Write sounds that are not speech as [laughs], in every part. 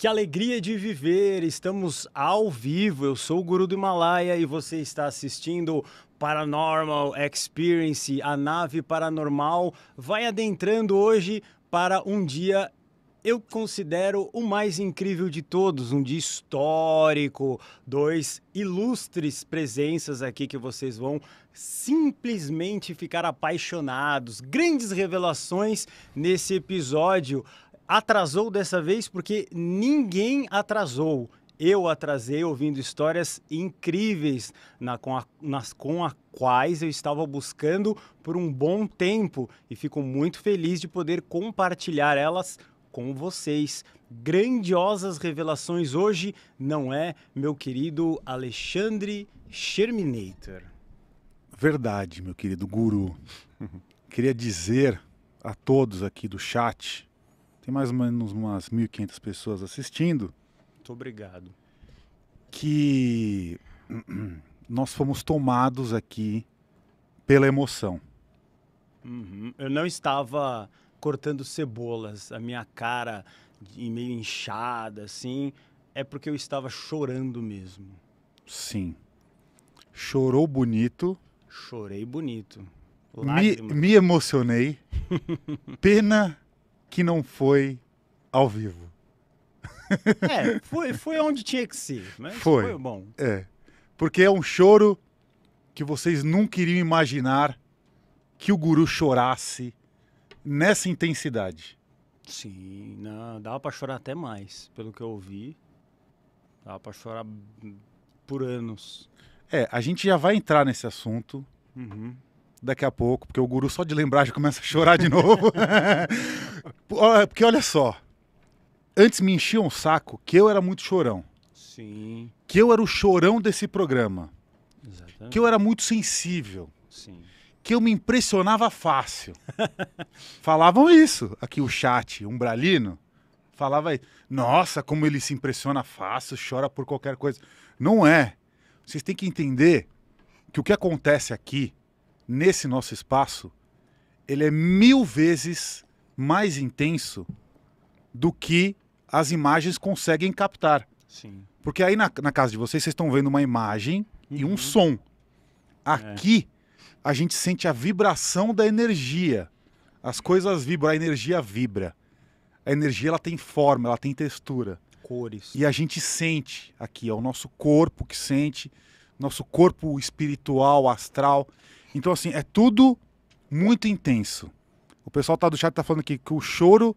Que alegria de viver! Estamos ao vivo. Eu sou o Guru do Himalaia e você está assistindo Paranormal Experience. A nave paranormal vai adentrando hoje para um dia eu considero o mais incrível de todos, um dia histórico, dois ilustres presenças aqui que vocês vão simplesmente ficar apaixonados. Grandes revelações nesse episódio atrasou dessa vez porque ninguém atrasou. Eu atrasei ouvindo histórias incríveis na, com, a, nas, com a quais eu estava buscando por um bom tempo e fico muito feliz de poder compartilhar elas com vocês. Grandiosas revelações hoje, não é, meu querido Alexandre Sherminator? Verdade, meu querido guru. Queria dizer a todos aqui do chat tem mais ou menos umas 1.500 pessoas assistindo. Muito obrigado. Que [clears throat] nós fomos tomados aqui pela emoção. Uhum. Eu não estava cortando cebolas, a minha cara meio inchada, assim, é porque eu estava chorando mesmo. Sim. Chorou bonito. Chorei bonito. Me, me, emocionei. [laughs] Pena que não foi ao vivo. É, foi, foi onde tinha que ser, mas né? foi, foi bom. É, porque é um choro que vocês nunca iriam imaginar que o guru chorasse nessa intensidade. Sim, não, dava para chorar até mais, pelo que eu ouvi. Dava para chorar por anos. É, a gente já vai entrar nesse assunto. Uhum daqui a pouco, porque o guru só de lembrar já começa a chorar de [laughs] novo. [laughs] porque olha só, antes me enchiam o saco que eu era muito chorão. Sim. Que eu era o chorão desse programa. Exatamente. Que eu era muito sensível. Sim. Que eu me impressionava fácil. [laughs] Falavam isso aqui o chat, umbralino. Falava aí, nossa, como ele se impressiona fácil, chora por qualquer coisa. Não é. Vocês têm que entender que o que acontece aqui nesse nosso espaço, ele é mil vezes mais intenso do que as imagens conseguem captar. Sim. Porque aí na, na casa de vocês, vocês estão vendo uma imagem uhum. e um uhum. som. É. Aqui, é. a gente sente a vibração da energia. As coisas vibram, a energia vibra. A energia ela tem forma, ela tem textura. Cores. E a gente sente aqui, é o nosso corpo que sente, nosso corpo espiritual, astral. Então, assim, é tudo muito intenso. O pessoal tá do chat tá falando aqui que o choro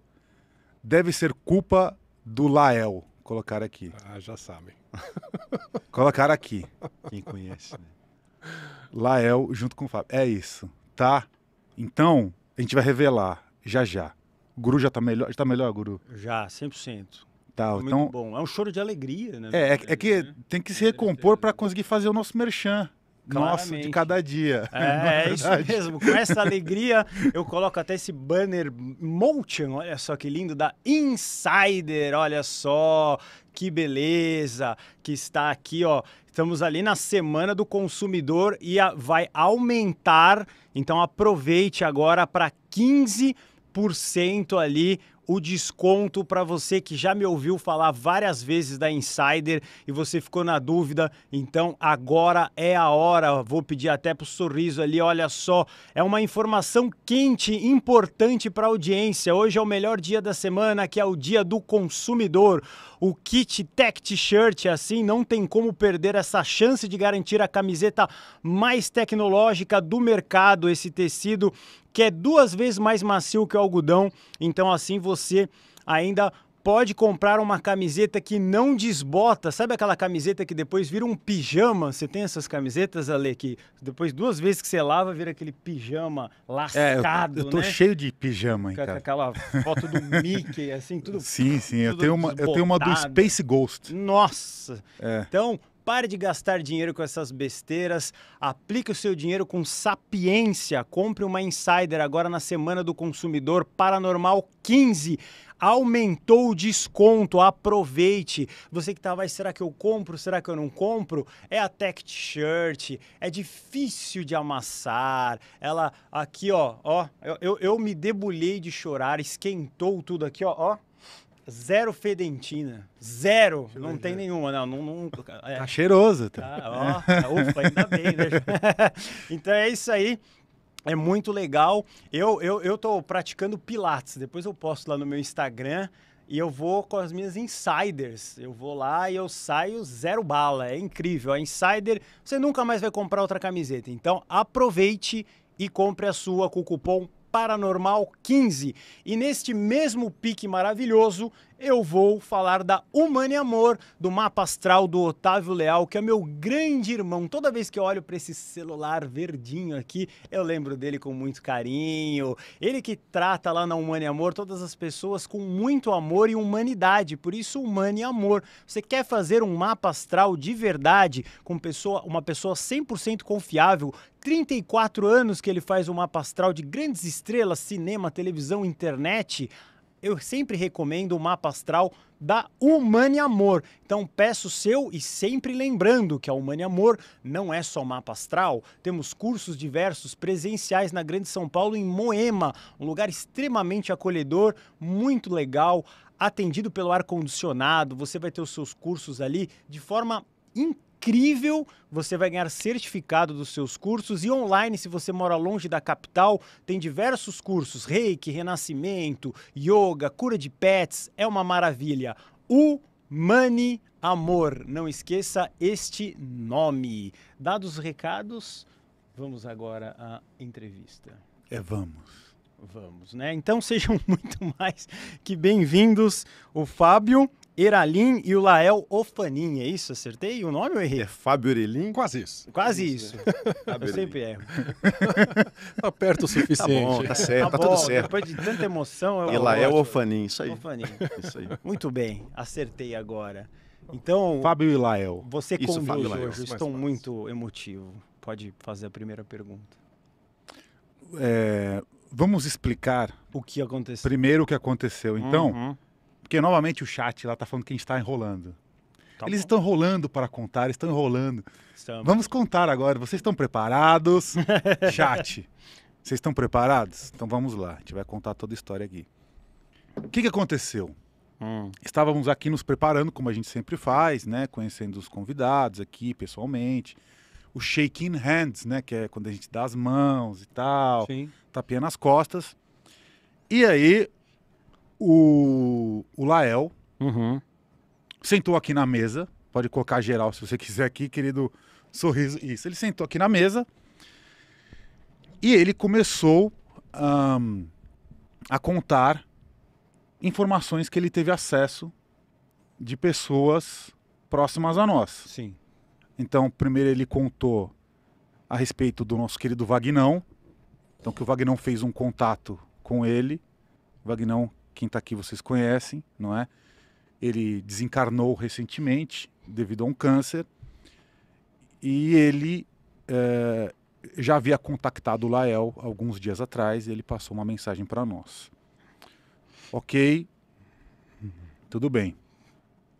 deve ser culpa do Lael. Colocaram aqui. Ah, já sabem. [laughs] Colocaram aqui. Quem conhece, né? Lael junto com o Fábio. É isso, tá? Então, a gente vai revelar já já. O Guru já tá melhor, já tá melhor, Guru? Já, 100%. Tá, tá, Muito então... bom. É um choro de alegria, né? É, é, é que né? tem que se né? recompor para conseguir fazer o nosso merchan. Claramente. Nosso de cada dia. É, é, é [laughs] isso mesmo. Com essa alegria, eu coloco até esse banner Motion, olha só que lindo, da Insider, olha só que beleza, que está aqui, ó. Estamos ali na semana do consumidor e a, vai aumentar, então aproveite agora para 15% ali o desconto para você que já me ouviu falar várias vezes da Insider e você ficou na dúvida. Então agora é a hora. Vou pedir até pro sorriso ali, olha só, é uma informação quente, importante para a audiência. Hoje é o melhor dia da semana, que é o Dia do Consumidor o kit Tech T-shirt, assim não tem como perder essa chance de garantir a camiseta mais tecnológica do mercado, esse tecido que é duas vezes mais macio que o algodão, então assim você ainda pode comprar uma camiseta que não desbota. Sabe aquela camiseta que depois vira um pijama? Você tem essas camisetas, Ale, que depois duas vezes que você lava, vira aquele pijama lascado, é, eu, eu tô né? cheio de pijama, hein, cara. Aquela foto do Mickey, assim, tudo [laughs] Sim, sim. Tudo eu, tenho uma, eu tenho uma do Space Ghost. Nossa! É. Então, Pare de gastar dinheiro com essas besteiras. Aplique o seu dinheiro com sapiência. Compre uma Insider agora na Semana do Consumidor Paranormal 15 aumentou o desconto, aproveite. Você que tá, vai, será que eu compro? Será que eu não compro? É a Tech T-shirt, é difícil de amassar. Ela aqui, ó, ó, eu, eu, eu me debulhei de chorar, esquentou tudo aqui, ó, ó. Zero fedentina. Zero. não tem já. nenhuma, não. não, não é. Tá cheiroso. Tá, tá ó, é. ufa, ainda bem, né? [laughs] [laughs] então é isso aí. É muito legal. Eu, eu, eu tô praticando Pilates. Depois eu posto lá no meu Instagram e eu vou com as minhas insiders. Eu vou lá e eu saio zero bala. É incrível. A insider, você nunca mais vai comprar outra camiseta. Então aproveite e compre a sua com o cupom Paranormal15. E neste mesmo pique maravilhoso, eu vou falar da Humane Amor, do mapa astral do Otávio Leal, que é meu grande irmão. Toda vez que eu olho para esse celular verdinho aqui, eu lembro dele com muito carinho. Ele que trata lá na Humane Amor todas as pessoas com muito amor e humanidade, por isso Humane Amor. Você quer fazer um mapa astral de verdade, com pessoa, uma pessoa 100% confiável, 34 anos que ele faz um mapa astral de grandes estrelas, cinema, televisão, internet eu sempre recomendo o mapa astral da Humane Amor. Então peço seu e sempre lembrando que a Humane Amor não é só mapa astral. Temos cursos diversos presenciais na Grande São Paulo em Moema, um lugar extremamente acolhedor, muito legal, atendido pelo ar condicionado. Você vai ter os seus cursos ali de forma incrível incrível. Você vai ganhar certificado dos seus cursos e online, se você mora longe da capital, tem diversos cursos: reiki, renascimento, yoga, cura de pets. É uma maravilha. O Money Amor. Não esqueça este nome. Dados os recados, vamos agora à entrevista. É, vamos. Vamos, né? Então [laughs] sejam muito mais que bem-vindos, o Fábio Eralin e o Lael Ofanin, é isso? Acertei o nome ou errei? É Fábio Erelin Quase isso. Quase isso. É. [laughs] Eu sempre erro. [laughs] tá perto o tá suficiente. Tá bom, tá certo, tá, tá bom, tudo certo. Depois de tanta emoção... Eu é e Lael é Ofanin, isso aí. Ofanin. Isso aí. Muito bem, acertei agora. Então... Fábio e Lael. Você isso, conduz Fábio hoje, Lael. estou muito emotivo. Pode fazer a primeira pergunta. É, vamos explicar... O que aconteceu. Primeiro o que aconteceu. Então... Uhum porque novamente o chat lá tá falando que a gente está enrolando. Tá eles bom. estão rolando para contar, estão enrolando. Estamos. Vamos contar agora. Vocês estão preparados? [laughs] chat, vocês estão preparados? Então vamos lá. A gente vai contar toda a história aqui. O que, que aconteceu? Hum. Estávamos aqui nos preparando, como a gente sempre faz, né? Conhecendo os convidados aqui pessoalmente. O shaking hands, né? Que é quando a gente dá as mãos e tal. Sim. Tapinha nas costas. E aí, o, o Lael uhum. sentou aqui na mesa. Pode colocar geral se você quiser aqui, querido sorriso. Isso, ele sentou aqui na mesa e ele começou um, a contar informações que ele teve acesso de pessoas próximas a nós. Sim. Então, primeiro ele contou a respeito do nosso querido Vagnão. Então, que o Vagnão fez um contato com ele. O Vagnão quem está aqui vocês conhecem, não é? Ele desencarnou recentemente devido a um câncer e ele é, já havia contactado o Lael alguns dias atrás e ele passou uma mensagem para nós. Ok, tudo bem.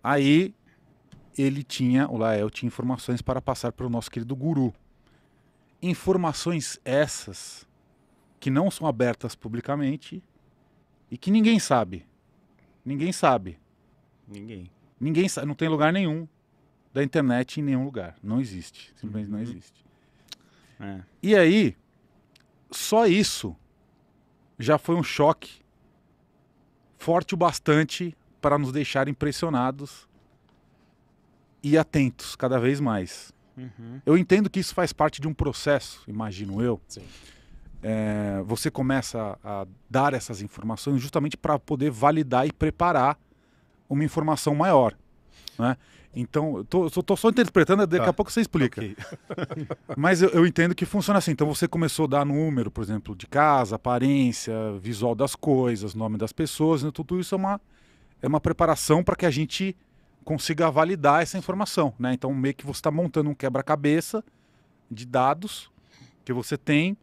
Aí ele tinha, o Lael tinha informações para passar para o nosso querido guru. Informações essas que não são abertas publicamente e que ninguém sabe. Ninguém sabe. Ninguém. Ninguém sabe. Não tem lugar nenhum da internet em nenhum lugar. Não existe. Simplesmente uhum. não existe. É. E aí, só isso já foi um choque forte o bastante para nos deixar impressionados e atentos cada vez mais. Uhum. Eu entendo que isso faz parte de um processo, imagino eu, Sim é, você começa a dar essas informações justamente para poder validar e preparar uma informação maior. Né? Então, eu tô, tô, tô, só interpretando, daqui tá. a pouco você explica. Okay. [laughs] Mas eu, eu, entendo que funciona assim. Então, você começou a dar número, por exemplo, de casa, aparência, visual das coisas, nome das pessoas, né? tudo isso é uma, é uma preparação para que a gente consiga validar essa informação. Né? Então, meio que você está montando um quebra-cabeça de dados que você tem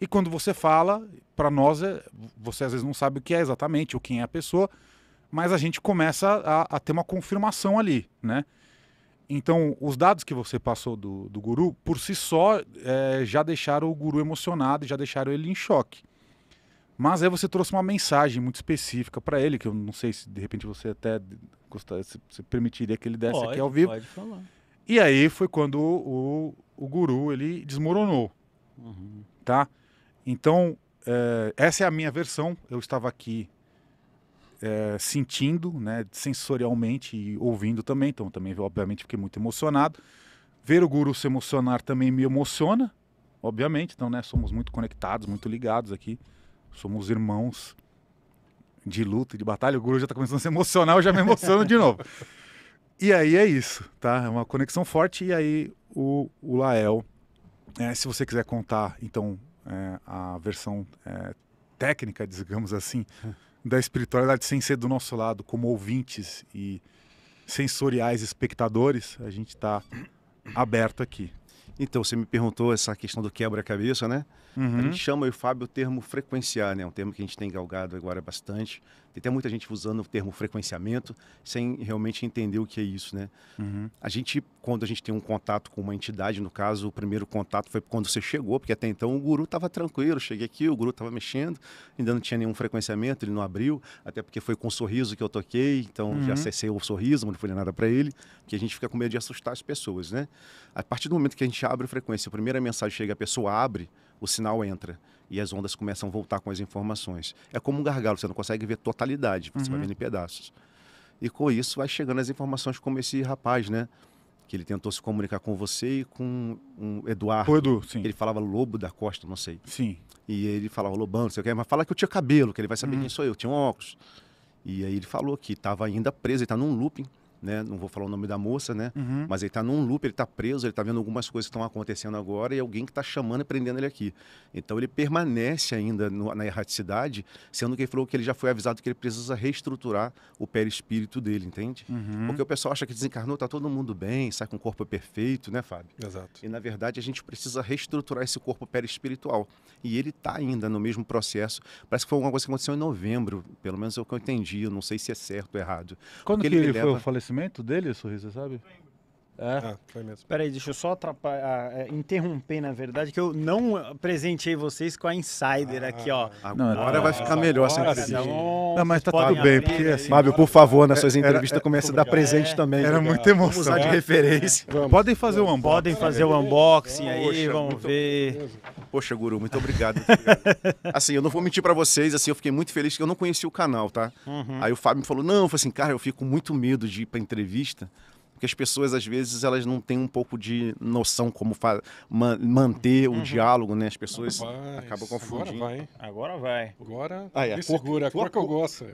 e quando você fala, para nós, é, você às vezes não sabe o que é exatamente ou quem é a pessoa, mas a gente começa a, a ter uma confirmação ali, né? Então, os dados que você passou do, do guru, por si só, é, já deixaram o guru emocionado, já deixaram ele em choque. Mas aí você trouxe uma mensagem muito específica para ele, que eu não sei se de repente você até gostaria, se, se permitiria que ele desse pode, aqui ao vivo. Pode falar. E aí foi quando o, o, guru ele desmoronou, uhum. tá? Então, é, essa é a minha versão. Eu estava aqui é, sentindo, né, sensorialmente e ouvindo também. Então, também, obviamente, fiquei muito emocionado. Ver o guru se emocionar também me emociona, obviamente. Então, né, somos muito conectados, muito ligados aqui. Somos irmãos de luta, de batalha. O guru já está começando a se emocionar, eu já me emociono de novo. E aí é isso, tá? É uma conexão forte. E aí o, o Lael, é, se você quiser contar, então, é, a versão é, técnica, digamos assim, da espiritualidade sem ser do nosso lado, como ouvintes e sensoriais espectadores, a gente está aberto aqui. Então, você me perguntou essa questão do quebra-cabeça, né? Uhum. A gente chama, o Fábio, o termo frequenciar, né? É um termo que a gente tem galgado agora bastante. Tem até muita gente usando o termo frequenciamento sem realmente entender o que é isso, né? Uhum. A gente, quando a gente tem um contato com uma entidade, no caso, o primeiro contato foi quando você chegou, porque até então o guru estava tranquilo, cheguei aqui, o guru estava mexendo, ainda não tinha nenhum frequenciamento, ele não abriu, até porque foi com sorriso que eu toquei, então uhum. já acessei o sorriso, não falei nada para ele, que a gente fica com medo de assustar as pessoas, né? A partir do momento que a gente abre a frequência, a primeira mensagem chega, a pessoa abre, o sinal entra e as ondas começam a voltar com as informações. É como um gargalo, você não consegue ver totalidade, você uhum. vai vendo em pedaços. E com isso vai chegando as informações como esse rapaz, né? Que ele tentou se comunicar com você e com um Eduardo. O Edu, sim. Ele falava Lobo da Costa, não sei. Sim. E ele falava Lobão, não sei o que, mas fala que eu tinha cabelo, que ele vai saber uhum. quem sou eu, tinha um óculos. E aí ele falou que estava ainda preso, ele está num looping né? Não vou falar o nome da moça, né? Uhum. Mas ele está num loop, ele está preso, ele está vendo algumas coisas que estão acontecendo agora e alguém que está chamando e prendendo ele aqui. Então ele permanece ainda no, na erraticidade, sendo que ele falou que ele já foi avisado que ele precisa reestruturar o perispírito dele, entende? Uhum. Porque o pessoal acha que desencarnou, está todo mundo bem, sai com o corpo perfeito, né, Fábio? Exato. E na verdade a gente precisa reestruturar esse corpo perispiritual. E ele está ainda no mesmo processo. Parece que foi alguma coisa que aconteceu em novembro, pelo menos é o que eu entendi. Eu não sei se é certo ou errado. Quando Porque que ele, ele foi leva nascimento dele, Sorriso, sabe? É. Ah, foi mesmo. Peraí, deixa eu só ah, é, interromper, na verdade, que eu não presenteei vocês com a Insider ah, aqui, ó. agora vai ficar melhor sem entrevista. Tá não, mas tá tudo bem, porque assim... Fábio, por favor, nas suas entrevistas é, começa a dar presente é, também. Era muita emoção. Vamos usar de referência. Vamos, é. podem fazer vamos, o unboxing. Podem fazer o unboxing aí, Poxa, vamos muito, ver. Poxa, Guru, muito obrigado. [laughs] assim, eu não vou mentir pra vocês, assim, eu fiquei muito feliz que eu não conhecia o canal, tá? Uhum. Aí o Fábio me falou, não, eu falei assim, cara, eu fico muito medo de ir pra entrevista, porque as pessoas, às vezes, elas não têm um pouco de noção como man manter o uhum. diálogo, né? As pessoas Rapaz, acabam confundindo. Agora vai. Agora vai. Agora Aí, me a segura, cor que eu gosto. É.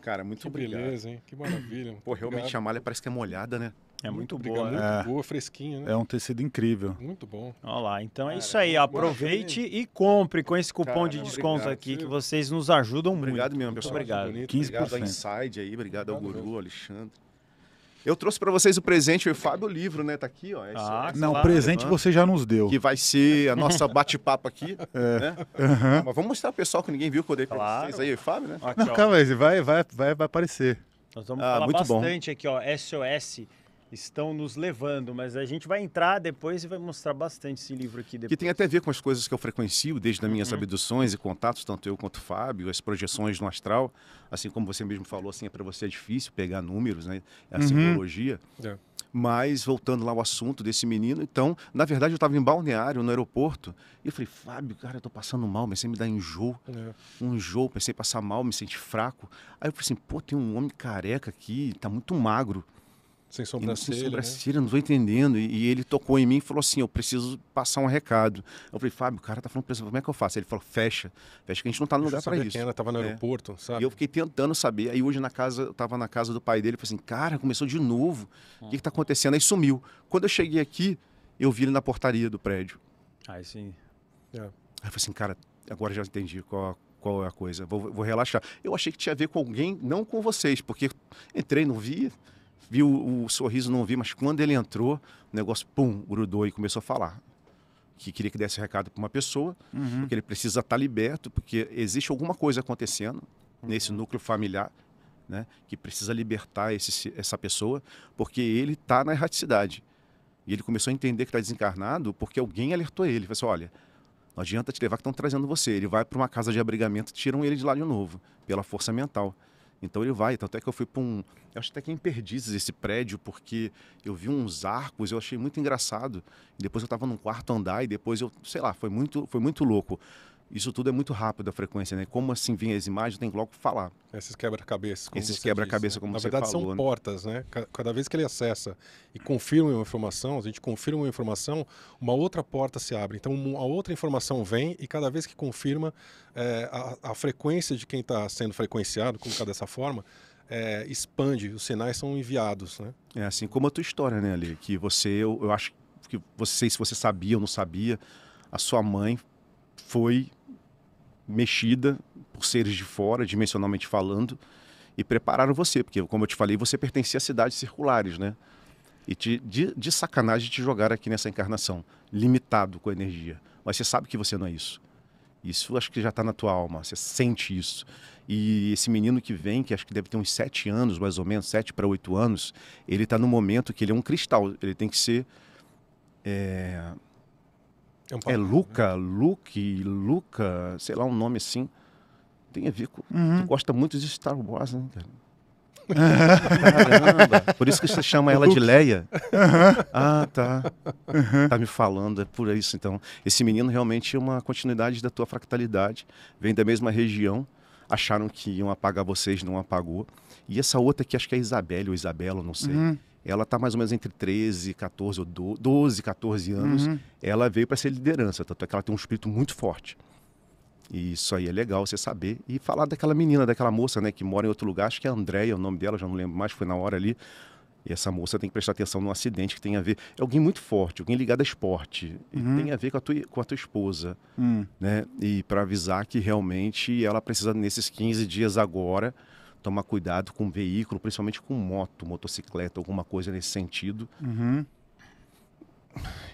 Cara, muito que obrigado. beleza, hein? Que maravilha. Pô, realmente obrigado. a malha parece que é molhada, né? É muito, muito boa, né? Muito boa, fresquinha, né? É um tecido incrível. Muito bom. Olha lá, então é Cara, é isso aí. Aproveite e compre com esse cupom Cara, de desconto obrigado, aqui, que vocês nos ajudam muito. Obrigado mesmo, pessoal. Muito obrigado. 15%. Obrigado a Inside aí, obrigado, obrigado ao Guru, mesmo. Alexandre. Eu trouxe para vocês o presente, o Fábio, o livro, né? Tá aqui, ó. Esse, ah, esse não, o presente né? você já nos deu. Que vai ser a nossa bate-papo aqui, é. né? Uhum. Mas vamos mostrar pro pessoal que ninguém viu que eu dei pra claro. vocês aí, o Fábio, né? Aqui, não, calma, vai, vai, vai, vai aparecer. Nós vamos ah, falar muito bastante bom. aqui, ó, SOS, estão nos levando, mas a gente vai entrar depois e vai mostrar bastante esse livro aqui depois. Que tem até a ver com as coisas que eu frequencio desde as minhas uhum. abduções e contatos, tanto eu quanto o Fábio, as projeções no astral, assim como você mesmo falou, assim, é para você é difícil pegar números, né? É a uhum. simbologia. É. Mas voltando lá ao assunto desse menino, então, na verdade eu estava em balneário, no aeroporto, e eu falei, Fábio, cara, eu tô passando mal, comecei a me dar enjoo, é. um enjoo, pensei passar mal, me senti fraco. Aí eu falei assim, pô, tem um homem careca aqui, tá muito magro. Sem sobrancelha. Sem sobrancelha, né? não estou entendendo. E, e, ele tocou em mim e falou assim: eu preciso passar um recado. Eu falei, Fábio, o cara tá falando, como é que eu faço? Ele falou, fecha, fecha que a gente não tá no lugar para isso. Ela tava no é. aeroporto, sabe? E eu fiquei tentando saber. Aí hoje na casa, eu tava na casa do pai dele, eu falei assim, cara, começou de novo. O que, que tá acontecendo? Aí sumiu. Quando eu cheguei aqui, eu vi ele na portaria do prédio. Aí sim. É. Aí eu falei assim, cara, agora já entendi qual, qual é a coisa, vou, vou relaxar. Eu achei que tinha a ver com alguém, não com vocês, porque entrei, não vi vi o, o, sorriso, não vi, mas quando ele entrou, o negócio, pum, grudou e começou a falar. Que queria que desse recado para uma pessoa, uhum. porque ele precisa estar tá liberto, porque existe alguma coisa acontecendo uhum. nesse núcleo familiar, né? Que precisa libertar esse, essa pessoa, porque ele está na erraticidade. E ele começou a entender que está desencarnado porque alguém alertou ele. Falou assim, olha, não adianta te levar que estão trazendo você. Ele vai para uma casa de abrigamento, tiram ele de lá de novo, pela força mental. Então ele vai. Tanto é que eu fui para um. Eu acho até que é em Perdizes esse prédio, porque eu vi uns arcos, eu achei muito engraçado. Depois eu estava num quarto andar e depois eu, sei lá, foi muito, foi muito louco isso tudo é muito rápido a frequência, né? Como assim vem as imagens, tem que logo falar. Esses quebra-cabeças, como Esses quebra-cabeça, né? como Na você verdade, falou, são né? portas, né? Cada vez que ele acessa e confirma uma informação, a gente confirma uma informação, uma outra porta se abre. Então, uma outra informação vem e cada vez que confirma, é, a, a, frequência de quem está sendo frequenciado, colocado dessa forma, é, expande, os sinais são enviados, né? É assim como a tua história, né, Ali? Que você, eu, eu acho que você, se você sabia ou não sabia, a sua mãe foi mexida por seres de fora, dimensionalmente falando, e prepararam você, porque, como eu te falei, você pertencia a cidades circulares, né? E te, de, de sacanagem te jogar aqui nessa encarnação, limitado com a energia. Mas você sabe que você não é isso. Isso acho que já está na tua alma, você sente isso. E esse menino que vem, que acho que deve ter uns sete anos, mais ou menos, sete para oito anos, ele está no momento que ele é um cristal, ele tem que ser é, é, um é Luca, Luke, Luca, sei lá, um nome assim. Tem a ver com. Uhum. Tu gosta muito de Star Wars, né, cara? [laughs] Caramba. Por isso que você chama ela de Leia. Uhum. Ah, tá. Uhum. Tá me falando, é por isso então. Esse menino realmente é uma continuidade da tua fractalidade, vem da mesma região. Acharam que iam apagar vocês, não apagou. E essa outra que acho que é Isabelle ou Isabela, não sei. Uhum ela está mais ou menos entre 13, 14 ou 12, 14 anos. Uhum. Ela veio para ser liderança, tanto é que ela tem um espírito muito forte. E isso aí é legal você saber. E falar daquela menina, daquela moça, né, que mora em outro lugar, acho que é Andréia, o nome dela, já não lembro mais, foi na hora ali. E essa moça tem que prestar atenção no acidente que tem a ver. É alguém muito forte, alguém ligado a esporte. Uhum. tem a ver com a tua, com a tua esposa. Uhum. Né? E para avisar que realmente ela precisa, nesses 15 dias agora, tomar cuidado com o veículo, principalmente com moto, motocicleta, alguma coisa nesse sentido. Uhum.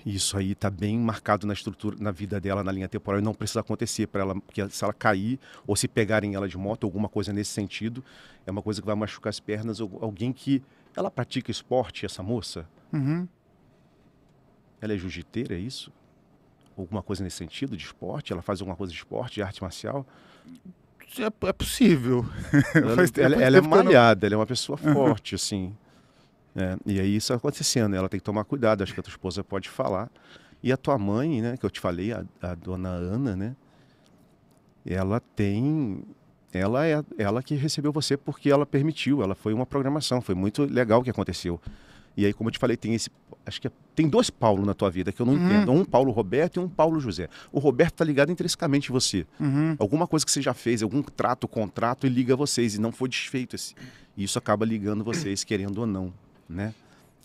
Isso aí está bem marcado na estrutura, na vida dela, na linha temporal, e não precisa acontecer para ela, porque se ela cair ou se pegarem ela de moto, alguma coisa nesse sentido, é uma coisa que vai machucar as pernas. Alguém que. Ela pratica esporte, essa moça? Uhum. Ela é jiu-jiteira, é isso? Alguma coisa nesse sentido, de esporte? Ela faz alguma coisa de esporte, de arte marcial? É, é possível. [laughs] Ela, ela, ela é, é malhada, ela é uma pessoa forte, assim. É, e aí isso tá acontecendo, ela tem que tomar cuidado, acho que a tua esposa pode falar. E a tua mãe, né, que eu te falei, a, a dona Ana, né, ela tem, ela é ela que recebeu você porque ela permitiu, ela foi uma programação, foi muito legal o que aconteceu. E aí, como eu te falei, tem esse. Acho que é, tem dois Paulo na tua vida que eu não uhum. entendo. Um Paulo Roberto e um Paulo José. O Roberto tá ligado intrinsecamente em você. Uhum. Alguma coisa que você já fez, algum trato, contrato, e liga vocês, e não foi desfeito. Esse. E isso acaba ligando vocês, querendo ou não, né?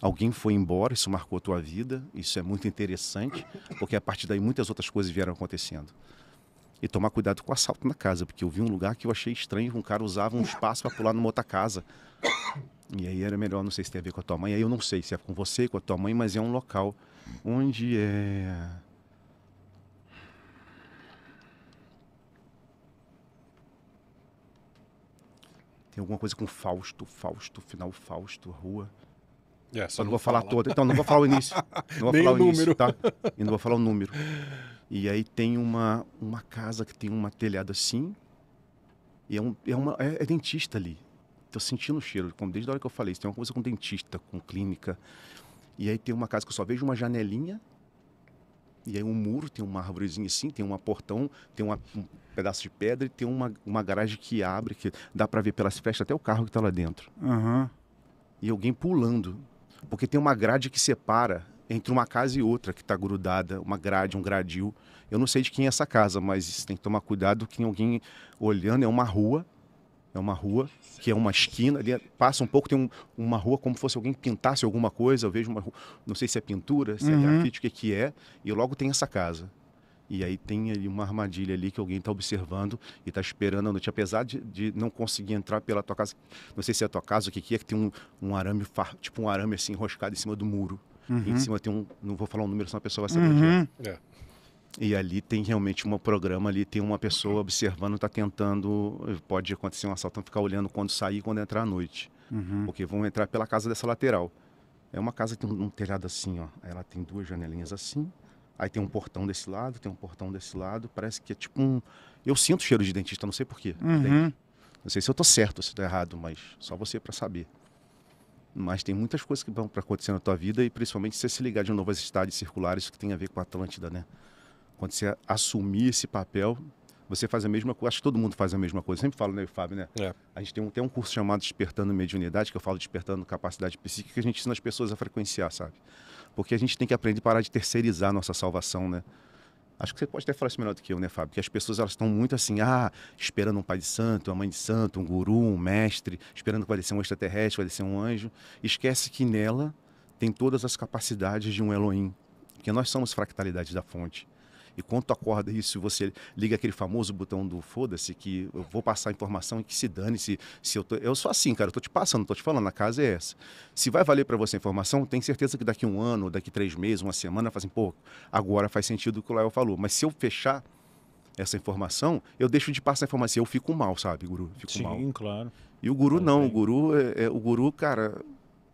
Alguém foi embora, isso marcou a tua vida, isso é muito interessante, porque a partir daí muitas outras coisas vieram acontecendo. E tomar cuidado com o assalto na casa, porque eu vi um lugar que eu achei estranho, um cara usava um espaço para pular numa outra casa. E aí era melhor, não sei se tem a ver com a tua mãe, aí eu não sei se é com você, com a tua mãe, mas é um local onde é. Tem alguma coisa com Fausto, Fausto, final Fausto, rua. É, só eu não vou falar fala. toda, então não vou falar o início. [laughs] Não vou falar o, número. início, tá? E não vou falar o número. E aí tem uma, uma casa que tem uma telhada assim, e é, um, é, uma, é, é dentista ali tô sentindo o cheiro. Como desde a hora que eu falei, isso tem uma coisa com dentista, com clínica. E aí tem uma casa que eu só vejo uma janelinha. E aí um muro, tem uma árvorezinha assim, tem um portão, tem uma, um pedaço de pedra e tem uma, uma garagem que abre, que dá para ver pelas festas até o carro que tá lá dentro. Uhum. E alguém pulando. Porque tem uma grade que separa entre uma casa e outra que está grudada, uma grade, um gradil. Eu não sei de quem é essa casa, mas tem que tomar cuidado que alguém olhando é uma rua é uma rua que é uma esquina, ali passa um pouco, tem um, uma rua como se fosse alguém pintasse alguma coisa. Eu vejo uma rua, não sei se é pintura, se é uhum. é grafite, o que, que é, e logo tem essa casa. E aí tem ali uma armadilha ali que alguém está observando e está esperando a noite. Apesar de, de, não conseguir entrar pela tua casa, não sei se é a tua casa, o que, que é, que tem um, um arame, tipo um arame assim enroscado em cima do muro. Uhum. em cima tem um, não vou falar o um número, senão a pessoa vai saber é. uhum. é. é. E ali tem realmente um programa, ali tem uma pessoa observando, está tentando. Pode acontecer um assalto, ficar olhando quando sair quando entrar à noite. Uhum. Porque vão entrar pela casa dessa lateral. É uma casa que tem um, telhado assim, ó. Ela tem duas janelinhas assim. Aí tem um portão desse lado, tem um portão desse lado. Parece que é tipo um. Eu sinto cheiro de dentista, não sei porquê. Uhum. Não sei se eu tô certo ou se tô errado, mas só você para saber. Mas tem muitas coisas que vão para acontecer na tua vida e principalmente se você se ligar de novo às cidades circulares que tem a ver com a Atlântida, né? quando você assumir esse papel, você faz a mesma coisa. Acho que todo mundo faz a mesma coisa. Eu sempre falo, né, Fábio, né? É. A gente tem um, tem um curso chamado Despertando Mediunidade, que eu falo Despertando Capacidade Psíquica, que a gente ensina as pessoas a frequenciar, sabe? Porque a gente tem que aprender a parar de terceirizar a nossa salvação, né? Acho que você pode até falar isso melhor do que eu, né, Fábio? Que as pessoas elas estão muito assim, ah, esperando um pai de santo, uma mãe de santo, um guru, um mestre, esperando que vai descer um extraterrestre, vai descer um anjo. Esquece que nela tem todas as capacidades de um Elohim, porque nós somos fractalidades da fonte. E quando tu acorda isso, você liga aquele famoso botão do foda-se, que eu vou passar a informação e que se dane se, se eu tô... Eu sou assim, cara, eu tô te passando, tô te falando, a casa é essa. Se vai valer para você a informação, tem certeza que daqui um ano, daqui três meses, uma semana, fazem, assim, pô, agora faz sentido o que o Lael falou. Mas se eu fechar essa informação, eu deixo de passar a informação. Eu fico mal, sabe, guru? Fico Sim, mal. Sim, claro. E o guru não, o guru, é, é, o guru, cara,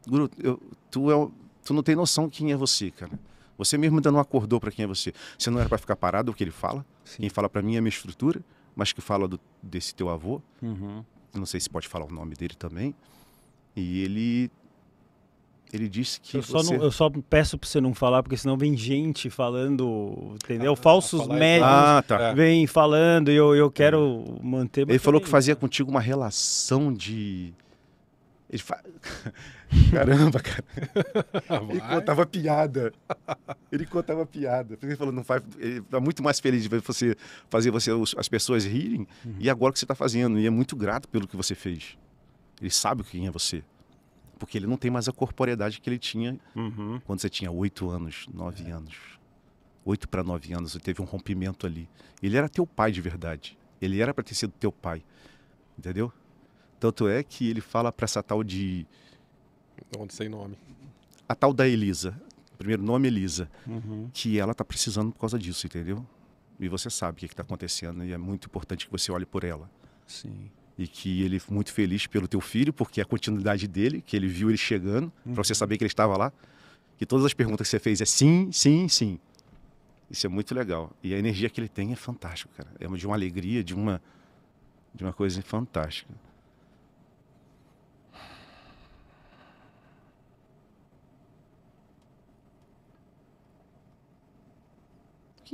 guru, eu, tu, é, tu não tem noção quem é você, cara. Você mesmo ainda não acordou para quem é você. Você não era para ficar parado é o que ele fala. Sim. Quem fala para mim é a minha estrutura, mas que fala do, desse teu avô. Uhum. Não sei se pode falar o nome dele também. E ele ele disse que. Eu, você... só, não, eu só peço para você não falar, porque senão vem gente falando, entendeu? Ah, Falsos médicos ah, tá. É. vem falando e eu, eu quero é. manter. Ele falou que fazia contigo uma relação de ele fala. [laughs] Caramba, cara. [laughs] Vai. Ele contava piada. Ele contava piada. Ele falou, não faz. Ele tá muito mais feliz de você fazer você, as pessoas rirem. Uhum. E agora o que você está fazendo. E é muito grato pelo que você fez. Ele sabe quem é você. Porque ele não tem mais a corporeidade que ele tinha uhum. quando você tinha oito anos, nove é. anos. Oito para nove anos, ele teve um rompimento ali. Ele era teu pai de verdade. Ele era para ter sido teu pai. Entendeu? Tanto é que ele fala para essa tal de. Onde sem nome. A tal da Elisa. Primeiro nome Elisa. Uhum. Que ela tá precisando por causa disso, entendeu? E você sabe o que está acontecendo e é muito importante que você olhe por ela. Sim. E que ele é muito feliz pelo teu filho, porque é a continuidade dele, que ele viu ele chegando, uhum. para você saber que ele estava lá. Que todas as perguntas que você fez é sim, sim, sim. Isso é muito legal. E a energia que ele tem é fantástica, cara. É de uma alegria, de uma de uma coisa fantástica.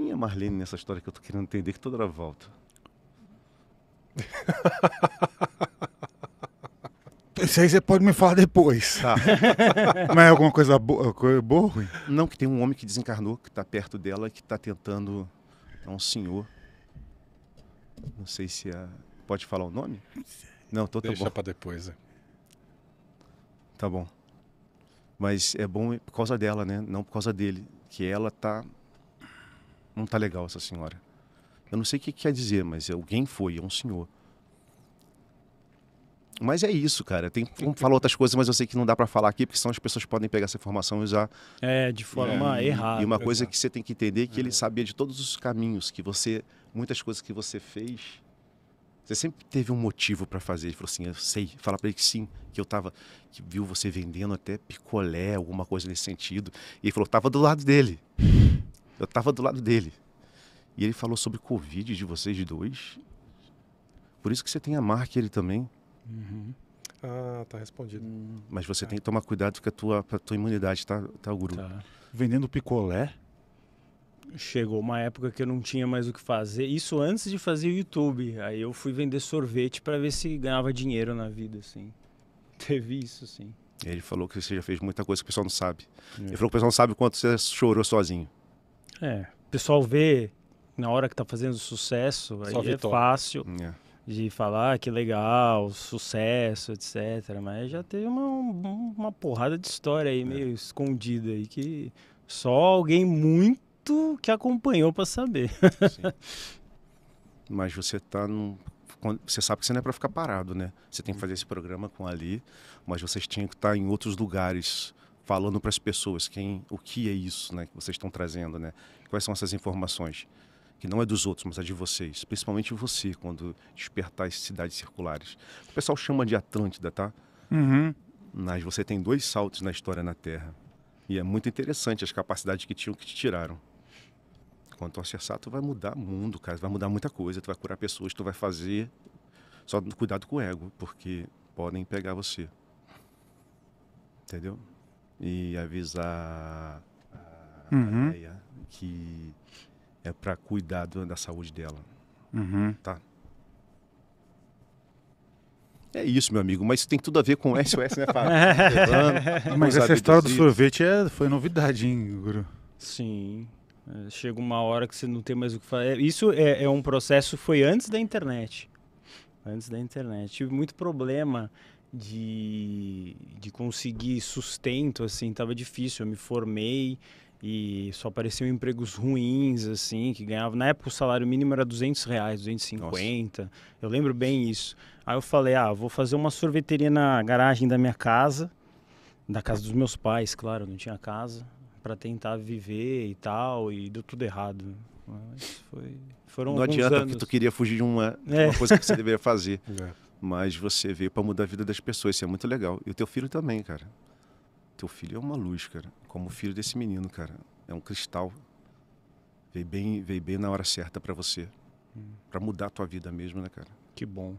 quem é Marlene nessa história que eu tô querendo entender que toda hora volta? [laughs] Isso aí você pode me falar depois. Tá. [laughs] Mas é alguma coisa é, boa, boa ruim? Não, que tem um homem que desencarnou, que tá perto dela, que tá tentando. É um senhor. Não sei se é. Pode falar o nome? Não, tô, então tá Deixa pra depois. É. Tá bom. Mas é bom por causa dela, né? Não por causa dele. Que ela tá não tá legal essa senhora. Eu não sei o que quer dizer, mas alguém foi, é um senhor. Mas é isso, cara. Tem como falar outras coisas, mas eu sei que não dá para falar aqui, porque senão as pessoas podem pegar essa informação e usar. É, de forma é, errada. E uma coisa que você tem que entender é que é. ele sabia de todos os caminhos que você. Muitas coisas que você fez. Você sempre teve um motivo para fazer. Ele falou assim: eu sei. Fala para ele que sim, que eu tava. Que viu você vendendo até picolé, alguma coisa nesse sentido. E ele falou: tava do lado dele. Eu estava do lado dele. E ele falou sobre Covid de vocês dois. Por isso que você tem a marca ele também. Uhum. Ah, tá respondido. Hum, Mas você é. tem que tomar cuidado com a tua, a tua imunidade, tá, tá, Guru? Tá. Vendendo picolé? Chegou uma época que eu não tinha mais o que fazer. Isso antes de fazer o YouTube. Aí eu fui vender sorvete para ver se ganhava dinheiro na vida, assim. [laughs] Teve isso, sim. Ele falou que você já fez muita coisa que o pessoal não sabe. É. Ele falou que o pessoal não sabe quanto você chorou sozinho. É, o pessoal vê na hora que tá fazendo sucesso, Só aí é vitória. é fácil de falar ah, que legal, sucesso, etc. Mas já teve uma, uma porrada de história aí, é. meio escondida aí, que só alguém muito que acompanhou para saber. [laughs] Mas você tá num. Você sabe que você não é para ficar parado, né? Você tem que hum. fazer esse programa com ali, mas vocês tinham que estar tá em outros lugares falando para as pessoas quem, o que é isso né, que vocês estão trazendo, né? quais são essas informações, que não é dos outros, mas é de vocês, principalmente você, quando despertar as cidades circulares. O pessoal chama de Atlântida, tá? Uhum. Mas você tem dois saltos na história na Terra. E é muito interessante as capacidades que tinham que te tiraram. Quanto ao Cersato, vai mudar o mundo, cara. Vai mudar muita coisa. Tu vai curar pessoas, tu vai fazer. Só cuidado com o ego, porque podem pegar você. Entendeu? e avisar a uhum. Leia que é para cuidar da saúde dela. Uhum. Tá? É isso, meu amigo, mas tem tudo a ver com SOS, né, Fábio? [laughs] mas essa história do sorvete é, foi novidade, hein, Guru? Sim. É, chega uma hora que você não tem mais o que fazer. É, isso é, é um processo foi antes da internet. Antes da internet. Tive muito problema de, de conseguir sustento, assim, tava difícil. Eu me formei e só apareciam empregos ruins, assim, que ganhava. Na época o salário mínimo era 200 reais, 250. Nossa. Eu lembro bem isso. Aí eu falei, ah, vou fazer uma sorveteria na garagem da minha casa, da casa dos meus pais, claro, não tinha casa, para tentar viver e tal, e deu tudo errado. Mas foi, foram não adianta anos. que tu queria fugir de uma, é. uma coisa que você deveria fazer. [laughs] É mas você veio para mudar a vida das pessoas, isso é muito legal. E o teu filho também, cara. Teu filho é uma luz, cara. Como o filho desse menino, cara. É um cristal. Veio bem, veio bem na hora certa para você. Hum. para mudar a tua vida mesmo, né, cara? Que bom.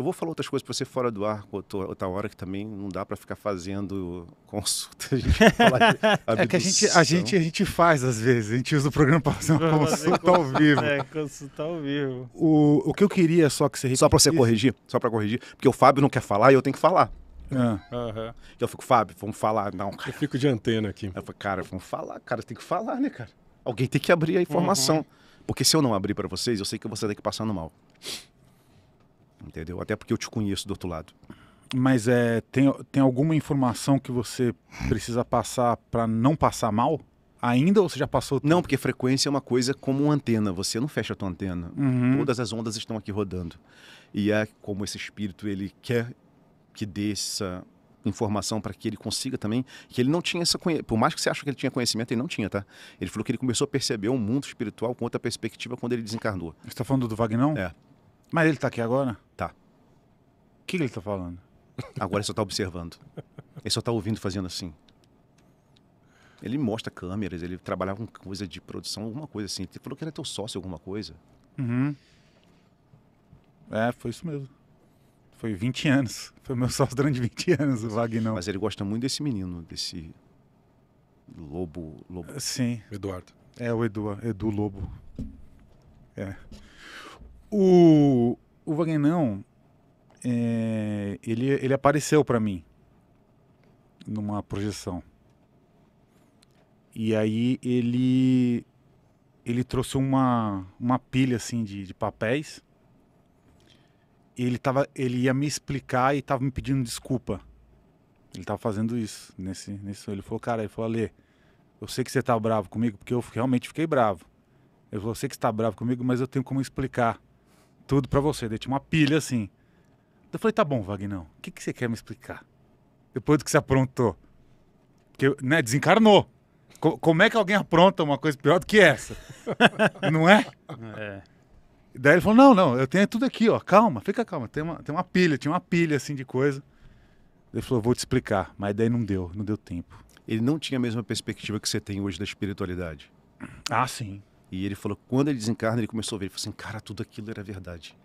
Eu vou falar outras coisas para você fora do ar, outra hora, que também não dá para ficar fazendo [laughs] consulta. [laughs] é que a gente, a, gente, a gente faz às vezes, a gente usa o programa para fazer uma [laughs] consulta ao vivo. É, consulta ao vivo. O, o que eu queria só que você repetisse... Só para você corrigir, só para corrigir, porque o Fábio não quer falar e eu tenho que falar. Ah. Uhum. Eu fico, Fábio, vamos falar. Não, cara. Eu fico de antena aqui. Eu falo, cara, vamos falar, cara, tem que falar, né, cara? Alguém tem que abrir a uhum. informação. Uhum. Porque se eu não abrir para vocês, eu sei que você tem tá que passar no mal entendeu? Até porque eu te conheço do outro lado. Mas é, tem, tem alguma informação que você precisa passar para não passar mal? Ainda ou você já passou? Tudo? Não, porque frequência é uma coisa como uma antena. Você não fecha a tua antena. Uhum. Todas as ondas estão aqui rodando. E é como esse espírito ele quer que essa informação para que ele consiga também, que ele não tinha essa conhe... por mais que você ache que ele tinha conhecimento, ele não tinha, tá? Ele falou que ele começou a perceber o um mundo espiritual com outra perspectiva quando ele desencarnou. Você está falando do Vagnão? É. Mas ele tá aqui agora? Tá. O que, que ele tá falando? Agora ele só tá observando. Ele só tá ouvindo fazendo assim. Ele mostra câmeras, ele trabalhava com coisa de produção, alguma coisa assim. Ele falou que era é teu sócio, alguma coisa. Uhum. É, foi isso mesmo. Foi 20 anos. Foi meu sócio durante 20 anos, o Vagnão. Mas ele gosta muito desse menino, desse Lobo. Lobo. Sim. Eduardo. É, o Edu, Edu Lobo. É. O, o Wagnão, é, ele, ele apareceu para mim numa projeção. E aí ele ele trouxe uma, uma pilha assim de, de papéis. ele tava ele ia me explicar e tava me pedindo desculpa. Ele tava fazendo isso nesse nesse ele falou, cara, ele falou, Alê, eu sei que você tá bravo comigo porque eu realmente fiquei bravo. Eu falou, eu sei que está bravo comigo, mas eu tenho como explicar tudo para você. Daí tinha uma pilha assim. Eu falei, tá bom, Vagnão, o que, que você quer me explicar? Depois do que você aprontou. Porque, né, desencarnou. Co como é que alguém apronta uma coisa pior do que essa? [laughs] não é? é? Daí ele falou, não, não, eu tenho tudo aqui, ó, calma, fica calma. Tem uma, tem uma pilha, tinha uma pilha assim de coisa. Ele falou, vou te explicar. Mas daí não deu, não deu tempo. Ele não tinha a mesma perspectiva que você tem hoje da espiritualidade? Ah, sim. E ele falou, quando ele desencarna, ele começou a ver, ele falou assim, cara, tudo aquilo era verdade.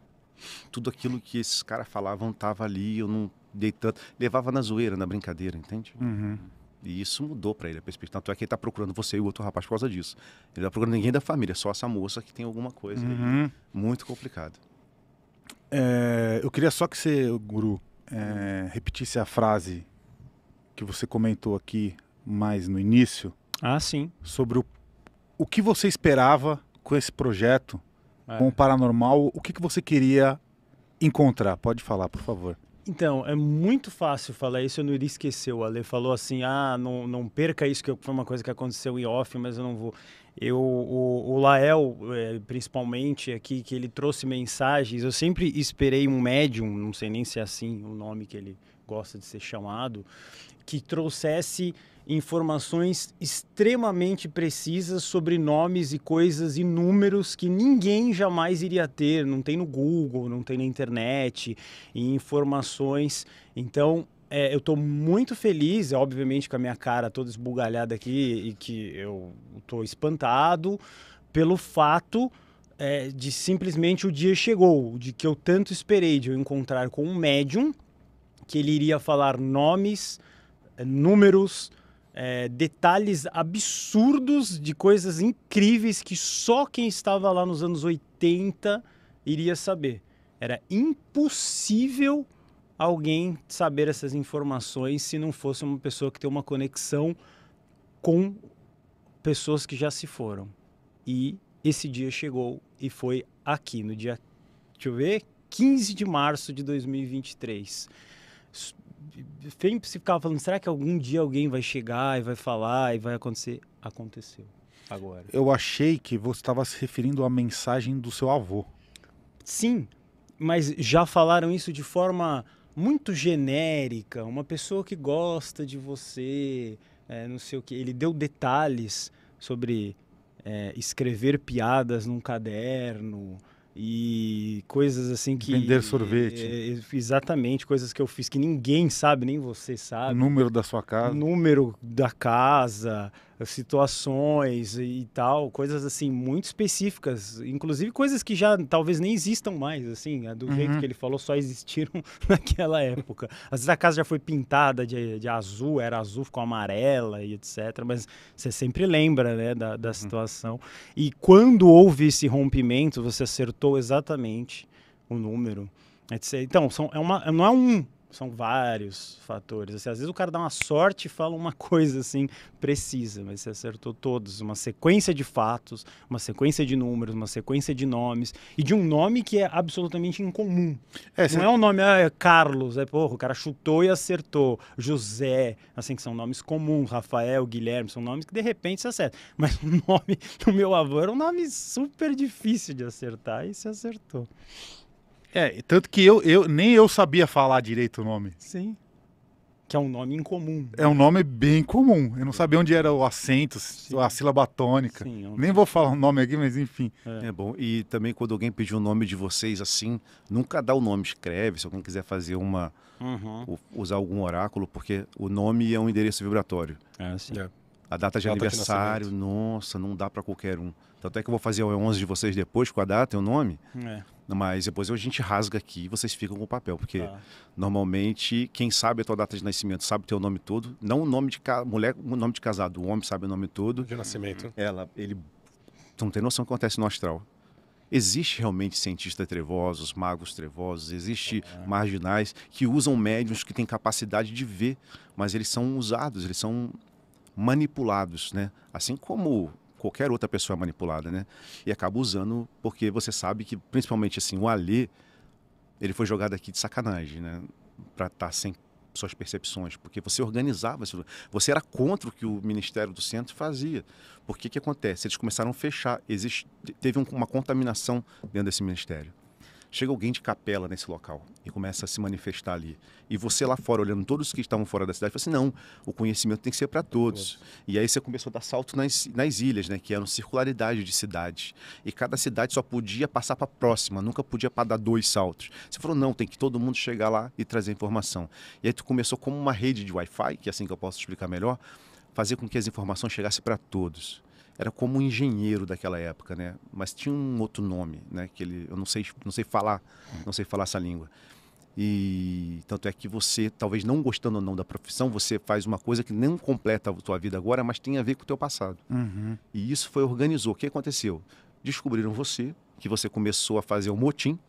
Tudo aquilo que esses caras falavam tava ali, eu não dei tanto. Levava na zoeira, na brincadeira, entende? Uhum. E isso mudou para ele a perspectiva. Tanto é que ele tá procurando você e o outro rapaz por causa disso. Ele tá procurando ninguém da família, só essa moça que tem alguma coisa. Uhum. Muito complicado. É, eu queria só que você, Guru, é, repetisse a frase que você comentou aqui mais no início. Ah, sim. Sobre o o que você esperava com esse projeto, é. com o paranormal? O que, que você queria encontrar? Pode falar, por favor. Então, é muito fácil falar isso, eu não iria esquecer. O Ale falou assim: ah, não, não perca isso, que foi uma coisa que aconteceu em off, mas eu não vou. Eu, o, o Lael, é, principalmente aqui, que ele trouxe mensagens, eu sempre esperei um médium, não sei nem se é assim o nome que ele gosta de ser chamado, que trouxesse informações extremamente precisas sobre nomes e coisas e números que ninguém jamais iria ter, não tem no Google, não tem na internet, e informações. Então, é, eu estou muito feliz, é, obviamente com a minha cara toda esbugalhada aqui e que eu estou espantado pelo fato é, de simplesmente o dia chegou, de que eu tanto esperei de eu encontrar com um médium que ele iria falar nomes, é, números, é, detalhes absurdos de coisas incríveis que só quem estava lá nos anos 80 iria saber. Era impossível alguém saber essas informações se não fosse uma pessoa que tem uma conexão com pessoas que já se foram. E esse dia chegou e foi aqui, no dia, deixa eu ver, 15 de março de 2023 sempre se ficava falando, será que algum dia alguém vai chegar e vai falar e vai acontecer? Aconteceu. Agora. Eu achei que você estava se referindo à mensagem do seu avô. Sim, mas já falaram isso de forma muito genérica. Uma pessoa que gosta de você, é, não sei o que. Ele deu detalhes sobre é, escrever piadas num caderno e coisas assim que. Vender sorvete. É, é, exatamente, coisas que eu fiz que ninguém sabe, nem você sabe. O número da sua casa. O número da casa, situações e tal, coisas assim muito específicas, inclusive coisas que já talvez nem existam mais, assim, do uhum. jeito que ele falou, só existiram [laughs] naquela época. Às vezes a casa já foi pintada de, de azul, era azul, ficou amarela e etc, mas você sempre lembra, né, da, da uhum. situação. E quando houve esse rompimento, você acertou exatamente o número. Etc. Então, são, é uma, não é um são vários fatores. Assim, às vezes o cara dá uma sorte e fala uma [laughs] coisa assim precisa, mas você acertou todos. Uma sequência de fatos, uma sequência de números, uma sequência de nomes e de um nome que é absolutamente incomum. É, Não é um nome, ah, é Carlos, é porra, o cara chutou e acertou. José, assim, que são nomes comuns. Rafael, Guilherme, são nomes que de repente você acerta. [laughs] Mas o nome do meu avô era um nome super difícil de acertar e se acertou. É, tanto que eu, eu nem eu sabia falar direito o nome. Sim. Que é um nome incomum. É um nome bem comum. Eu não sabia onde era o acento, Sim. a sílaba tônica. Sim, é um... Nem vou falar o nome aqui, mas enfim. É. é. bom. E também quando alguém pedir o nome de vocês assim, nunca dá o nome, escreve. Se alguém quiser fazer uma. Uhum. Usar algum oráculo, porque o nome é um endereço vibratório. Ah, é, assim. É a data de data aniversário, de nossa, não dá para qualquer um. Tanto é que eu vou fazer o 11 de vocês depois com a data e o nome. É. Mas depois a gente rasga aqui e vocês ficam com o papel. Porque tá. normalmente, quem sabe a tua data de nascimento sabe o teu nome todo. Não o nome de mulher, o nome de casado. O homem sabe o nome todo. De nascimento. Ela, ele. Tu não tem noção do que acontece no astral. Existe realmente cientistas trevosos, magos trevosos, existe uhum. marginais que usam médiums que têm capacidade de ver, mas eles são usados, eles são manipulados, né? Assim como qualquer outra pessoa é manipulada, né? E acaba usando porque você sabe que, principalmente assim, o Alê, ele foi jogado aqui de sacanagem, né? Para estar tá sem suas percepções, porque você organizava, você era contra o que o Ministério do Centro fazia. Por que que acontece? Eles começaram a fechar, existe, teve uma contaminação dentro desse ministério. Chega alguém de capela nesse local e começa a se manifestar ali. E você lá fora, olhando todos que estavam fora da cidade, fala assim: não, o conhecimento tem que ser para todos. E aí você começou a dar salto nas, nas ilhas, né, que eram circularidade de cidades. E cada cidade só podia passar para a próxima, nunca podia para dar dois saltos. Você falou: não, tem que todo mundo chegar lá e trazer informação. E aí tu começou como uma rede de Wi-Fi, que é assim que eu posso explicar melhor, fazer com que as informações chegassem para todos era como um engenheiro daquela época, né? Mas tinha um outro nome, né? Que ele, eu não sei, não sei falar, não sei falar essa língua. E tanto é que você, talvez não gostando ou não da profissão, você faz uma coisa que não completa a tua vida agora, mas tem a ver com o teu passado. Uhum. E isso foi organizou. O que aconteceu? Descobriram você, que você começou a fazer um motim,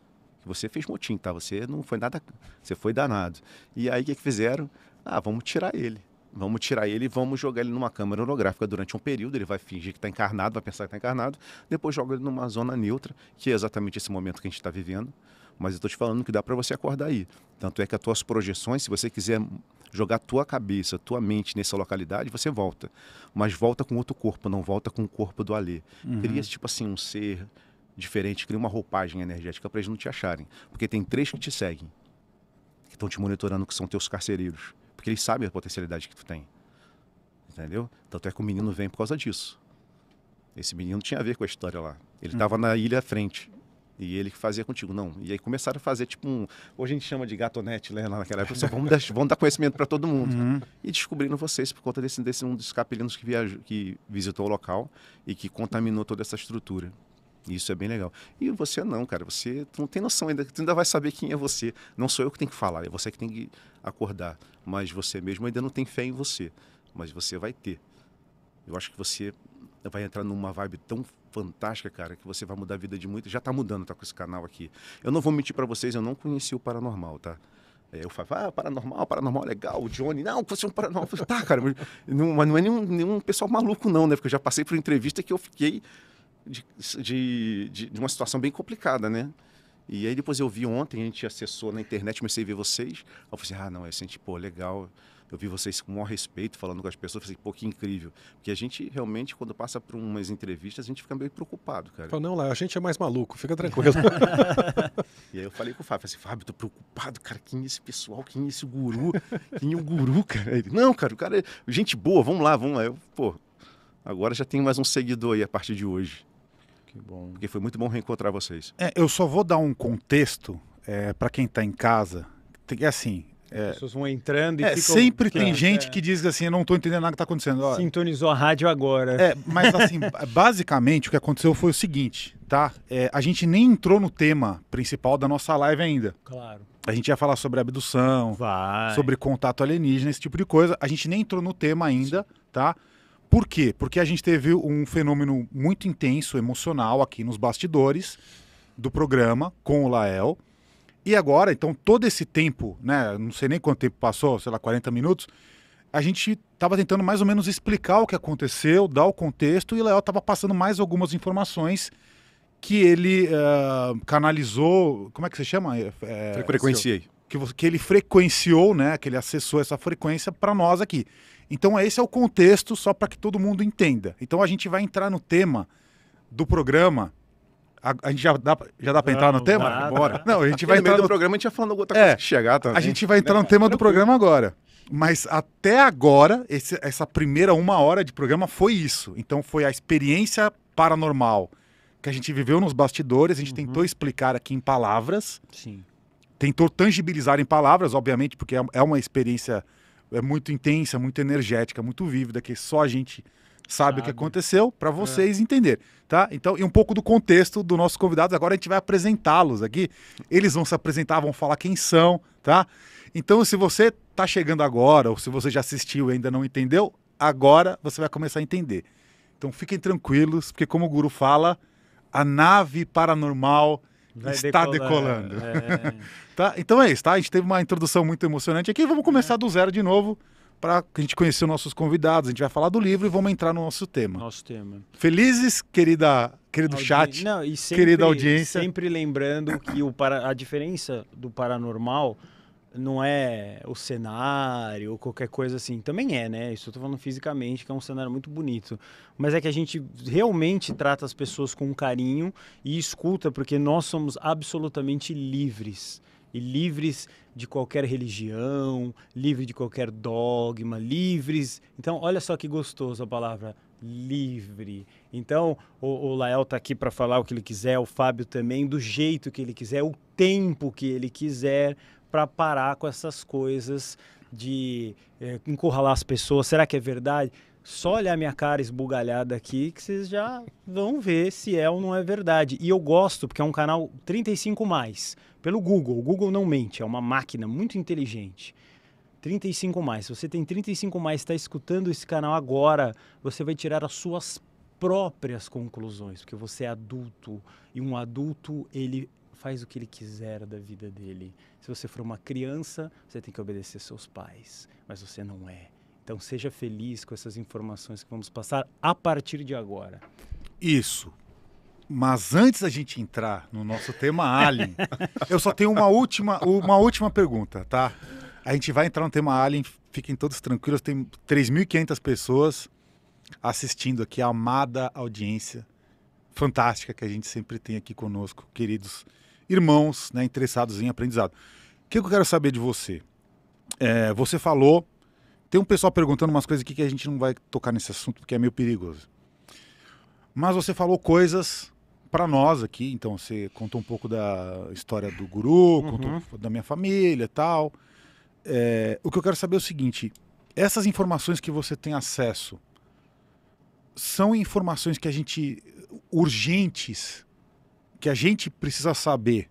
que você fez motim, tá? Você não foi nada, você foi danado. E aí o que, é que fizeram? Ah, vamos tirar ele. Vamos tirar ele e vamos jogar ele numa câmara holográfica durante um período. Ele vai fingir que está encarnado, vai pensar que está encarnado. Depois joga ele numa zona neutra, que é exatamente esse momento que a gente está vivendo. Mas eu estou te falando que dá para você acordar aí. Tanto é que as tuas projeções, se você quiser jogar tua cabeça, tua mente nessa localidade, você volta. Mas volta com outro corpo, não volta com o corpo do Alê. Uhum. Cria, tipo assim, um ser diferente, cria uma roupagem energética para eles não te acharem. Porque tem três que te seguem, que estão te monitorando, que são teus carcereiros. Porque ele sabe a potencialidade que tu tem. Entendeu? Tanto é que o menino vem por causa disso. Esse menino tinha a ver com a história lá. Ele estava hum. na ilha à frente. E ele que fazia contigo, não. E aí começaram a fazer tipo um. Hoje a gente chama de gatonete, né? Lá naquela época, vamos, dar, vamos dar conhecimento para todo mundo. Uhum. E descobrindo vocês por conta desse, desse um dos capelinos que, viajou, que visitou o local e que contaminou toda essa estrutura. Isso é bem legal. E você não, cara, você não tem noção ainda, Você ainda vai saber quem é você. Não sou eu que tenho que falar, é você que tem que acordar. Mas você mesmo ainda não tem fé em você. Mas você vai ter. Eu acho que você vai entrar numa vibe tão fantástica, cara, que você vai mudar a vida de muitos. Já tá mudando, tá com esse canal aqui. Eu não vou mentir para vocês, eu não conheci o paranormal, tá? É, eu falava, ah, paranormal, paranormal legal, o Johnny, não, você é um paranormal. tá, cara, mas não, mas não é nenhum, nenhum pessoal maluco, não, né? Porque eu já passei por entrevista que eu fiquei de, de, de, uma situação bem complicada, né? E aí depois eu vi ontem, a gente acessou na internet, comecei a ver vocês. Eu falei assim, ah, não, é assim, tipo, legal. Eu vi vocês com o maior respeito, falando com as pessoas, falei assim, pô, que incrível. Porque a gente realmente, quando passa por umas entrevistas, a gente fica meio preocupado, cara. Fala, não, lá, a gente é mais maluco, fica tranquilo. [laughs] [laughs] e aí eu falei com o Fábio, assim, Fábio, tô preocupado, cara, quem é esse pessoal, quem é esse guru, quem é o guru, cara? Ele, não, cara, o cara é gente boa, vamos lá, vamos lá. Eu, pô, agora já tem mais um seguidor aí a partir de hoje. Que bom. Porque foi muito bom reencontrar vocês. É, eu só vou dar um contexto é, para quem está em casa. É assim, é, As pessoas vão entrando e é, ficam... Sempre tem gente é. que diz assim, eu não estou entendendo nada que está acontecendo. Olha, Sintonizou a rádio agora. É, mas assim, [laughs] basicamente o que aconteceu foi o seguinte, tá? É, a gente nem entrou no tema principal da nossa live ainda. Claro. A gente ia falar sobre abdução, Vai. sobre contato alienígena, esse tipo de coisa. A gente nem entrou no tema ainda, tá? Por quê? Porque a gente teve um fenômeno muito intenso, emocional, aqui nos bastidores do programa com o Lael. E agora, então, todo esse tempo, né? Não sei nem quanto tempo passou, sei lá, 40 minutos. A gente estava tentando mais ou menos explicar o que aconteceu, dar o contexto, e o Lael estava passando mais algumas informações que ele uh, canalizou. Como é que se chama? É, é Frequenciei. Que, que ele frequenciou, né? Que ele acessou essa frequência para nós aqui. Então esse é o contexto, só para que todo mundo entenda. Então a gente vai entrar no tema do programa. A, a gente já dá, já dá para entrar no tema? Dá, Bora. [laughs] Não, a gente vai no entrar no... do programa, a gente já falando outra é, coisa é, que chegar também. Tá, a gente vai entrar no né? tema do programa agora. Mas até agora, esse, essa primeira uma hora de programa foi isso. Então foi a experiência paranormal que a gente viveu nos bastidores, a gente uhum. tentou explicar aqui em palavras. Sim. Tentou tangibilizar em palavras, obviamente, porque é, é uma experiência é muito intensa, muito energética, muito vívida, que só a gente sabe, sabe. o que aconteceu, para é. vocês é. entenderem, tá? Então, e um pouco do contexto do nosso convidado, agora a gente vai apresentá-los aqui. Eles vão se apresentar, vão falar quem são, tá? Então, se você tá chegando agora, ou se você já assistiu e ainda não entendeu, agora você vai começar a entender. Então, fiquem tranquilos, porque como o guru fala, a nave paranormal Vai está decolando. É, é, [laughs] é. tá? Então é isso, tá? A gente teve uma introdução muito emocionante aqui. Vamos começar é. do zero de novo para a gente conhecer os nossos convidados. A gente vai falar do livro e vamos entrar no nosso tema. Nosso tema. Felizes, querida, querido Audi... chat, Não, sempre, querida audiência. Sempre lembrando que o para... a diferença do paranormal não é o cenário ou qualquer coisa assim. Também é, né? Isso eu tô falando fisicamente, que é um cenário muito bonito. Mas é que a gente realmente trata as pessoas com carinho e escuta, porque nós somos absolutamente livres. E livres de qualquer religião, livre de qualquer dogma, livres. Então, olha só que gostoso a palavra livre. Então, o, o Lael está aqui para falar o que ele quiser, o Fábio também, do jeito que ele quiser, o tempo que ele quiser, para parar com essas coisas de é, encurralar as pessoas. Será que é verdade? Só olhar minha cara esbugalhada aqui que vocês já vão ver se é ou não é verdade. E eu gosto porque é um canal 35 mais pelo Google. O Google não mente, é uma máquina muito inteligente. 35 mais. Se você tem 35 mais, está escutando esse canal agora, você vai tirar as suas próprias conclusões, porque você é adulto e um adulto ele faz o que ele quiser da vida dele. Se você for uma criança, você tem que obedecer seus pais, mas você não é. Então seja feliz com essas informações que vamos passar a partir de agora. Isso. Mas antes da gente entrar no nosso tema Alien, [laughs] eu só tenho uma última, uma última pergunta, tá? A gente vai entrar no tema Alien, fiquem todos tranquilos, tem 3.500 pessoas assistindo aqui, a amada audiência fantástica que a gente sempre tem aqui conosco, queridos irmãos né, interessados em aprendizado. O que eu quero saber de você? É, você falou. Tem um pessoal perguntando umas coisas aqui que a gente não vai tocar nesse assunto porque é meio perigoso. Mas você falou coisas para nós aqui, então você contou um pouco da história do guru, uhum. contou da minha família e tal. É, o que eu quero saber é o seguinte: essas informações que você tem acesso são informações que a gente urgentes que a gente precisa saber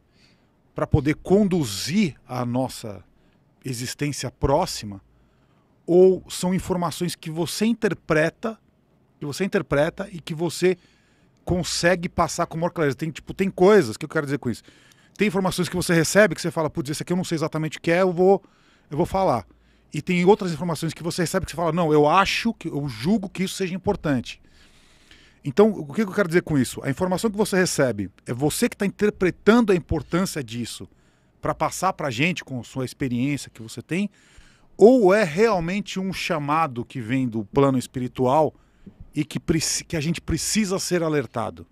para poder conduzir a nossa existência próxima ou são informações que você interpreta, que você interpreta e que você consegue passar com maior clareza. Tem tipo, tem coisas que eu quero dizer com isso. Tem informações que você recebe que você fala, putz, esse aqui eu não sei exatamente o que é, eu vou eu vou falar. E tem outras informações que você recebe que você fala, não, eu acho que eu julgo que isso seja importante. Então, o que eu quero dizer com isso? A informação que você recebe é você que está interpretando a importância disso para passar para a gente com sua experiência que você tem, ou é realmente um chamado que vem do plano espiritual e que, que a gente precisa ser alertado?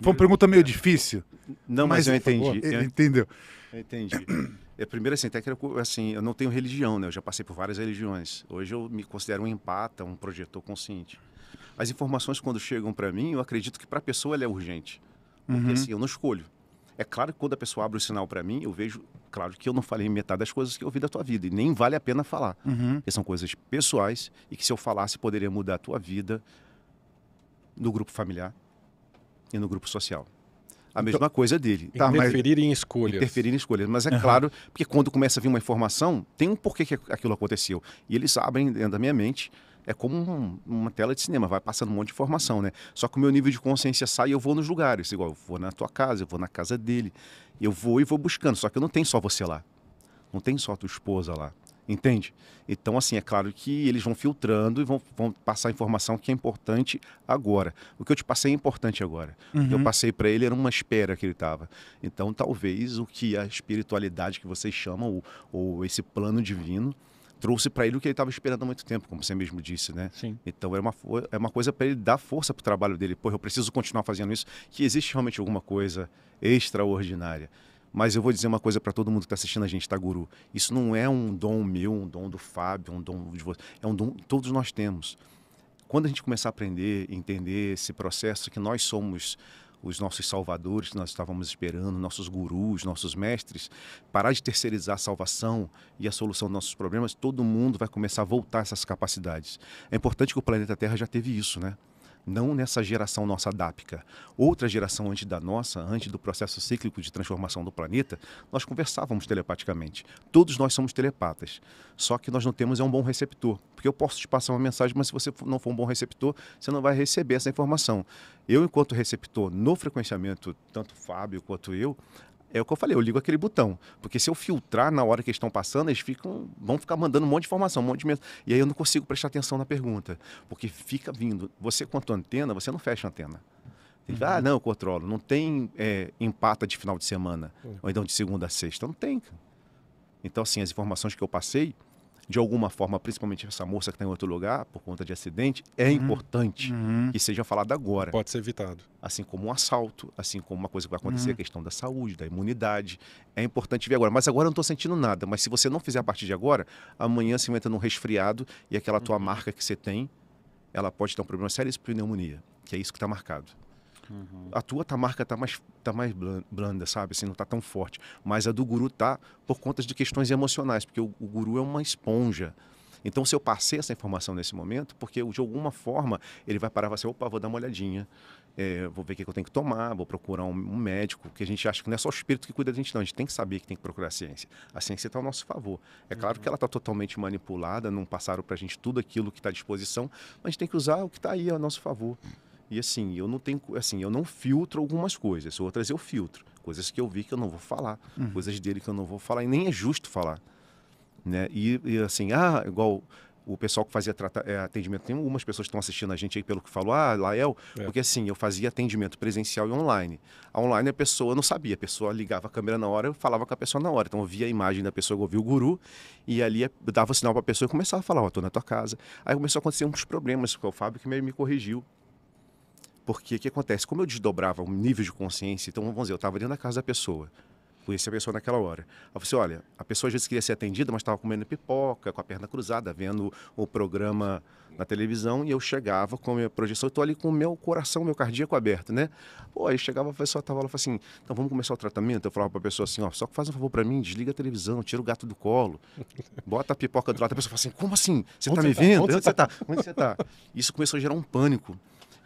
Foi uma pergunta meio difícil. Não, mas, mas eu entendi. Eu, [laughs] entendeu? Eu entendi. É, primeiro, assim, técnico, assim, eu não tenho religião, né? Eu já passei por várias religiões. Hoje eu me considero um empata, um projetor consciente as informações quando chegam para mim, eu acredito que para a pessoa ela é urgente. Porque uhum. assim, eu não escolho. É claro que quando a pessoa abre o sinal para mim, eu vejo, claro que eu não falei metade das coisas que eu ouvi da tua vida e nem vale a pena falar. Uhum. Porque são coisas pessoais e que se eu falasse poderia mudar a tua vida no grupo familiar e no grupo social. A então, mesma coisa dele. Tá, interferir mas, em escolhas. Interferir em escolhas. Mas é uhum. claro, porque quando começa a vir uma informação, tem um porquê que aquilo aconteceu. E eles abrem dentro da minha mente é como um, uma tela de cinema, vai passando um monte de informação, né? Só que o meu nível de consciência sai e eu vou nos lugares, igual eu vou na tua casa, eu vou na casa dele, eu vou e vou buscando. Só que não tem só você lá, não tem só tua esposa lá, entende? Então, assim, é claro que eles vão filtrando e vão, vão passar informação que é importante agora. O que eu te passei é importante agora. Uhum. O que eu uhum. passei para ele era uma espera que ele estava. Então, talvez o que a espiritualidade que vocês chamam, ou, ou esse plano divino, trouxe para ele o que ele estava esperando há muito tempo, como você mesmo disse, né? Sim. Então é uma, é uma coisa para ele dar força para o trabalho dele. Pô, eu preciso continuar fazendo isso, que existe realmente alguma coisa extraordinária. Mas eu vou dizer uma coisa para todo mundo que está assistindo a gente, tá, Guru? Isso não é um dom meu, um dom do Fábio, um dom de você. É um dom que todos nós temos. Quando a gente começar a aprender, entender esse processo que nós somos os nossos salvadores que nós estávamos esperando, nossos gurus, nossos mestres, parar de terceirizar a salvação e a solução dos nossos problemas, todo mundo vai começar a voltar essas capacidades. É importante que o planeta Terra já teve isso, né? não nessa geração nossa adápica. Outra geração antes da nossa, antes do processo cíclico de transformação do planeta, nós conversávamos telepaticamente. Todos nós somos telepatas. Só que nós não temos é um bom receptor. Porque eu posso te passar uma mensagem, mas se você não for um bom receptor, você não vai receber essa informação. Eu, enquanto receptor no frequenciamento, tanto Fábio quanto eu, é o que eu falei, eu ligo aquele botão. Porque se eu filtrar na hora que eles estão passando, eles ficam, vão ficar mandando um monte de informação, um monte de mensagem. E aí eu não consigo prestar atenção na pergunta. Porque fica vindo. Você, quanto antena, você não fecha a antena. Ah, uhum. Ah, não, eu controlo. Não tem é, empata de final de semana. Uhum. Ou então de segunda a sexta. Não tem. Então, assim, as informações que eu passei, de alguma forma, principalmente essa moça que está em outro lugar, por conta de acidente, é uhum. importante uhum. que seja falado agora. Pode ser evitado. Assim como um assalto, assim como uma coisa que vai acontecer, uhum. a questão da saúde, da imunidade. É importante ver agora. Mas agora eu não estou sentindo nada. Mas se você não fizer a partir de agora, amanhã você vai entrar num resfriado e aquela tua uhum. marca que você tem, ela pode ter um problema sério de pneumonia, que é isso que está marcado. Uhum. A tua tá, marca tá mais, tá mais blanda, sabe? Assim, não tá tão forte. Mas a do guru tá por conta de questões emocionais, porque o, o guru é uma esponja. Então, se eu passei essa informação nesse momento, porque de alguma forma ele vai parar e vai assim, opa, vou dar uma olhadinha, é, vou ver o que eu tenho que tomar, vou procurar um, um, médico, que a gente acha que não é só o espírito que cuida da gente, não. A gente tem que saber que tem que procurar a ciência. A ciência está ao nosso favor. É claro uhum. que ela está totalmente manipulada, não passaram para a gente tudo aquilo que está à disposição, mas a gente tem que usar o que está aí ao nosso favor. E assim, eu não tenho, assim, eu não filtro algumas coisas, outras eu filtro. Coisas que eu vi que eu não vou falar, uhum. coisas dele que eu não vou falar e nem é justo falar, né? E, e assim, ah, igual o pessoal que fazia eh, atendimento, tem algumas pessoas que estão assistindo a gente aí pelo que falou, ah, Lael, é. porque assim, eu fazia atendimento presencial e online. A online a pessoa não sabia, a pessoa ligava a câmera na hora, eu falava com a pessoa na hora. Então eu via a imagem da pessoa, eu ouvia o guru, e ali é, dava o sinal para a pessoa e começava a falar, ó, oh, tô na tua casa. Aí começou a acontecer uns problemas, com o Fábio que me corrigiu. Porque o que acontece? Como eu desdobrava um nível de consciência, então vamos dizer, eu estava dentro da casa da pessoa, conheci a pessoa naquela hora. Eu falei assim, olha, a pessoa às vezes queria ser atendida, mas estava comendo pipoca, com a perna cruzada, vendo o programa na televisão, e eu chegava com a minha projeção, eu estou ali com o meu coração, meu cardíaco aberto, né? Pô, aí chegava a pessoa, estava lá, falou assim, então vamos começar o tratamento? Eu falava para a pessoa assim, ó, só que faz um favor para mim, desliga a televisão, tira o gato do colo, bota a pipoca do lado, a pessoa fala assim, como assim? Você está me tá? vendo? Onde você está? Onde você está? Tá? Tá? Isso começou a gerar um pânico.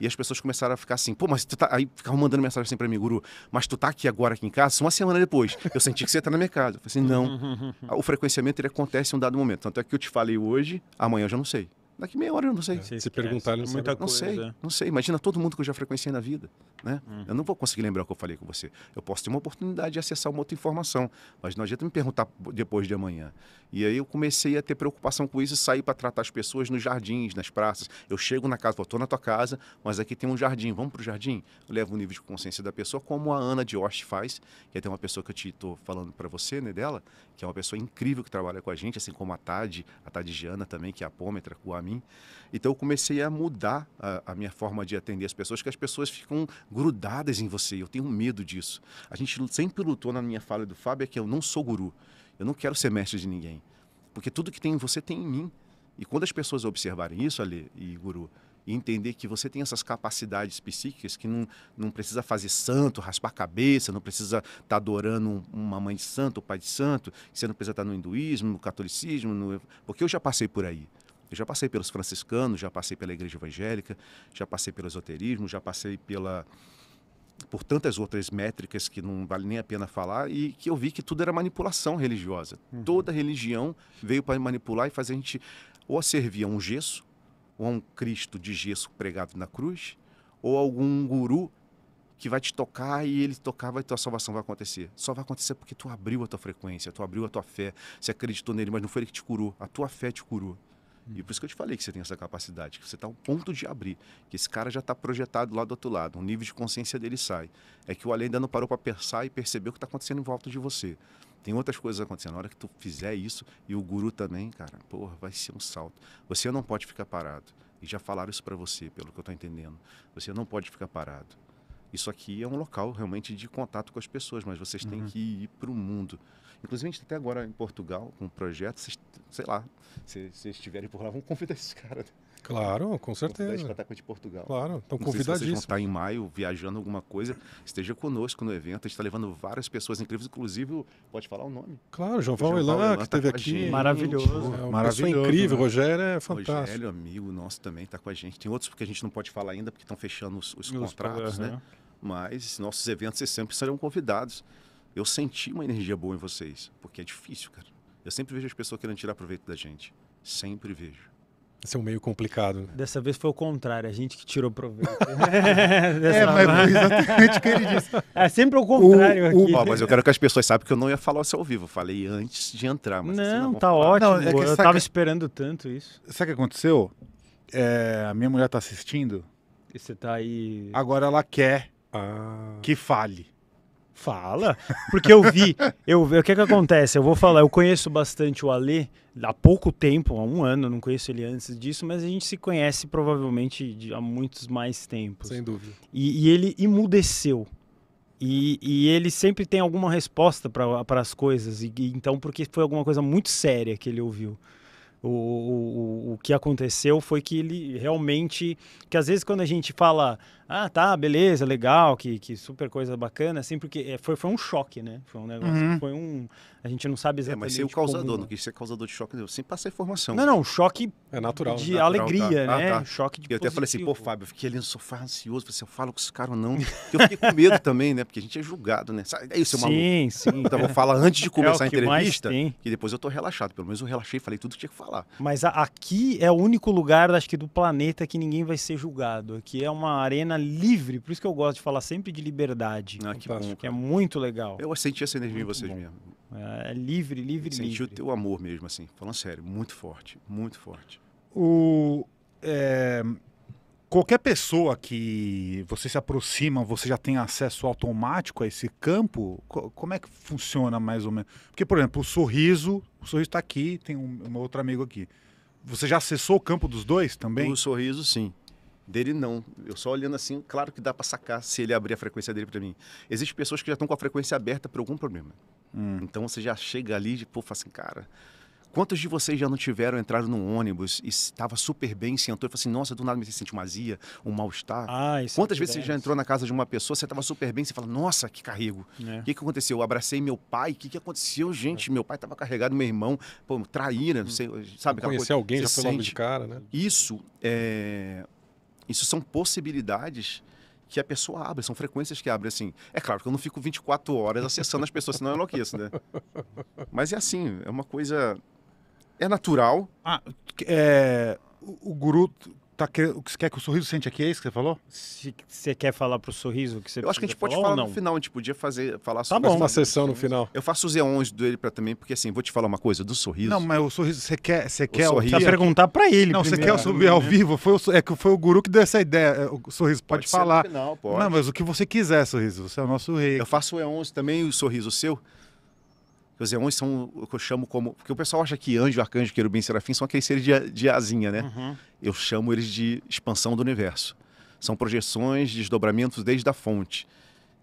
E as pessoas começaram a ficar assim, pô, mas tu tá. Aí ficavam mandando mensagem assim pra mim, guru, mas tu tá aqui agora, aqui em casa? Uma semana depois. Eu senti que você tá na minha casa. Eu falei assim, não. [laughs] o frequenciamento ele acontece em um dado momento. Tanto é que eu te falei hoje, amanhã eu já não sei. Daqui meia hora eu não sei. É. Se, se perguntar, não, muita não coisa. sei. Né? Não sei. Imagina todo mundo que eu já frequenciei na vida. Né? Hum. Eu não vou conseguir lembrar o que eu falei com você. Eu posso ter uma oportunidade de acessar uma outra informação, mas não adianta me perguntar depois de amanhã. E aí eu comecei a ter preocupação com isso e saí para tratar as pessoas nos jardins, nas praças. Eu chego na casa, estou na tua casa, mas aqui tem um jardim, vamos para o jardim? Eu levo o um nível de consciência da pessoa, como a Ana de Oste faz, que é até uma pessoa que eu te estou falando para você, né, dela, que é uma pessoa incrível que trabalha com a gente, assim como a Tade, a Tade Jana também, que é a apômetra, com a mim. Então eu comecei a mudar a, a, minha forma de atender as pessoas, que as pessoas ficam grudadas em você. Eu tenho medo disso. A gente sempre lutou na minha fala do Fábio é que eu não sou guru. Eu não quero ser mestre de ninguém. Porque tudo que tem em você tem em mim. E quando as pessoas observarem isso, Ali e Guru, e entender que você tem essas capacidades psíquicas que não, não precisa fazer santo, raspar a cabeça, não precisa estar tá adorando uma mãe de santo, um pai de santo, que você não precisa estar tá no hinduísmo, no catolicismo, no... porque eu já passei por aí. Eu já passei pelos franciscanos, já passei pela igreja evangélica, já passei pelo esoterismo, já passei pela por tantas outras métricas que não vale nem a pena falar e que eu vi que tudo era manipulação religiosa. Uhum. Toda religião veio para manipular e fazer a gente ou a servir a um gesso, ou a um Cristo de gesso pregado na cruz, ou algum guru que vai te tocar e ele tocar, vai tua salvação vai acontecer. Só vai acontecer porque tu abriu a tua frequência, tu abriu a tua fé, você acreditou nele, mas não foi ele que te curou, a tua fé te curou. E por isso que eu te falei que você tem essa capacidade, que você está ao ponto de abrir, que esse cara já está projetado lá do outro lado, um nível de consciência dele sai. É que o além ainda não parou para pensar e perceber o que está acontecendo em volta de você. Tem outras coisas acontecendo. Na hora que tu fizer isso, e o guru também, cara, porra, vai ser um salto. Você não pode ficar parado. E já falaram isso para você, pelo que eu estou entendendo. Você não pode ficar parado. Isso aqui é um local realmente de contato com as pessoas, mas vocês têm uhum. que ir para o mundo. Inclusive, a gente está até agora em Portugal com um projeto, cês, sei lá, se vocês estiverem por lá, vamos convidar esses caras. Né? Claro, com certeza. Convidar para tá de Portugal. Claro, estão convidadíssimos. Se vocês vão estar tá em maio viajando alguma coisa, esteja conosco no evento. A gente está levando várias pessoas incríveis, inclusive, pode falar o nome. Claro, João Paulo Elan, que esteve tá aqui. Maravilhoso. É Maravilhoso, é pessoa incrível, né? Rogério é fantástico. Rogério, amigo nosso também, está com a gente. Tem outros que a gente não pode falar ainda, porque estão fechando os, os contratos, né? É, é. Mas nossos eventos sempre serão convidados eu senti uma energia boa em vocês, porque é difícil, cara. Eu sempre vejo as pessoas querendo tirar proveito da gente. Sempre vejo. Esse é um meio complicado. Né? Dessa vez foi o contrário, a gente que tirou proveito. [laughs] [laughs] é, mas foi exatamente o que ele disse. É sempre o contrário o, o... aqui. Ó, mas eu quero que as pessoas saibam que eu não ia falar isso ao vivo. Eu falei antes de entrar. não, não tá falar. ótimo. Não, é que, eu saca... tava esperando tanto isso. Sabe o que aconteceu? É, a minha mulher tá assistindo. E você tá aí... Agora ela quer ah. que fale. Fala, porque eu vi, eu o que que acontece? Eu vou falar, eu conheço bastante o Alê há pouco tempo, há um ano, não conheço ele antes disso, mas a gente se conhece provavelmente de, há muitos mais tempos. Sem dúvida. E, e ele emudeceu. E, e, ele sempre tem alguma resposta para as coisas, e, e, então porque foi alguma coisa muito séria que ele ouviu. o, o, o que aconteceu foi que ele realmente. Que às vezes quando a gente fala ah, tá, beleza, legal, que, que super coisa bacana, assim, porque eh, foi, foi um choque, né? Foi um negócio, uhum. foi um... A gente não sabe exatamente É, mas ser o causador, não quis ser causador de choque, eu sempre passei informação. Não, não, choque é natural, de natural, alegria, tá. Ah, né? Ah, tá. Choque de Eu positivo. até falei assim, pô, Fábio, eu fiquei ali no sofá ansioso, você assim, eu falo com os caras ou não? eu fiquei com medo também, né? Porque a gente é julgado, né? É isso, maluco. Sim, sim. Então, vou falar antes de é começar é a entrevista, que depois eu tô relaxado, pelo menos eu relaxei, falei tudo que tinha que falar. Mas aqui é o único lugar, acho que, do planeta que ninguém vai ser julgado. Aqui é uma arena livre, por isso que eu gosto de falar sempre de liberdade. Ah, que, bom, que é muito legal. Eu senti essa energia muito em vocês bom. mesmo. É, é livre, livre, senti livre. Senti o teu amor mesmo, assim, falando sério, muito forte, muito forte. O, é, qualquer pessoa que você se aproxima, você já tem acesso automático a esse campo? Como é que funciona mais ou menos? Porque, por exemplo, o sorriso, o sorriso está aqui, tem um, um outro amigo aqui. Você já acessou o campo dos dois também? O sorriso, sim. Dele não. Eu só olhando assim, claro que dá para sacar se ele abrir a frequência dele para mim. Existem pessoas que já estão com a frequência aberta por algum problema. Hum. Então você já chega ali e, pô, assim, cara, Quantos de vocês já não tiveram, entrado no ônibus e estava super bem, sentou e falou assim, nossa, do nada me senti uma azia, um mal-estar? Ah, é Quantas vezes você já entrou na casa de uma pessoa, você estava super bem, você fala, nossa, que carrego. É. O é. que, que aconteceu? Eu abracei meu pai, o que, que aconteceu, gente? É. Meu pai estava carregado, meu irmão, pô, traíra, não hum. sei, sabe? Conhecer alguém já foi logo de cara, né? Isso é isso são possibilidades que a pessoa abre, são frequências que abre assim. É claro que eu não fico 24 horas acessando as pessoas, senão eu é enlouqueço, né? Mas é assim, é uma coisa. É natural. Ah, é, o, o guru Tá que, o que quer que o sorriso sente aqui, é isso que você falou? Se você quer falar pro sorriso que você Eu acho que a gente pode falar, no final, a gente podia fazer, falar tá bom, uma sessão no final. Eu faço os E11 dele para também, porque assim, vou te falar uma coisa, do sorriso. Não, mas o sorriso, você quer, você quer sorriso. Precisa perguntar pra ele. Não, você quer eu subir ao vivo? Foi o, é que foi o guru que deu essa ideia. É, o sorriso pode, pode falar. Final, pode. Não, mas o que você quiser, sorriso. Você é o nosso rei. Eu faço o E11 também, o sorriso seu que os eons são o que eu chamo como. Porque o pessoal acha que anjo, arcanjo, querubim, serafim são aqueles seres de, de asinha, né? Uhum. Eu chamo eles de expansão do universo. São projeções, desdobramentos desde a fonte.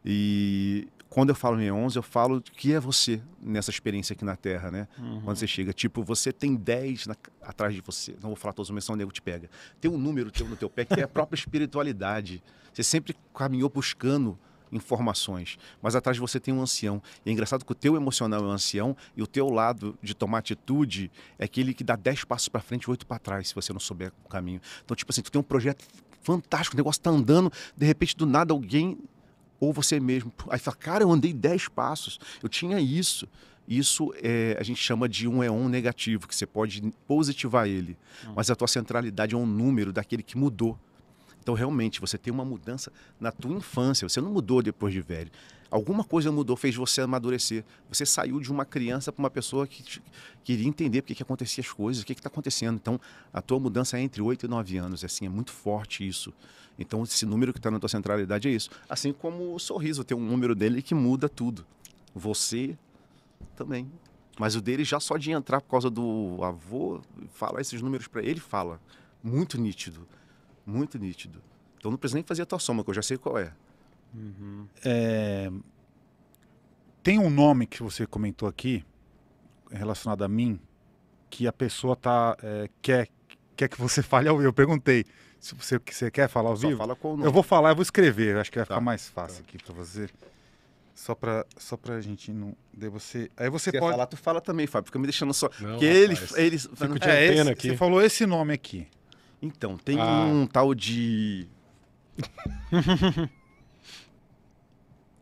E quando eu falo em eons, eu falo que é você nessa experiência aqui na Terra, né? Uhum. Quando você chega, tipo, você tem 10 atrás de você. Não vou falar todos, os meus o nego te pega. Tem um número teu no teu pé que é a própria [laughs] espiritualidade. Você sempre caminhou buscando informações, mas atrás de você tem um ancião. E é engraçado que o teu emocional é um ancião e o teu lado de tomar atitude é aquele que dá dez passos para frente e oito para trás, se você não souber o caminho. Então, tipo assim, tu tem um projeto fantástico, o negócio está andando, de repente, do nada, alguém ou você mesmo. Aí fala, cara, eu andei 10 passos, eu tinha isso. Isso é, a gente chama de um éon negativo, que você pode positivar ele, hum. mas a tua centralidade é um número daquele que mudou. Então, realmente, você tem uma mudança na tua infância. Você não mudou depois de velho. Alguma coisa mudou, fez você amadurecer. Você saiu de uma criança para uma pessoa que queria entender por que, acontecia as coisas, o que está acontecendo. Então, a tua mudança é entre 8 e 9 anos. É, assim, é muito forte isso. Então, esse número que está na tua centralidade é isso. Assim como o sorriso, tem um número dele que muda tudo. Você também. Mas o dele já só de entrar por causa do avô, falar esses números para ele, fala. Muito nítido. Muito nítido. Então não precisa nem fazer a tua soma, que eu já sei qual é. Uhum. é... Tem um nome que você comentou aqui, relacionado a mim, que a pessoa tá, é, quer, quer que você [laughs] fale ao vivo. Eu perguntei se você, você quer falar ao Só vivo. eu vou falar, eu vou escrever. Eu acho que vai tá. ficar mais tá. fácil tá. aqui para você. Só pra, só pra gente não. Daí você. Aí você Se pode. falar, tu fala também, Fábio. Fica me deixando só. Não, que ele. ele... É, esse, aqui. Você falou esse nome aqui. Então, tem ah. um tal de. [laughs]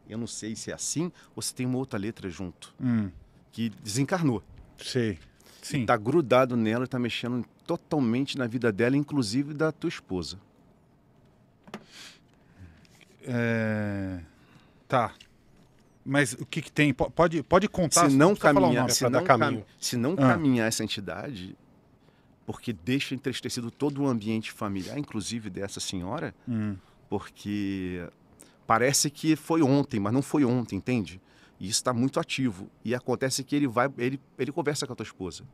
eu não sei se é assim ou se tem uma outra letra junto. Hum. Que desencarnou. Sei. Sim. tá grudado nela e tá mexendo totalmente na vida dela, inclusive da tua esposa. É... Tá. Mas o que, que tem? Pode, pode contar? Se não, caminhar, se não, caminho. se não ah. caminhar essa entidade, porque deixa entristecido todo o ambiente familiar, inclusive dessa senhora, hum. porque parece que foi ontem, mas não foi ontem, entende? E isso está muito ativo. E acontece que ele vai, ele, ele conversa com a tua esposa.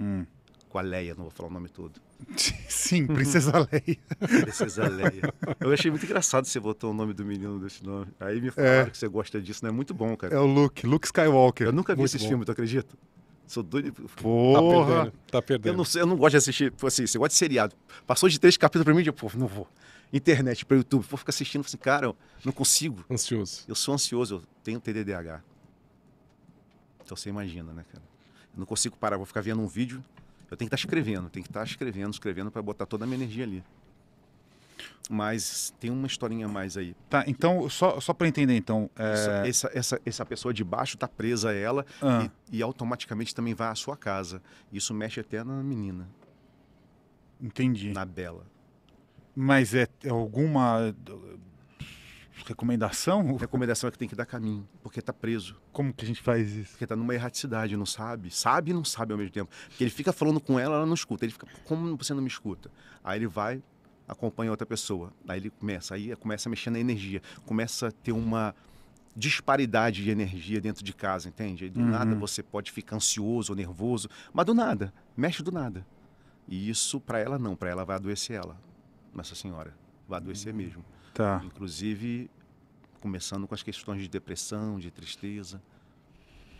Hum. Com a Leia, não vou falar o nome todo. [laughs] Sim, Princesa [laughs] Leia. Princesa Leia. Eu achei muito engraçado você botou o nome do menino desse nome. Aí me é. falaram é. que você gosta disso, né? Muito bom, cara. É o Luke, Luke Skywalker. Eu nunca vi muito esse bom. filme, tu acredita? Sou doido. Porra! Tá perdendo. Tá perdendo. Eu, não, eu não gosto de assistir, tipo assim, você gosta de seriado. Passou de três capítulos pra mim, eu, pô, não vou. Internet, pra YouTube, pô, fica assistindo, assim, cara, eu não consigo. Ansioso. Eu sou ansioso, eu tenho TDDH. Então você imagina, né, cara? Eu não consigo parar, vou ficar vendo um vídeo, eu tenho que estar tá escrevendo, tenho que estar tá escrevendo, escrevendo para botar toda a minha energia ali. Mas tem uma historinha mais aí. Tá, então, só, só para entender, então. É... Essa, essa, essa, essa, pessoa de baixo está presa a ela ah. e, e, automaticamente também vai à sua casa. Isso mexe até na menina. Entendi. Na dela. Mas é, é alguma eh, recomendação? Recomendação é que tem que dar caminho, porque está preso. Como que a gente faz isso? Porque está numa erraticidade, não sabe. Sabe e não sabe ao mesmo tempo. Porque ele fica falando com ela, ela não escuta. Ele fica, como você não me escuta? Aí ele vai, acompanha outra pessoa. Aí ele começa, aí começa a mexer na energia, começa a ter uma disparidade de energia dentro de casa, entende? do uhum. nada você pode ficar ansioso ou nervoso, mas do nada, mexe do nada. E isso para ela não, para ela vai adoecer ela, Nossa Senhora, vai adoecer uhum. mesmo. Tá. Inclusive começando com as questões de depressão, de tristeza.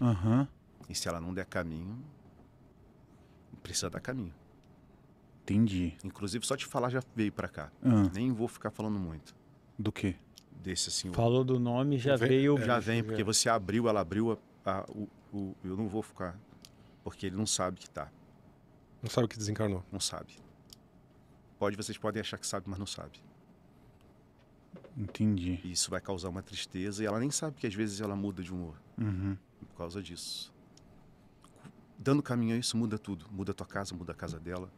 Uhum. E se ela não der caminho, precisa dar caminho. Entendi. Inclusive, só te falar já veio para cá. Ah. Nem vou ficar falando muito. Do quê? Desse assim. Falou do nome, já vem, veio. É, já vem, porque você abriu, ela abriu. A, a, o, o, eu não vou ficar. Porque ele não sabe que tá. Não sabe que desencarnou? Não sabe. Pode, vocês podem achar que sabe, mas não sabe. Entendi. Isso vai causar uma tristeza e ela nem sabe que às vezes ela muda de humor. Uhum. Por causa disso. Dando caminho a isso muda tudo. Muda a tua casa, muda a casa dela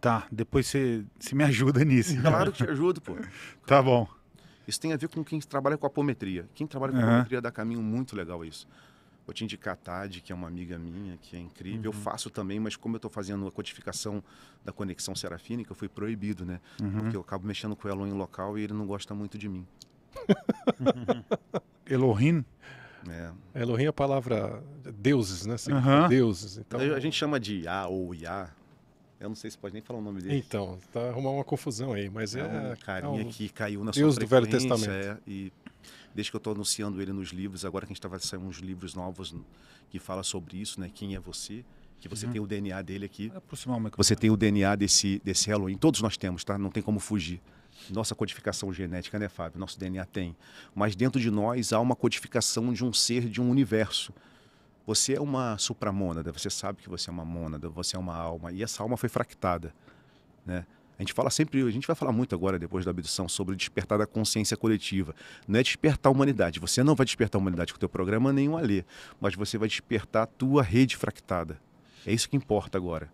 Tá, depois você, me ajuda nisso. Claro que te ajudo, pô. [laughs] Tá bom. Isso tem a ver com quem trabalha com apometria. Quem trabalha com uhum. apometria dá caminho muito legal a isso. Vou te indicar a Tade, que é uma amiga minha, que é incrível. Uhum. Eu faço também, mas como eu estou fazendo a codificação da conexão serafínica, eu fui proibido, né? Uhum. Porque eu acabo mexendo com o Elohim local e ele não gosta muito de mim. [laughs] Elohim? É. Elohim é a palavra deuses, né? Deuses. Então... A gente chama de Yah ou Yah, eu não sei se pode nem falar o nome dele. Então, tá arrumar uma confusão aí, mas é. é um carinha é um... que caiu na Deus sua do Velho Testamento. É, e desde que eu estou anunciando ele nos livros, agora que a gente estava saindo uns livros novos que fala sobre isso, né? Quem é você? Que você uhum. tem o DNA dele aqui. Você tem o DNA desse, desse Halloween. Todos nós temos, tá? Não tem como fugir. Nossa codificação genética, né, Fábio? Nosso DNA tem. Mas dentro de nós há uma codificação de um ser, de um universo você é uma supramônada, você sabe que você é uma mônada, você é uma alma, e essa alma foi fractada. Né? A gente fala sempre, a gente vai falar muito agora, depois da abdução, sobre o despertar da consciência coletiva. Não é despertar a humanidade. Você não vai despertar a humanidade com o teu programa, nenhum a ler, mas você vai despertar a tua rede fractada. É isso que importa agora.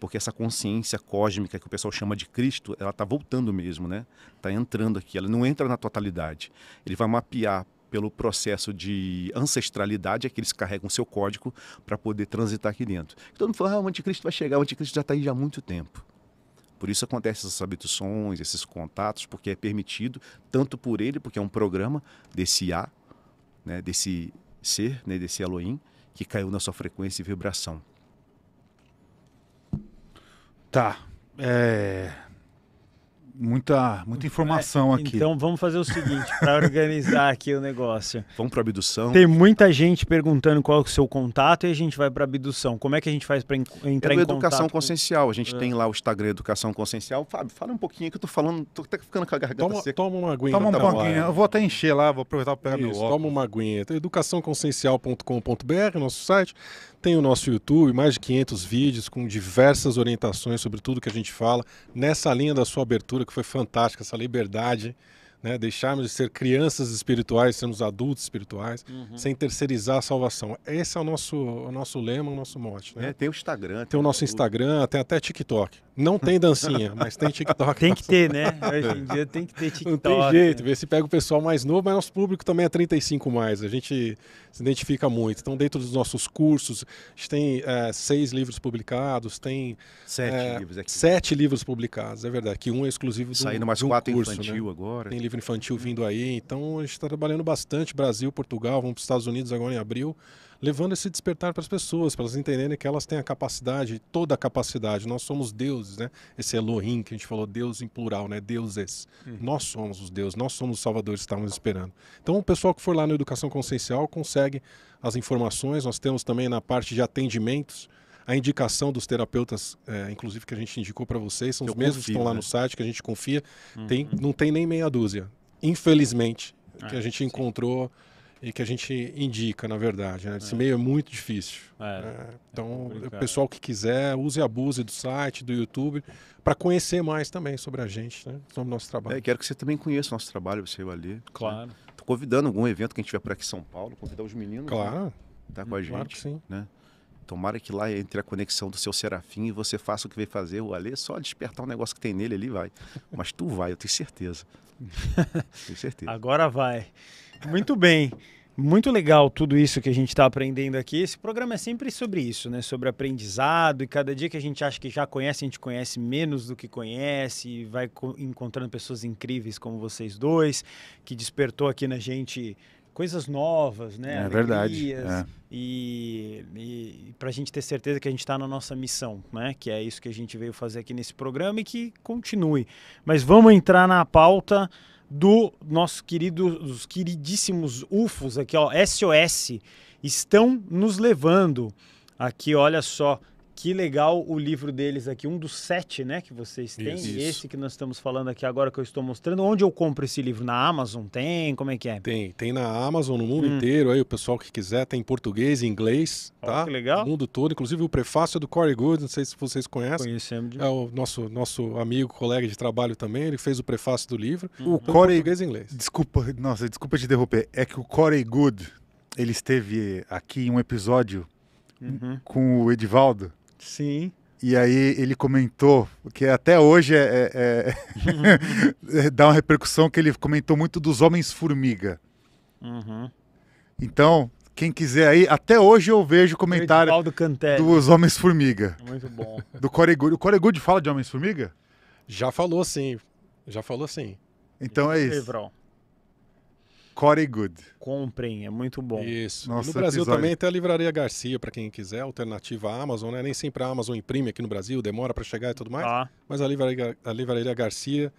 Porque essa consciência cósmica que o pessoal chama de Cristo, ela está voltando mesmo, né? Está entrando aqui. Ela não entra na totalidade. Ele vai mapear pelo processo de ancestralidade, é que eles carregam seu código para poder transitar aqui dentro. Todo mundo fala, ah, o anticristo vai chegar, o anticristo já está aí há muito tempo. Por isso acontecem essas habituções, esses contatos, porque é permitido, tanto por ele, porque é um programa desse A, né, desse ser, né, desse Elohim, que caiu na sua frequência e vibração. Tá. É muita, muita informação é, aqui. Então vamos fazer o seguinte, para organizar aqui o negócio. [laughs] Vamos para abdução. Tem muita gente perguntando qual é o seu contato e a gente vai para abdução. Como é que a gente faz para entrar é em contato? Educação com... Consciencial. A gente é. tem lá o Instagram Educação Consciencial. Fábio, fala um pouquinho que eu tô falando, tô até ficando com a garganta toma, seca. Toma uma aguinha. Toma uma aguinha. Tá eu vou até encher lá, vou aproveitar para pegar Isso, meu óculos. Toma uma aguinha. Educaçãoconsciencial.com.br, nosso site. Tem o nosso YouTube, mais de 500 vídeos com diversas orientações sobre tudo que a gente fala, nessa linha da sua abertura, que foi fantástica, essa liberdade né? deixarmos de ser crianças espirituais, sermos adultos espirituais, uhum. sem terceirizar a salvação. Esse é o nosso, o nosso lema, o nosso mote. Né? É, tem o Instagram. Tem, tem o nosso Instagram, tem até TikTok. Não tem dancinha, [laughs] mas tem TikTok. Tem que ter, né? [laughs] Hoje em dia tem que ter TikTok. Não tem jeito, né? vê se pega o pessoal mais novo, mas nosso público também é 35 mais. A gente se identifica muito. Então, dentro dos nossos cursos, a gente tem é, seis livros publicados, tem sete, é, livros, aqui. sete livros publicados, é verdade. Que um é exclusivo do Saindo mais quatro curso, infantil né? agora. Tem livro livro infantil vindo aí. Então a gente está trabalhando bastante Brasil, Portugal, vamos para os Estados Unidos agora em abril, levando esse despertar para as pessoas, para elas entenderem que elas têm a capacidade, toda a capacidade. Nós somos deuses, né? Esse Elohim que a gente falou, Deus em plural, né? Deuses. Hum. Nós somos os deuses, nós somos os salvadores que estávamos esperando. Então o pessoal que for lá na Educação Consciencial consegue as informações. Nós temos também na parte de atendimentos a indicação dos terapeutas, é, inclusive que a gente indicou para vocês, são eu os mesmos que estão lá né? no site, que a gente confia. Uhum. Tem, não tem nem meia dúzia, infelizmente, é, que a gente sim. encontrou e que a gente indica, na verdade. Né? Esse é. meio é muito difícil. É, né? É então, é o pessoal que quiser, use e abuse do site, do YouTube, para conhecer mais também sobre a gente, né? sobre o nosso trabalho. É, quero que você também conheça o nosso trabalho, você ali. Claro. Estou convidando algum evento que a gente tiver por aqui em São Paulo, convidar os meninos. Né? Claro. Né? Tá com a gente. Claro que sim. Né? Tomara que lá entre a conexão do seu serafim e você faça o que veio fazer. O Ale só despertar um negócio que tem nele, ali vai. Mas tu vai, eu tenho certeza. [laughs] tenho certeza. Agora vai. Muito bem. Muito legal tudo isso que a gente está aprendendo aqui. Esse programa é sempre sobre isso, né? Sobre aprendizado. E cada dia que a gente acha que já conhece, a gente conhece menos do que conhece. E vai encontrando pessoas incríveis como vocês dois, que despertou aqui na gente coisas novas, né? É Alegrias, verdade. É. E, e para a gente ter certeza que a gente está na nossa missão, né? Que é isso que a gente veio fazer aqui nesse programa e que continue. Mas vamos entrar na pauta do nosso querido, dos queridíssimos UFOs aqui, ó, SOS, estão nos levando. Aqui, olha só, que legal o livro deles aqui, um dos sete, né, que vocês têm. Isso. Esse que nós estamos falando aqui agora, que eu estou mostrando. Onde eu compro esse livro? Na Amazon tem? Como é que é? Tem, tem na Amazon no mundo hum. inteiro. Aí o pessoal que quiser tem em português e inglês, oh, tá? Que legal. O mundo todo, inclusive o prefácio é do Corey Good, não sei se vocês conhecem. Conhecemos. De... É o nosso nosso amigo, colega de trabalho também. Ele fez o prefácio do livro. Uhum. O Corey português e inglês. Desculpa, nossa, desculpa te interromper. É que o Corey Good ele esteve aqui em um episódio uhum. com o Edivaldo. Sim. E aí ele comentou, que até hoje é, é, é, [laughs] é dá uma repercussão que ele comentou muito dos Homens-Formiga. Uhum. Então, quem quiser aí, até hoje eu vejo comentário dos Homens-Formiga. Muito bom. [laughs] Do Corey Good. O Corey Good fala de Homens-Formiga? Já falou sim. Já falou sim. Então é isso. Corey Good. Comprem, é muito bom. Isso. Nossa, no Brasil episódio. também tem a Livraria Garcia, para quem quiser, alternativa à Amazon, né? Nem sempre a Amazon imprime aqui no Brasil, demora para chegar e tudo mais. Tá. Mas a livraria, a livraria Garcia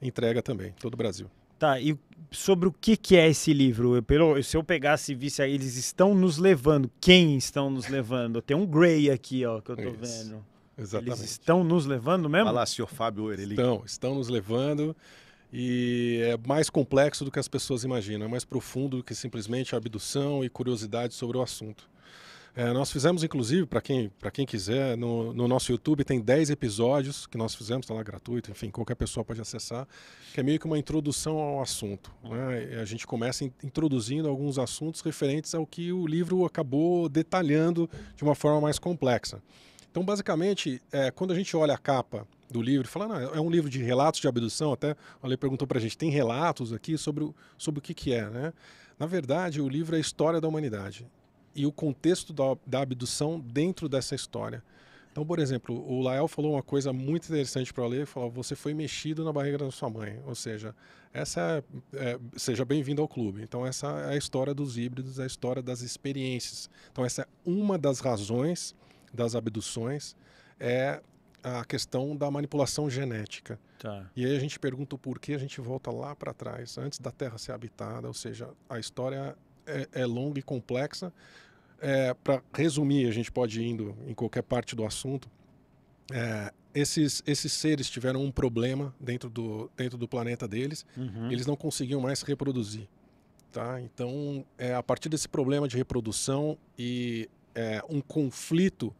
entrega também, todo o Brasil. Tá, e sobre o que, que é esse livro? Eu, pelo, se eu pegasse e visse aí, eles estão nos levando. Quem estão nos levando? Tem um Grey aqui, ó, que eu tô Isso. vendo. Exatamente. Eles estão nos levando mesmo? Fala, senhor Fábio Orelli. Estão, estão nos levando e é mais complexo do que as pessoas imaginam, é mais profundo do que simplesmente abdução e curiosidade sobre o assunto. É, nós fizemos, inclusive, para quem, quem quiser, no, no, nosso YouTube tem 10 episódios que nós fizemos, está lá gratuito, enfim, qualquer pessoa pode acessar, que é meio que uma introdução ao assunto. Né? A gente começa introduzindo alguns assuntos referentes ao que o livro acabou detalhando de uma forma mais complexa. Então, basicamente, é, quando a gente olha a capa do livro, falando, ah, é, é um livro de relatos de abdução, até o Lê perguntou para a gente, tem relatos aqui sobre o, sobre o que, que é, né? Na verdade, o livro é a história da humanidade e o contexto da, da abdução dentro dessa história. Então, por exemplo, o Lael falou uma coisa muito interessante para o ler, falou: "Você foi mexido na barriga da sua mãe", ou seja, essa é, é, seja bem-vindo ao clube. Então, essa é a história dos híbridos, é a história das experiências. Então, essa é uma das razões das abduções é a questão da manipulação genética. Tá. E aí a gente pergunta o porquê, a gente volta lá para trás, antes da Terra ser habitada, ou seja, a história é, é longa e complexa. É, para resumir, a gente pode ir indo em qualquer parte do assunto. É, esses, esses seres tiveram um problema dentro do, dentro do planeta deles, uhum. eles não conseguiam mais reproduzir. Tá? Então, é, a partir desse problema de reprodução e é, um conflito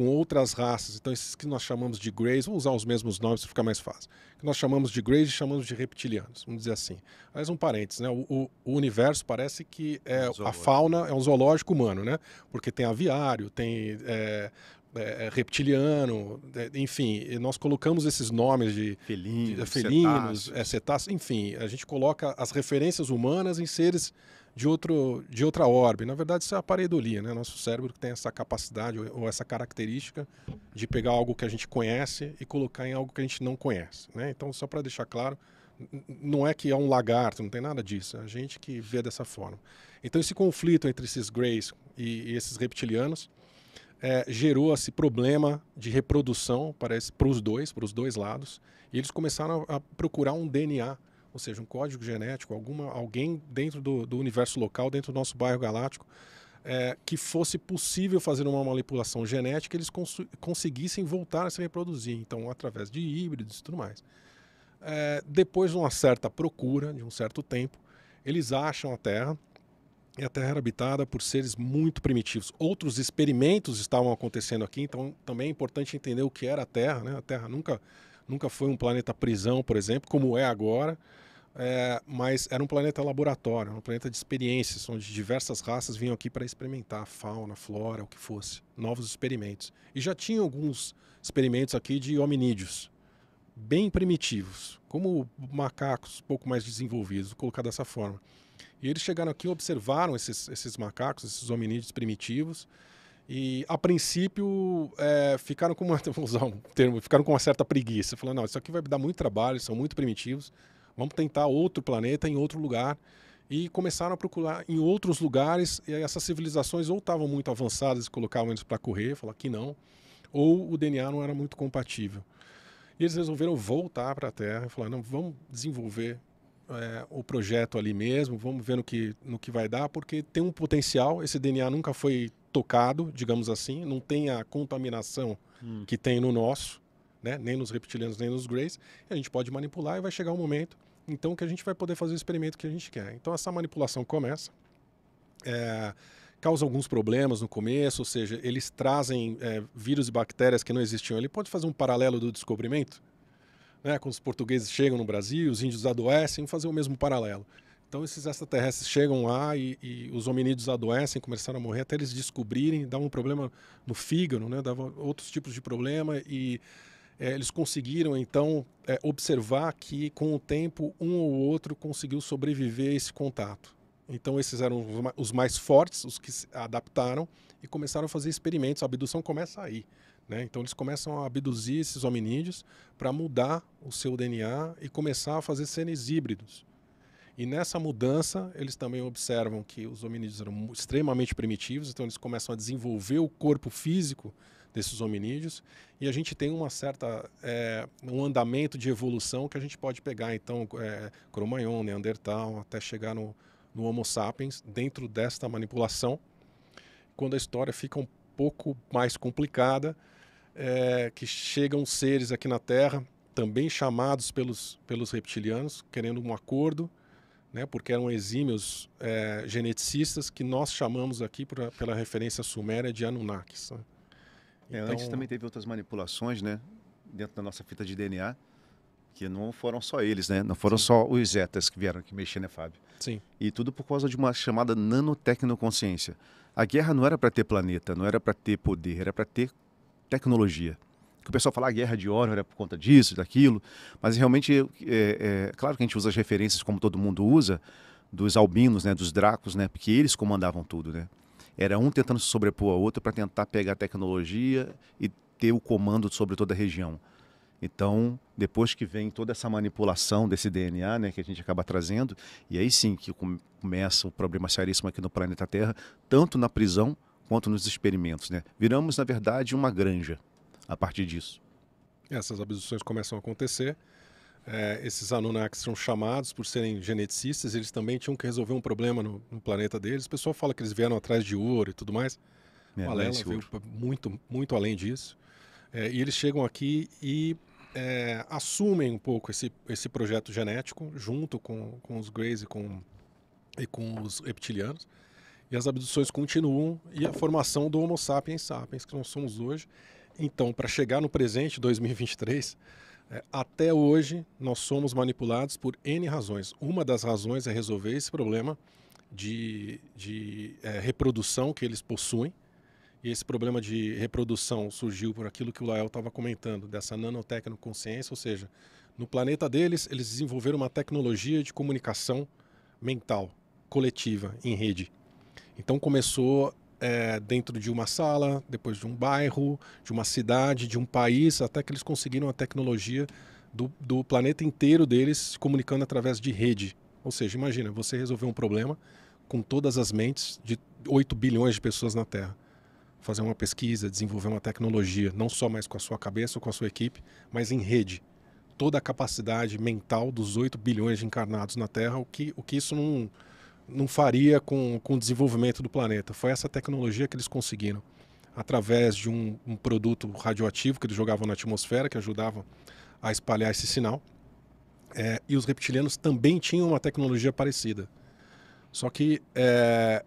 com outras raças. Então, esses que nós chamamos de greys, vamos usar os mesmos nomes para ficar mais fácil. Que nós chamamos de greys e chamamos de reptilianos, vamos dizer assim. Mas um parênteses, né? O, o, universo parece que é, é um a fauna é um zoológico humano, né? Porque tem aviário, tem é, é, é reptiliano, é, enfim, nós colocamos esses nomes de de, felinos, cetáceos. É, cetáceos, enfim, a gente coloca as referências humanas em seres de, outro, de outra orbe. Na verdade, isso é a pareidolia, né? Nosso cérebro tem essa capacidade ou, ou essa característica de pegar algo que a gente conhece e colocar em algo que a gente não conhece, né? Então, só para deixar claro, não é que é um lagarto, não tem nada disso. É a gente que vê dessa forma. Então, esse conflito entre esses greys e, e esses reptilianos é, gerou esse problema de reprodução para os dois, para os dois lados. E eles começaram a, a procurar um DNA ou seja, um código genético, alguma, alguém dentro do, do universo local, dentro do nosso bairro galáctico, é, que fosse possível fazer uma manipulação genética, eles cons conseguissem voltar a se reproduzir, então através de híbridos e tudo mais. É, depois de uma certa procura, de um certo tempo, eles acham a Terra, e a Terra era é habitada por seres muito primitivos. Outros experimentos estavam acontecendo aqui, então também é importante entender o que era a Terra. Né? A Terra nunca nunca foi um planeta prisão, por exemplo, como é agora. É, mas era um planeta laboratório, um planeta de experiências, onde diversas raças vinham aqui para experimentar fauna, flora, o que fosse, novos experimentos. E já tinha alguns experimentos aqui de hominídeos, bem primitivos, como macacos pouco mais desenvolvidos, colocar dessa forma. E eles chegaram aqui, observaram esses, esses macacos, esses hominídeos primitivos, e a princípio é, ficaram com uma, [laughs] vou usar um termo, ficaram com uma certa preguiça. Falaram, não, isso aqui vai dar muito trabalho, são muito primitivos. Vamos tentar outro planeta em outro lugar. E começaram a procurar em outros lugares. E essas civilizações ou estavam muito avançadas e colocavam eles para correr, falaram que não, ou o DNA não era muito compatível. E eles resolveram voltar para a Terra e falaram, não, vamos desenvolver é, o projeto ali mesmo, vamos ver no que, no que vai dar, porque tem um potencial, esse DNA nunca foi tocado, digamos assim, não tem a contaminação hum. que tem no nosso, né? nem nos reptilianos, nem nos greys. A gente pode manipular e vai chegar um momento, então, que a gente vai poder fazer o experimento que a gente quer. Então, essa manipulação começa. É, causa alguns problemas no começo, ou seja, eles trazem é, vírus e bactérias que não existiam. Ele pode fazer um paralelo do descobrimento, né? Quando os portugueses chegam no Brasil, os índios adoecem, fazer o mesmo paralelo. Então esses extraterrestres chegam lá e, e, os hominídeos adoecem, começaram a morrer até eles descobrirem, dava um problema no fígado, né? dava outros tipos de problema e é, eles conseguiram então é, observar que com o tempo um ou outro conseguiu sobreviver a esse contato. Então esses eram os mais fortes, os que se adaptaram e começaram a fazer experimentos. A abdução começa aí. Né? Então eles começam a abduzir esses hominídeos para mudar o seu DNA e começar a fazer seres híbridos. E nessa mudança, eles também observam que os hominídeos eram extremamente primitivos, então eles começam a desenvolver o corpo físico desses hominídeos e a gente tem uma certa é, um andamento de evolução que a gente pode pegar então é, Cro-Magnon, Neandertal até chegar no, no, Homo sapiens dentro desta manipulação quando a história fica um pouco mais complicada é, que chegam seres aqui na Terra também chamados pelos pelos reptilianos querendo um acordo né, porque eram exímios é, geneticistas que nós chamamos aqui pra, pela referência suméria de Anunnakis. Né? Então... É, antes então também teve outras manipulações, né, dentro da nossa fita de DNA, que não foram só eles, né, não foram Sim. só os Zetas que vieram aqui mexer, né, Fábio? Sim. E tudo por causa de uma chamada nanotecnoconsciência. A guerra não era para ter planeta, não era para ter poder, era para ter tecnologia que o pessoal fala a ah, guerra de óleo era por conta disso, daquilo, mas realmente, é, é, claro que a gente usa as referências como todo mundo usa, dos albinos, né, dos dracos, né, porque eles comandavam tudo, né? Era um tentando se sobrepor ao outro para tentar pegar a tecnologia e ter o comando sobre toda a região. Então, depois que vem toda essa manipulação desse DNA, né, que a gente acaba trazendo, e aí sim que começa o problema seríssimo aqui no planeta Terra, tanto na prisão quanto nos experimentos, né? Viramos, na verdade, uma granja a partir disso. Essas abduções começam a acontecer. É, esses Anunnakis são chamados por serem geneticistas, eles também tinham que resolver um problema no, no planeta deles. O pessoal fala que eles vieram atrás de ouro e tudo mais. É, Valela é veio muito, muito além disso. É, e eles chegam aqui e é, assumem um pouco esse, esse projeto genético, junto com, com os Greys e com, e com os reptilianos. E as abduções continuam e a formação do Homo sapiens sapiens, que nós somos hoje. Então, para chegar no presente 2023, é, até hoje nós somos manipulados por N razões. Uma das razões é resolver esse problema de, de é, reprodução que eles possuem. E esse problema de reprodução surgiu por aquilo que o Lael estava comentando, dessa nanotecnoconsciência, ou seja, no planeta deles, eles desenvolveram uma tecnologia de comunicação mental, coletiva, em rede. Então começou é, dentro de uma sala, depois de um bairro, de uma cidade, de um país, até que eles conseguiram a tecnologia do, do planeta inteiro deles se comunicando através de rede. Ou seja, imagina, você resolver um problema com todas as mentes de 8 bilhões de pessoas na Terra. Fazer uma pesquisa, desenvolver uma tecnologia, não só mais com a sua cabeça ou com a sua equipe, mas em rede. Toda a capacidade mental dos 8 bilhões de encarnados na Terra, o que, o que isso não não faria com, com o desenvolvimento do planeta. Foi essa tecnologia que eles conseguiram, através de um, um produto radioativo que eles jogavam na atmosfera, que ajudava a espalhar esse sinal. É, e os reptilianos também tinham uma tecnologia parecida. Só que é,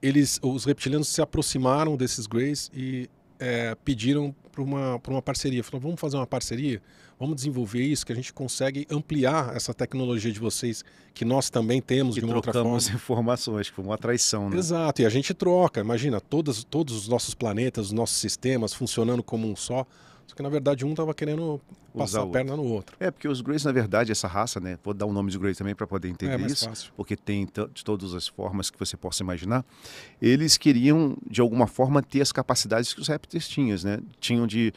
eles, os reptilianos se aproximaram desses Greys e é, pediram para uma, uma parceria. Falou, vamos fazer uma parceria, vamos desenvolver isso, que a gente consegue ampliar essa tecnologia de vocês, que nós também temos e de uma outra forma. informações, que foi uma traição, né? Exato, e a gente troca. Imagina, todas, todos os nossos planetas, os nossos sistemas funcionando como um só só que na verdade um estava querendo passar a perna no outro. É, porque os Greys, na verdade, essa raça, né? Vou dar o um nome de Grey também para poder é, entender é, isso. Fácil. Porque tem de todas as formas que você possa imaginar. Eles queriam, de alguma forma, ter as capacidades que os répteis tinham, né? Tinham de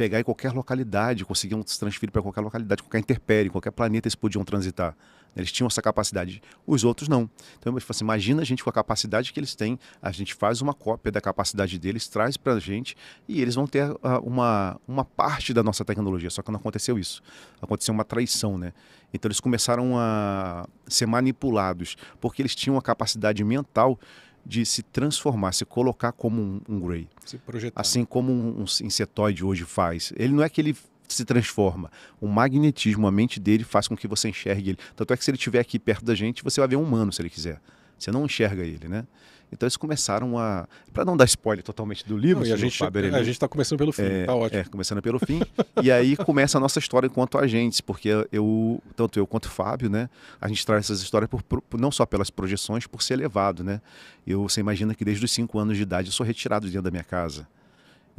pegar em qualquer localidade, conseguiam se transferir para qualquer localidade, qualquer interpério, qualquer planeta eles podiam transitar. Eles tinham essa capacidade. Os outros não. Então, eu falo assim, imagina a gente com a capacidade que eles têm, a gente faz uma cópia da capacidade deles, traz para a gente e eles vão ter uh, uma, uma parte da nossa tecnologia. Só que não aconteceu isso. Aconteceu uma traição, né? Então, eles começaram a ser manipulados, porque eles tinham a capacidade mental de se transformar, se colocar como um, um Grey. Se projetar. Assim como um, um insetoide hoje faz. Ele não é que ele se transforma. O magnetismo, a mente dele faz com que você enxergue ele. Tanto é que se ele estiver aqui perto da gente, você vai ver um humano se ele quiser. Você não enxerga ele, né? Então eles começaram a. Para não dar spoiler totalmente do livro, não, a, gente, Faber, é, a gente está começando pelo fim, é, tá ótimo. É, começando pelo fim. e aí começa a nossa história enquanto agentes, porque eu, tanto eu quanto o Fábio, né? A gente traz essas histórias por, por, não só pelas projeções, por ser elevado, né? Eu, você imagina que desde os cinco anos de idade eu sou retirado dentro da minha casa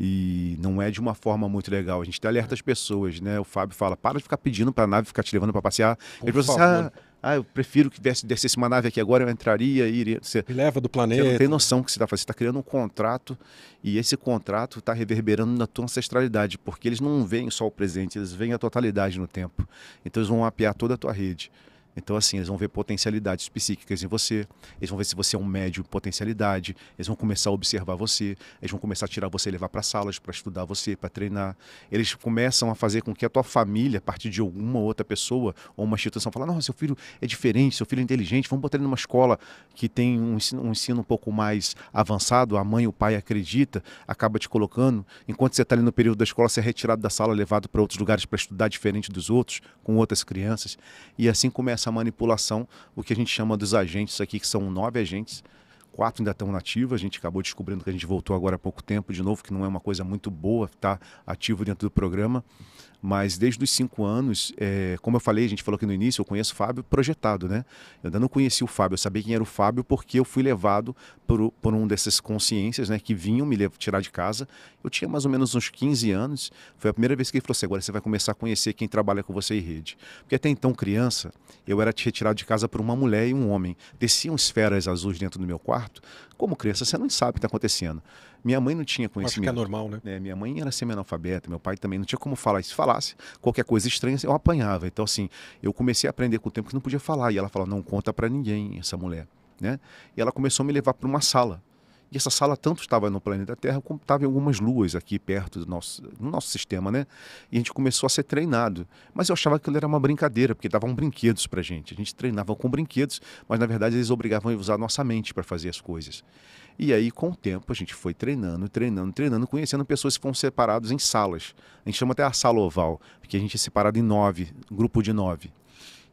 e não é de uma forma muito legal. A gente alerta as pessoas, né? O Fábio fala, para de ficar pedindo para a nave ficar te levando para passear. ele e assim: ah, ah, eu prefiro que desse, descesse uma nave aqui agora, eu entraria e iria. Você, Me leva do planeta. Você não tem noção que você está fazendo. Você está criando um contrato e esse contrato está reverberando na tua ancestralidade, porque eles não veem só o presente, eles veem a totalidade no tempo. Então eles vão mapear toda a tua rede. Então, assim, eles vão ver potencialidades psíquicas em você, eles vão ver se você é um médium potencialidade, eles vão começar a observar você, eles vão começar a tirar você e levar para salas para estudar você, para treinar. Eles começam a fazer com que a tua família, a partir de alguma outra pessoa ou uma instituição, falar: não, seu filho é diferente, seu filho é inteligente, vamos botar ele numa escola que tem um ensino um, ensino um pouco mais avançado, a mãe, o pai acredita, acaba te colocando. Enquanto você está ali no período da escola, você é retirado da sala, levado para outros lugares para estudar diferente dos outros, com outras crianças. E assim começa essa manipulação, o que a gente chama dos agentes aqui, que são nove agentes, quatro ainda estão nativos. A gente acabou descobrindo que a gente voltou agora há pouco tempo de novo, que não é uma coisa muito boa estar tá? ativo dentro do programa. Mas desde os cinco anos, é, como eu falei, a gente falou aqui no início, eu conheço o Fábio projetado, né? Eu ainda não conheci o Fábio, eu sabia quem era o Fábio porque eu fui levado por, por um dessas consciências, né? Que vinham me tirar de casa. Eu tinha mais ou menos uns 15 anos. Foi a primeira vez que ele falou assim, agora você vai começar a conhecer quem trabalha com você em rede. Porque até então, criança, eu era retirado de casa por uma mulher e um homem. Desciam esferas azuis dentro do meu quarto, como criança, você não sabe o que está acontecendo. Minha mãe não tinha conhecimento. Acho que é normal, né? É, minha mãe era semi-analfabeta, meu pai também não tinha como falar. Se falasse qualquer coisa estranha, eu apanhava. Então, assim, eu comecei a aprender com o tempo que não podia falar. E ela falou não conta para ninguém essa mulher. Né? E ela começou a me levar para uma sala e essa sala tanto estava no planeta Terra como estava em algumas luas aqui perto do nosso, no nosso sistema, né? E a gente começou a ser treinado. Mas eu achava que aquilo era uma brincadeira, porque davam brinquedos para gente. A gente treinava com brinquedos, mas na verdade eles obrigavam a usar a nossa mente para fazer as coisas. E aí, com o tempo, a gente foi treinando, treinando, treinando, conhecendo pessoas que foram separadas em salas. A gente chama até a sala oval, porque a gente é separado em nove, grupo de nove.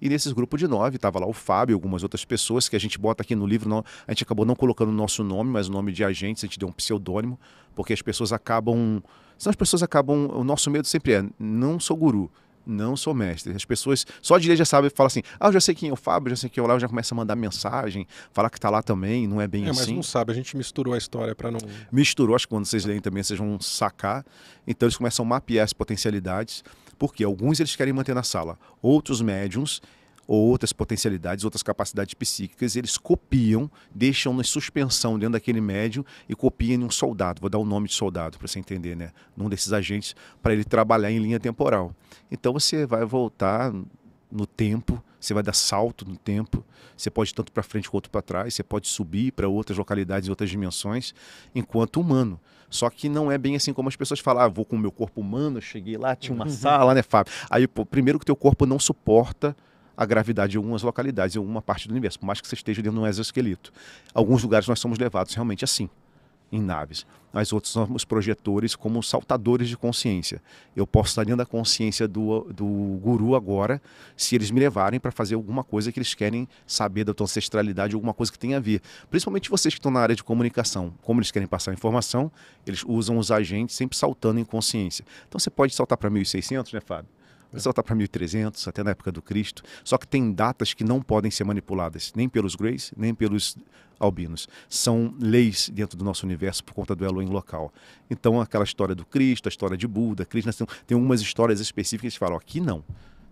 E nesses grupos de nove, estava lá o Fábio, algumas outras pessoas que a gente bota aqui no livro. Não, a gente acabou não colocando o nosso nome, mas o nome de agentes, a gente deu um pseudônimo, porque as pessoas acabam. São as pessoas acabam. O nosso medo sempre é: não sou guru, não sou mestre. As pessoas só de ler já sabem, fala assim: ah, eu já sei quem é o Fábio, já sei quem é o Léo, já começa a mandar mensagem, falar que está lá também, não é bem é, assim. Mas não sabe, a gente misturou a história para não. Misturou, acho que quando vocês lerem também vocês vão sacar. Então eles começam a mapear as potencialidades. Porque alguns eles querem manter na sala, outros médiums outras potencialidades, outras capacidades psíquicas, eles copiam, deixam na suspensão dentro daquele médium e copiam em um soldado. Vou dar o um nome de soldado para você entender, né? Num desses agentes para ele trabalhar em linha temporal. Então você vai voltar no tempo, você vai dar salto no tempo, você pode tanto para frente quanto para trás, você pode subir para outras localidades e outras dimensões, enquanto humano. Só que não é bem assim como as pessoas falam, ah, vou com o meu corpo humano, cheguei lá, tinha uma uhum. [laughs] sala, né, Fábio? Aí, pô, primeiro que teu corpo não suporta a gravidade em algumas localidades, em alguma parte do universo, por mais que você esteja dentro de um exoesqueleto. Alguns lugares nós somos levados realmente assim em naves. Nós outros somos projetores como saltadores de consciência. Eu posso estar dentro da consciência do, do guru agora, se eles me levarem para fazer alguma coisa que eles querem saber da tua ancestralidade, alguma coisa que tenha a ver. Principalmente vocês que estão na área de comunicação. Como eles querem passar informação, eles usam os agentes sempre saltando em consciência. Então você pode saltar para 1600, né, Fábio? Pode saltar para 1300, até na época do Cristo. Só que tem datas que não podem ser manipuladas, nem pelos Greys, nem pelos albinos. São leis dentro do nosso universo por conta do Elohim local. Então, aquela história do Cristo, a história de Buda, Krishna, tem algumas histórias específicas que falam, aqui não.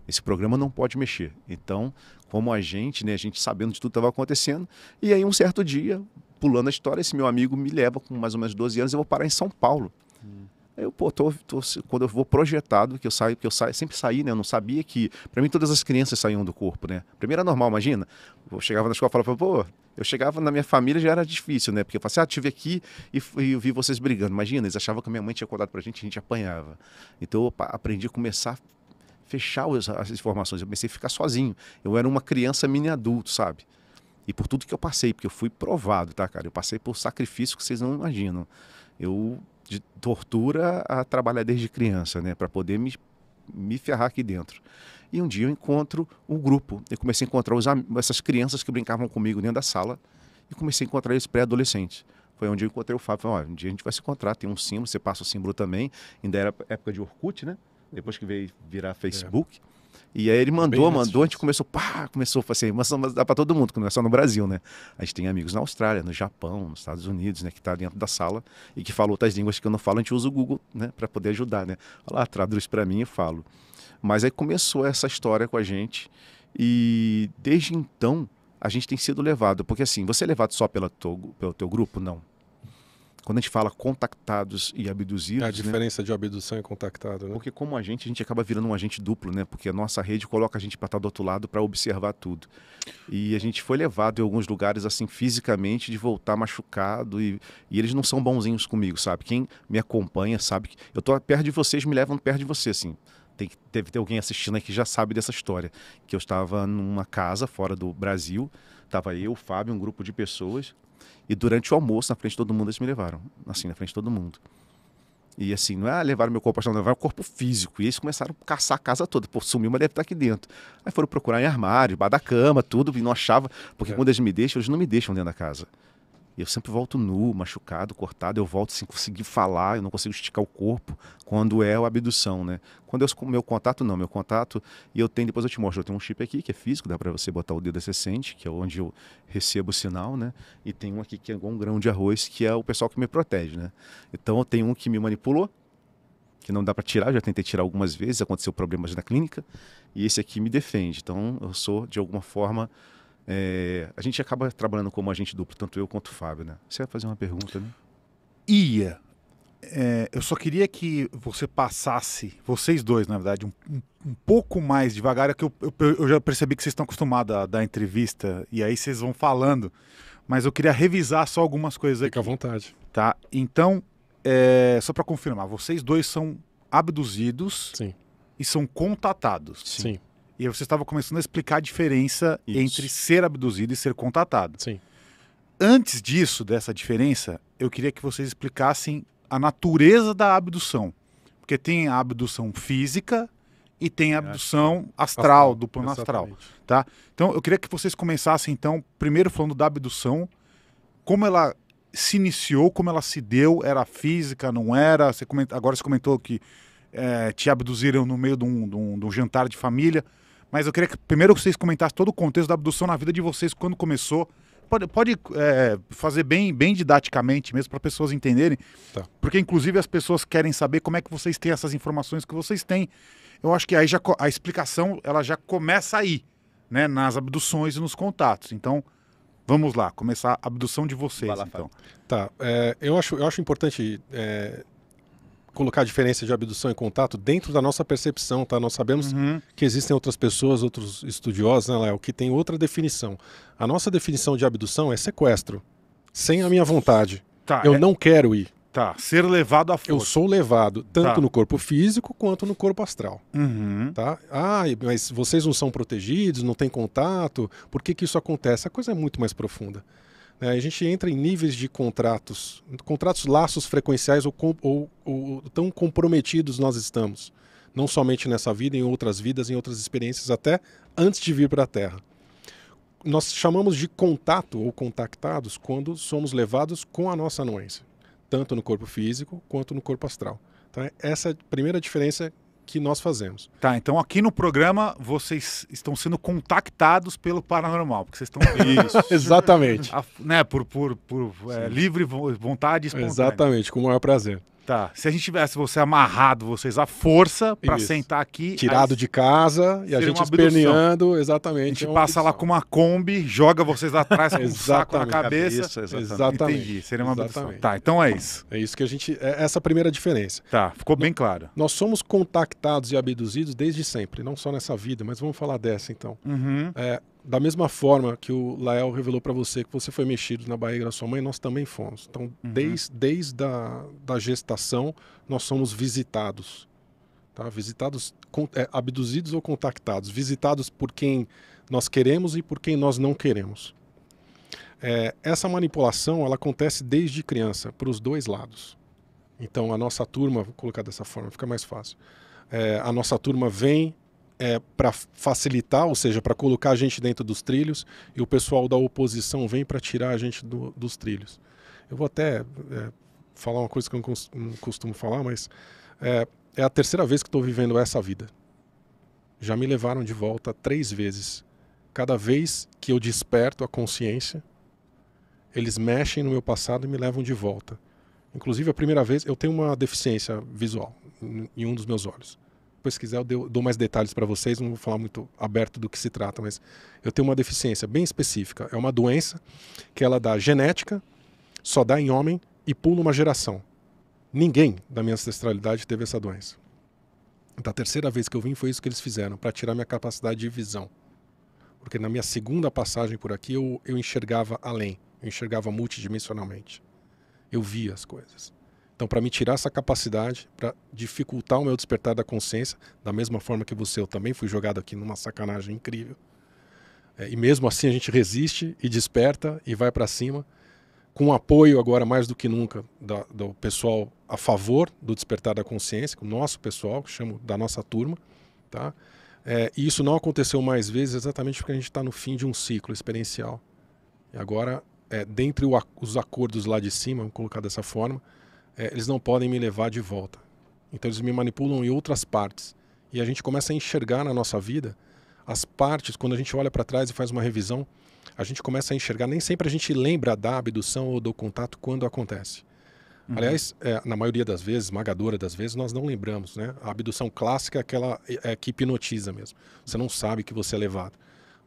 Esse programa não pode mexer. Então, como a gente, né, a gente sabendo de tudo que estava acontecendo, e aí um certo dia, pulando a história, esse meu amigo me leva com mais ou menos 12 anos, eu vou parar em São Paulo. Hum eu, pô, tô, tô, quando eu vou projetado, que eu saio, que eu saio, sempre saí, né? Eu não sabia que. para mim, todas as crianças saíam do corpo, né? Primeiro era normal, imagina. Eu chegava na escola e falava, pô, eu chegava na minha família já era difícil, né? Porque eu falava assim, ah, tive aqui e, e eu vi vocês brigando. Imagina, eles achavam que a minha mãe tinha acordado pra gente, a gente apanhava. Então eu aprendi a começar a fechar as, as informações. Eu comecei a ficar sozinho. Eu era uma criança mini adulto, sabe? E por tudo que eu passei, porque eu fui provado, tá, cara? Eu passei por sacrifício que vocês não imaginam. Eu de tortura a trabalhar desde criança, né? Para poder me, me ferrar aqui dentro. E um dia eu encontro um grupo. Eu comecei a encontrar os, essas crianças que brincavam comigo dentro da sala e comecei a encontrar esses pré-adolescentes. Foi onde eu encontrei o Fábio. Falei, um dia a gente vai se encontrar, tem um símbolo, você passa o símbolo também. Ainda era época de Orkut, né? Depois que veio virar é. Facebook. É. E aí ele mandou, Bem mandou, a gente começou, pá, começou, assim, fazer mas dá para todo mundo, que não é só no Brasil, né? A gente tem amigos na Austrália, no Japão, nos Estados Unidos, né, que tá dentro da sala e que falou outras línguas que eu não falo, a gente usa o Google, né, para poder ajudar, né? olha ah, traduz para mim e falo. Mas aí começou essa história com a gente e desde então a gente tem sido levado, porque assim, você é levado só pela teu, pelo teu grupo? Não quando a gente fala contactados e abduzidos. É a né? diferença né? de abdução e contactado, né? Porque, como agente, a gente acaba virando um agente duplo, né? Porque a nossa rede coloca a gente para estar do outro lado para observar tudo. E a gente foi levado em alguns lugares, assim, fisicamente, de voltar machucado. E, e eles não são bonzinhos comigo, sabe? Quem me acompanha sabe que eu tô perto de vocês, me levam perto de você, assim tem, deve ter alguém assistindo aqui que já sabe dessa história. Que eu estava numa casa fora do Brasil, estava eu, o Fábio, um grupo de pessoas, e durante o almoço, na frente de todo mundo, eles me levaram. Assim, na frente de todo mundo. E assim, não é ah, levar meu corpo astral, levar o corpo físico. E eles começaram a caçar a casa toda. Pô, sumiu, mas deve estar aqui dentro. Aí foram procurar em armário, debaixo da cama, tudo, e não achava. Porque é. quando eles me deixam, eles não me deixam dentro da casa. Eu sempre volto nu, machucado, cortado. Eu volto sem conseguir falar, eu não consigo esticar o corpo quando é a abdução, né? Quando eu meu contato não, meu contato e eu tenho depois eu te mostro. Eu tenho um chip aqui que é físico, dá para você botar o dedo sente que é onde eu recebo o sinal, né? E tem um aqui que é um grão de arroz que é o pessoal que me protege, né? Então eu tenho um que me manipulou, que não dá para tirar, já tentei tirar algumas vezes, aconteceu problemas na clínica, e esse aqui me defende. Então eu sou de alguma forma é, a gente acaba trabalhando como agente duplo, tanto eu quanto o Fábio, né? Você ia fazer uma pergunta, né? Ia. É, eu só queria que você passasse, vocês dois, na verdade, um, um pouco mais devagar, é que eu, eu, eu, já percebi que vocês estão acostumados a dar entrevista e aí vocês vão falando, mas eu queria revisar só algumas coisas aqui. Fica à vontade. Tá? Então, é, só para confirmar, vocês dois são abduzidos Sim. e são contatados. Sim. Sim. E você estava começando a explicar a diferença Isso. entre ser abduzido e ser contatado. Sim. Antes disso, dessa diferença, eu queria que vocês explicassem a natureza da abdução. Porque tem a abdução física e tem a é, abdução astral, do plano astral. Tá? Então, eu queria que vocês começassem, então, primeiro falando da abdução, como ela se iniciou, como ela se deu, era física, não era? Você agora você comentou que é, te abduziram no meio de um, de um, de um jantar de família mas eu queria que primeiro vocês comentassem todo o contexto da abdução na vida de vocês quando começou. Pode, pode é, fazer bem, bem didaticamente mesmo para pessoas entenderem, tá. porque inclusive as pessoas querem saber como é que vocês têm essas informações que vocês têm. Eu acho que aí já a explicação ela já começa aí, né, nas abduções e nos contatos. Então Vamos lá, começar a abdução de vocês, lá, então. Tá, é, eu, acho, eu acho importante é, colocar a diferença de abdução e contato dentro da nossa percepção, tá? Nós sabemos uhum. que existem outras pessoas, outros estudiosos, né, Léo, que tem outra definição. A nossa definição de abdução é sequestro, sem a minha vontade. Tá, eu é... não quero ir. Tá, ser levado à força. Eu sou levado tanto tá. no corpo físico quanto no corpo astral. Uhum. Tá? Ah, mas vocês não são protegidos, não tem contato, por que, que isso acontece? A coisa é muito mais profunda. Né? A gente entra em níveis de contratos, contratos laços frequenciais ou, ou, ou tão comprometidos nós estamos, não somente nessa vida, em outras vidas, em outras experiências, até antes de vir para a Terra. Nós chamamos de contato ou contactados quando somos levados com a nossa anuência, tanto no corpo físico quanto no corpo astral. Então, essa é a primeira diferença que nós fazemos. Tá, então aqui no programa vocês estão sendo contactados pelo paranormal, porque vocês estão [laughs] Isso, exatamente. A, né, por por, por é, livre vontade espontânea. Exatamente, com o maior prazer. Tá. Se a gente tivesse você amarrado, vocês à força para sentar aqui. Tirado aí... de casa e a gente esperneando, exatamente. A gente é passa lá com uma Kombi, joga vocês atrás com um [laughs] saco na cabeça. cabeça exatamente. exatamente. Entendi. Seria uma Abdução. Tá, então é isso. É isso que a gente. É essa a primeira diferença. Tá, ficou bem claro. Nós somos contactados e abduzidos desde sempre, não só nessa vida, mas vamos falar dessa então. Uhum. É, da mesma forma que o Lael revelou para você que você foi mexido na barriga da sua mãe, nós também fomos. Então, uhum. desde, desde a da gestação, nós somos visitados. Tá? Visitados, com, é, abduzidos ou contactados. Visitados por quem nós queremos e por quem nós não queremos. É, essa manipulação ela acontece desde criança, para os dois lados. Então, a nossa turma, vou colocar dessa forma, fica mais fácil. É, a nossa turma vem é, para facilitar, ou seja, para colocar a gente dentro dos trilhos, e o pessoal da oposição vem para tirar a gente do, dos trilhos. Eu vou até é, falar uma coisa que eu não costumo falar, mas é, é a terceira vez que estou vivendo essa vida. Já me levaram de volta três vezes. Cada vez que eu desperto a consciência, eles mexem no meu passado e me levam de volta. Inclusive, a primeira vez, eu tenho uma deficiência visual em um dos meus olhos depois, se quiser, eu dou mais detalhes para vocês. Não vou falar muito aberto do que se trata, mas eu tenho uma deficiência bem específica. É uma doença que ela dá genética, só dá em homem e pula uma geração. Ninguém da minha ancestralidade teve essa doença. Da então, terceira vez que eu vim, foi isso que eles fizeram, para tirar minha capacidade de visão. Porque na minha segunda passagem por aqui, eu, eu enxergava além, eu enxergava multidimensionalmente. Eu via as coisas. Então, para me tirar essa capacidade, para dificultar o meu despertar da consciência, da mesma forma que você, eu também fui jogado aqui numa sacanagem incrível. É, e mesmo assim a gente resiste e desperta e vai para cima, com apoio agora mais do que nunca da, do pessoal a favor do despertar da consciência, o nosso pessoal, que chamo da nossa turma, tá? É, e isso não aconteceu mais vezes exatamente porque a gente está no fim de um ciclo experiencial. E agora, é, dentre o, os acordos lá de cima, vamos colocar dessa forma, é, eles não podem me levar de volta. Então eles me manipulam em outras partes. E a gente começa a enxergar na nossa vida as partes, quando a gente olha para trás e faz uma revisão, a gente começa a enxergar. Nem sempre a gente lembra da abdução ou do contato quando acontece. Uhum. Aliás, é, na maioria das vezes, esmagadora das vezes, nós não lembramos, né? A abdução clássica é aquela é, é que hipnotiza mesmo. Você não sabe que você é levado.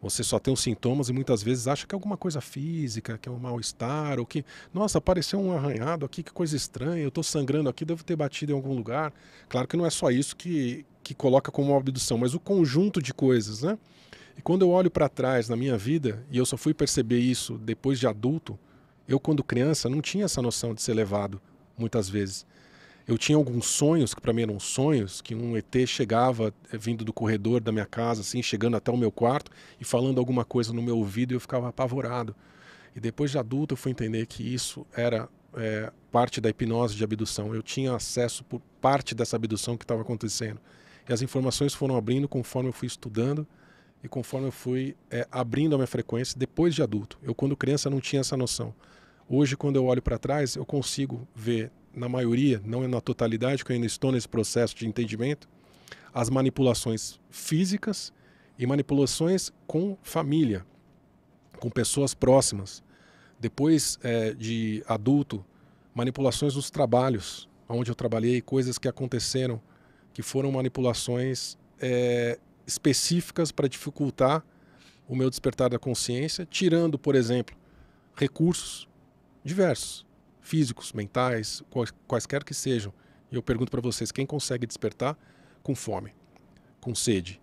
Você só tem os sintomas e muitas vezes acha que é alguma coisa física, que é um mal-estar, ou que, nossa, apareceu um arranhado aqui, que coisa estranha, eu estou sangrando aqui, devo ter batido em algum lugar. Claro que não é só isso que, que coloca como abdução, mas o conjunto de coisas, né? E quando eu olho para trás na minha vida, e eu só fui perceber isso depois de adulto, eu, quando criança, não tinha essa noção de ser levado, muitas vezes. Eu tinha alguns sonhos que para mim eram sonhos, que um ET chegava eh, vindo do corredor da minha casa, assim, chegando até o meu quarto e falando alguma coisa no meu ouvido e eu ficava apavorado. E depois de adulto eu fui entender que isso era é, parte da hipnose de abdução. Eu tinha acesso por parte dessa abdução que estava acontecendo. E as informações foram abrindo conforme eu fui estudando e conforme eu fui é, abrindo a minha frequência depois de adulto. Eu, quando criança, não tinha essa noção. Hoje, quando eu olho para trás, eu consigo ver na maioria, não na totalidade, que eu ainda estou nesse processo de entendimento, as manipulações físicas e manipulações com família, com pessoas próximas. Depois é, de adulto, manipulações nos trabalhos, onde eu trabalhei, coisas que aconteceram que foram manipulações é, específicas para dificultar o meu despertar da consciência, tirando, por exemplo, recursos diversos físicos, mentais, quais, quaisquer que sejam. E eu pergunto para vocês: quem consegue despertar com fome, com sede,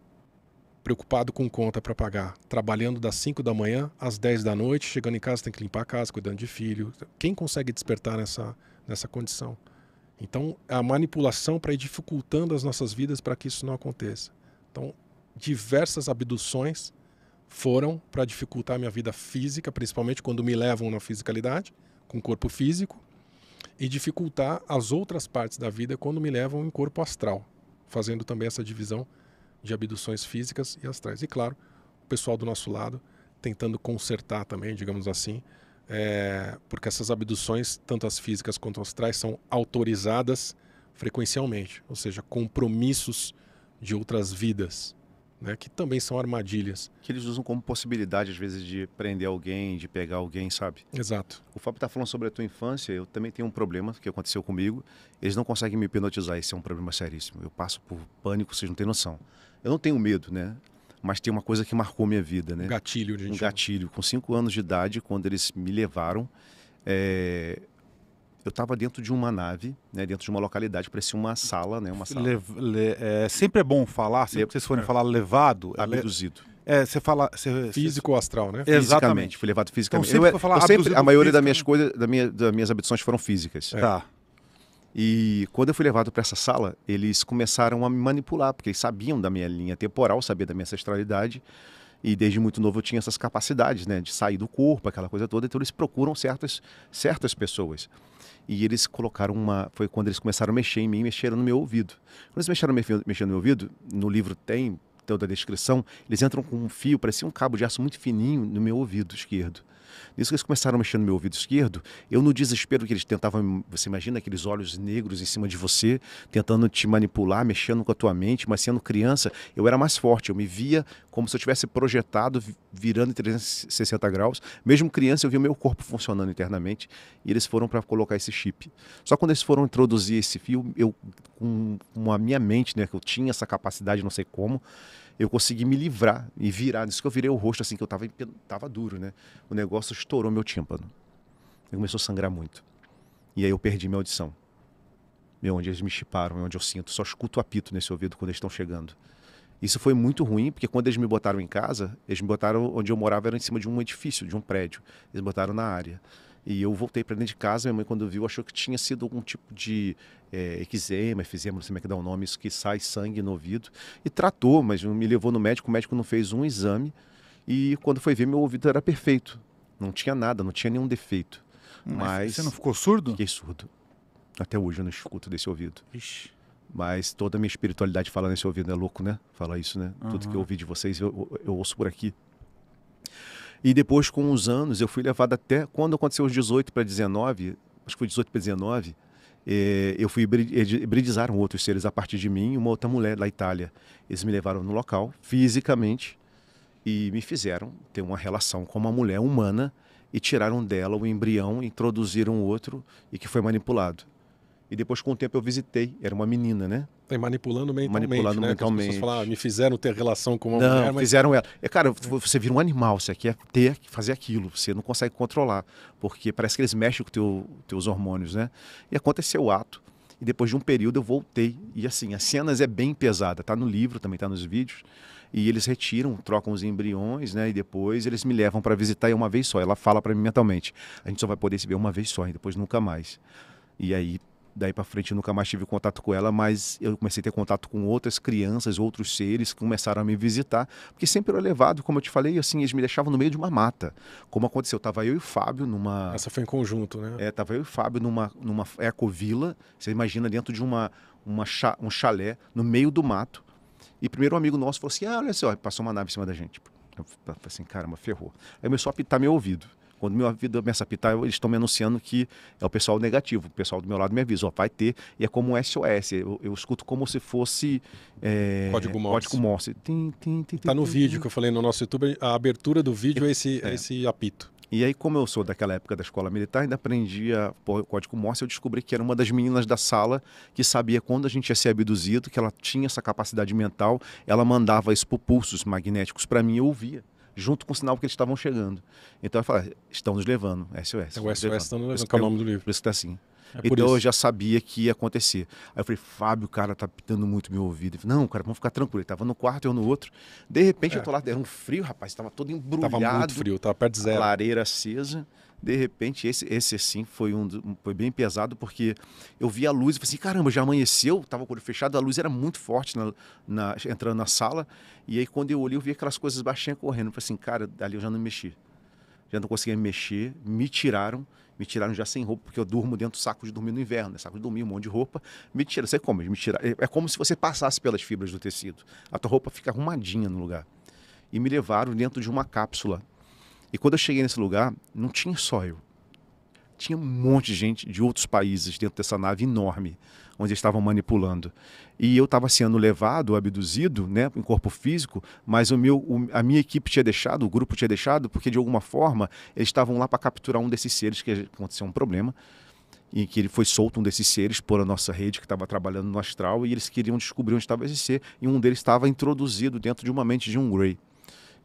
preocupado com conta para pagar, trabalhando das 5 da manhã às 10 da noite, chegando em casa tem que limpar a casa, cuidando de filho? Quem consegue despertar nessa, nessa condição? Então, a manipulação para ir dificultando as nossas vidas para que isso não aconteça. Então, diversas abduções foram para dificultar a minha vida física, principalmente quando me levam na fisicalidade com o corpo físico e dificultar as outras partes da vida quando me levam em corpo astral, fazendo também essa divisão de abduções físicas e astrais. E claro, o pessoal do nosso lado tentando consertar também, digamos assim, é, porque essas abduções, tanto as físicas quanto as astrais, são autorizadas frequencialmente, ou seja, compromissos de outras vidas né, que também são armadilhas. Que eles usam como possibilidade, às vezes, de prender alguém, de pegar alguém, sabe? Exato. O Fábio está falando sobre a tua infância, eu também tenho um problema que aconteceu comigo. Eles não conseguem me hipnotizar, esse é um problema seríssimo. Eu passo por pânico, vocês não têm noção. Eu não tenho medo, né? Mas tem uma coisa que marcou minha vida, né? Um Gatilho, gente. Um gatilho. Com cinco anos de idade, quando eles me levaram, é eu estava dentro de uma nave, né, dentro de uma localidade, parecia uma sala, né, uma sala. Le, le, é, sempre é bom falar, sempre le, que vocês forem é, falar levado, é abduzido. É, você fala. Físico ou astral, né? Exatamente. Fui levado fisicamente. Então, sempre eu, falar eu sempre, a maioria das minhas né? coisas, da minha, das minhas abduções foram físicas. É. Tá. E quando eu fui levado para essa sala, eles começaram a me manipular, porque eles sabiam da minha linha temporal, sabiam da minha ancestralidade. E desde muito novo eu tinha essas capacidades, né? De sair do corpo, aquela coisa toda. Então eles procuram certas, certas pessoas e eles colocaram uma. Foi quando eles começaram a mexer em mim, mexeram no meu ouvido. Quando eles mexeram, mexeram no meu ouvido, no livro tem toda a descrição, eles entram com um fio, parecia um cabo de aço muito fininho no meu ouvido esquerdo. Nisso que eles começaram a mexer no meu ouvido esquerdo, eu no desespero que eles tentavam, você imagina aqueles olhos negros em cima de você, tentando te manipular, mexendo com a tua mente, mas sendo criança, eu era mais forte, eu me via como se eu tivesse projetado, virando em 360 graus. Mesmo criança, eu vi o meu corpo funcionando internamente e eles foram para colocar esse chip. Só quando eles foram introduzir esse fio, eu, com, com a minha mente, né, que eu tinha essa capacidade, não sei como, eu consegui me livrar e virar. Isso que eu virei o rosto assim, que eu tava, tava duro, né? O negócio estourou meu tímpano. E começou a sangrar muito. E aí eu perdi minha audição. Meu, é onde eles me chiparam, é onde eu sinto. Só escuto o apito nesse ouvido quando eles estão chegando. Isso foi muito ruim, porque quando eles me botaram em casa, eles me botaram onde eu morava, era em cima de um edifício, de um prédio. Eles botaram na área. E eu voltei para dentro de casa, minha mãe, quando viu, achou que tinha sido algum tipo de é, eczema, efizema, não sei como é que dá o nome, isso que sai sangue no ouvido. E tratou, mas me levou no médico, o médico não fez um exame. E quando foi ver, meu ouvido era perfeito. Não tinha nada, não tinha nenhum defeito. Mas, mas você não ficou surdo? Fiquei surdo. Até hoje eu não escuto desse ouvido. Ixi. Mas toda a minha espiritualidade fala nesse ouvido, é louco, né? Fala isso, né? Uhum. Tudo que eu ouvi de vocês, eu, eu, ouço por aqui. E depois, com os anos, eu fui levado até. Quando aconteceu os 18 para 19, acho que foi 18 para 19, eh, eu fui. Hibridizaram outros seres a partir de mim e uma outra mulher da Itália. Eles me levaram no local, fisicamente, e me fizeram ter uma relação com uma mulher humana e tiraram dela o embrião, introduziram outro e que foi manipulado. E depois, com o tempo, eu visitei. Era uma menina, né? Tem tá manipulando mentalmente. Manipulando né? mentalmente. As falam, ah, me fizeram ter relação com uma não, mulher. Mas... fizeram ela. É, cara, você vira um animal, você quer ter, que fazer aquilo. Você não consegue controlar. Porque parece que eles mexem com teu, teus hormônios, né? E aconteceu o ato. E depois de um período eu voltei. E assim, as cenas é bem pesada. Tá no livro, também tá nos vídeos. E eles retiram, trocam os embriões, né? E depois eles me levam para visitar e uma vez só. Ela fala para mim mentalmente: a gente só vai poder se ver uma vez só e depois nunca mais. E aí daí para frente eu nunca mais tive contato com ela, mas eu comecei a ter contato com outras crianças, outros seres que começaram a me visitar, porque sempre era levado, como eu te falei, assim, eles me deixavam no meio de uma mata. Como aconteceu, tava eu e o Fábio numa Essa foi em conjunto, né? É, tava eu e o Fábio numa numa ecovila, você imagina dentro de uma uma cha... um chalé no meio do mato. E primeiro um amigo nosso falou assim: "Ah, olha só, passou uma nave em cima da gente". Eu falei assim: "Caramba, ferrou". Aí começou a apitar meu ouvido. Quando minha vida começa a apitar, eles estão me anunciando que é o pessoal negativo. O pessoal do meu lado me avisa, ó, vai ter. E é como um SOS. Eu, eu escuto como se fosse. É, código Morse. Código Morse. Tim, tim, tim, tá no vídeo que eu falei no nosso YouTube. A abertura do vídeo é esse, é. esse apito. E aí, como eu sou daquela época da escola militar, ainda aprendia o código Morse, eu descobri que era uma das meninas da sala que sabia quando a gente ia ser abduzido, que ela tinha essa capacidade mental, ela mandava isso por pulsos magnéticos para mim e eu ouvia junto com o sinal que eles estavam chegando. Então eu falei estão nos levando, SOS. É o SOS está nos levando, que é o nome do livro. Por isso que está assim. É então isso. eu já sabia que ia acontecer. Aí eu falei, Fábio, cara, tá pitando muito meu ouvido. Falei, não, cara, vamos ficar tranquilo. Ele tava no quarto, eu no outro. De repente é. eu tô é. lá, era um frio, rapaz, tava todo embrulhado. Tava muito frio, tava perto de zero. A lareira acesa de repente, esse, esse assim foi um foi bem pesado, porque eu vi a luz e falei assim: caramba, já amanheceu, tava com o olho fechado, a luz era muito forte na, na, entrando na sala. E aí, quando eu olhei, eu vi aquelas coisas baixinhas correndo. Eu falei assim: cara, ali eu já não mexi. Já não conseguia mexer, me tiraram, me tiraram já sem roupa, porque eu durmo dentro do saco de dormir no inverno, né? saco de dormir, um monte de roupa, me tiraram, sei como, me tiraram. É, é como se você passasse pelas fibras do tecido. A tua roupa fica arrumadinha no lugar. E me levaram dentro de uma cápsula e quando eu cheguei nesse lugar, não tinha só eu. Tinha um monte de gente de outros países dentro dessa nave enorme, onde eles estavam manipulando. E eu estava sendo levado, abduzido, né, em corpo físico, mas o meu, o, a minha equipe tinha deixado, o grupo tinha deixado, porque de alguma forma eles estavam lá para capturar um desses seres que aconteceu um problema em que ele foi solto um desses seres por a nossa rede que estava trabalhando no astral e eles queriam descobrir onde estava esse ser e um deles estava introduzido dentro de uma mente de um Grey.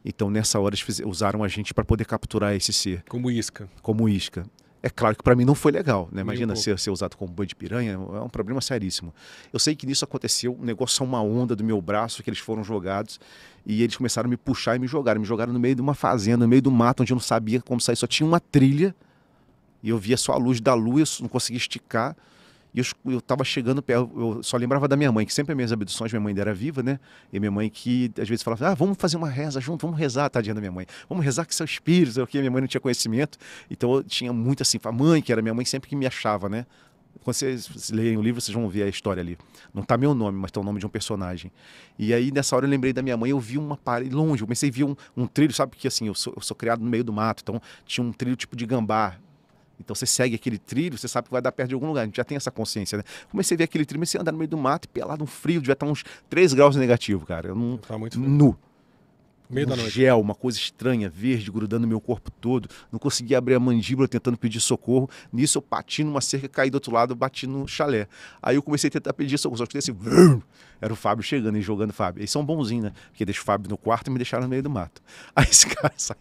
Então, nessa hora, eles usaram a gente para poder capturar esse ser. Como isca. Como isca. É claro que para mim não foi legal, né? Imagina ser, ser usado como boi de piranha, é, é um problema seríssimo. Eu sei que nisso aconteceu, um negócio é uma onda do meu braço, que eles foram jogados e eles começaram a me puxar e me jogaram. Me jogaram no meio de uma fazenda, no meio do mato, onde eu não sabia como sair, só tinha uma trilha e eu via só a luz da lua, eu não conseguia esticar. E eu, eu tava chegando perto, eu só lembrava da minha mãe, que sempre as minhas abduções, minha mãe ainda era viva, né? E minha mãe que às vezes falava, ah, vamos fazer uma reza junto, vamos rezar, tadinha da minha mãe. Vamos rezar com seu espírito, porque minha mãe não tinha conhecimento. Então eu tinha muito assim, a mãe, que era minha mãe, sempre que me achava, né? quando vocês lerem o livro, vocês vão ver a história ali. Não está meu nome, mas está o nome de um personagem. E aí, nessa hora, eu lembrei da minha mãe, eu vi uma parede longe, eu comecei a ver um, um trilho, sabe? Porque assim, eu sou, eu sou, criado no meio do mato, então tinha um trilho tipo de gambá, então você segue aquele trilho, você sabe que vai dar perto de algum lugar. A gente já tem essa consciência, né? Comecei a ver aquele trilho, comecei a andar no meio do mato, pelado, um frio, devia estar uns 3 graus negativo, cara. Eu não. Tá muito frio. Nu. Meio um da noite. gel, uma coisa estranha, verde, grudando no meu corpo todo. Não conseguia abrir a mandíbula tentando pedir socorro. Nisso eu patino uma cerca, caí do outro lado, bati no chalé. Aí eu comecei a tentar pedir socorro, só que esse... Era o Fábio chegando e jogando Fábio. Eles são bonzinhos, né? Porque deixa o Fábio no quarto e me deixaram no meio do mato. [laughs] Aí esse cara sai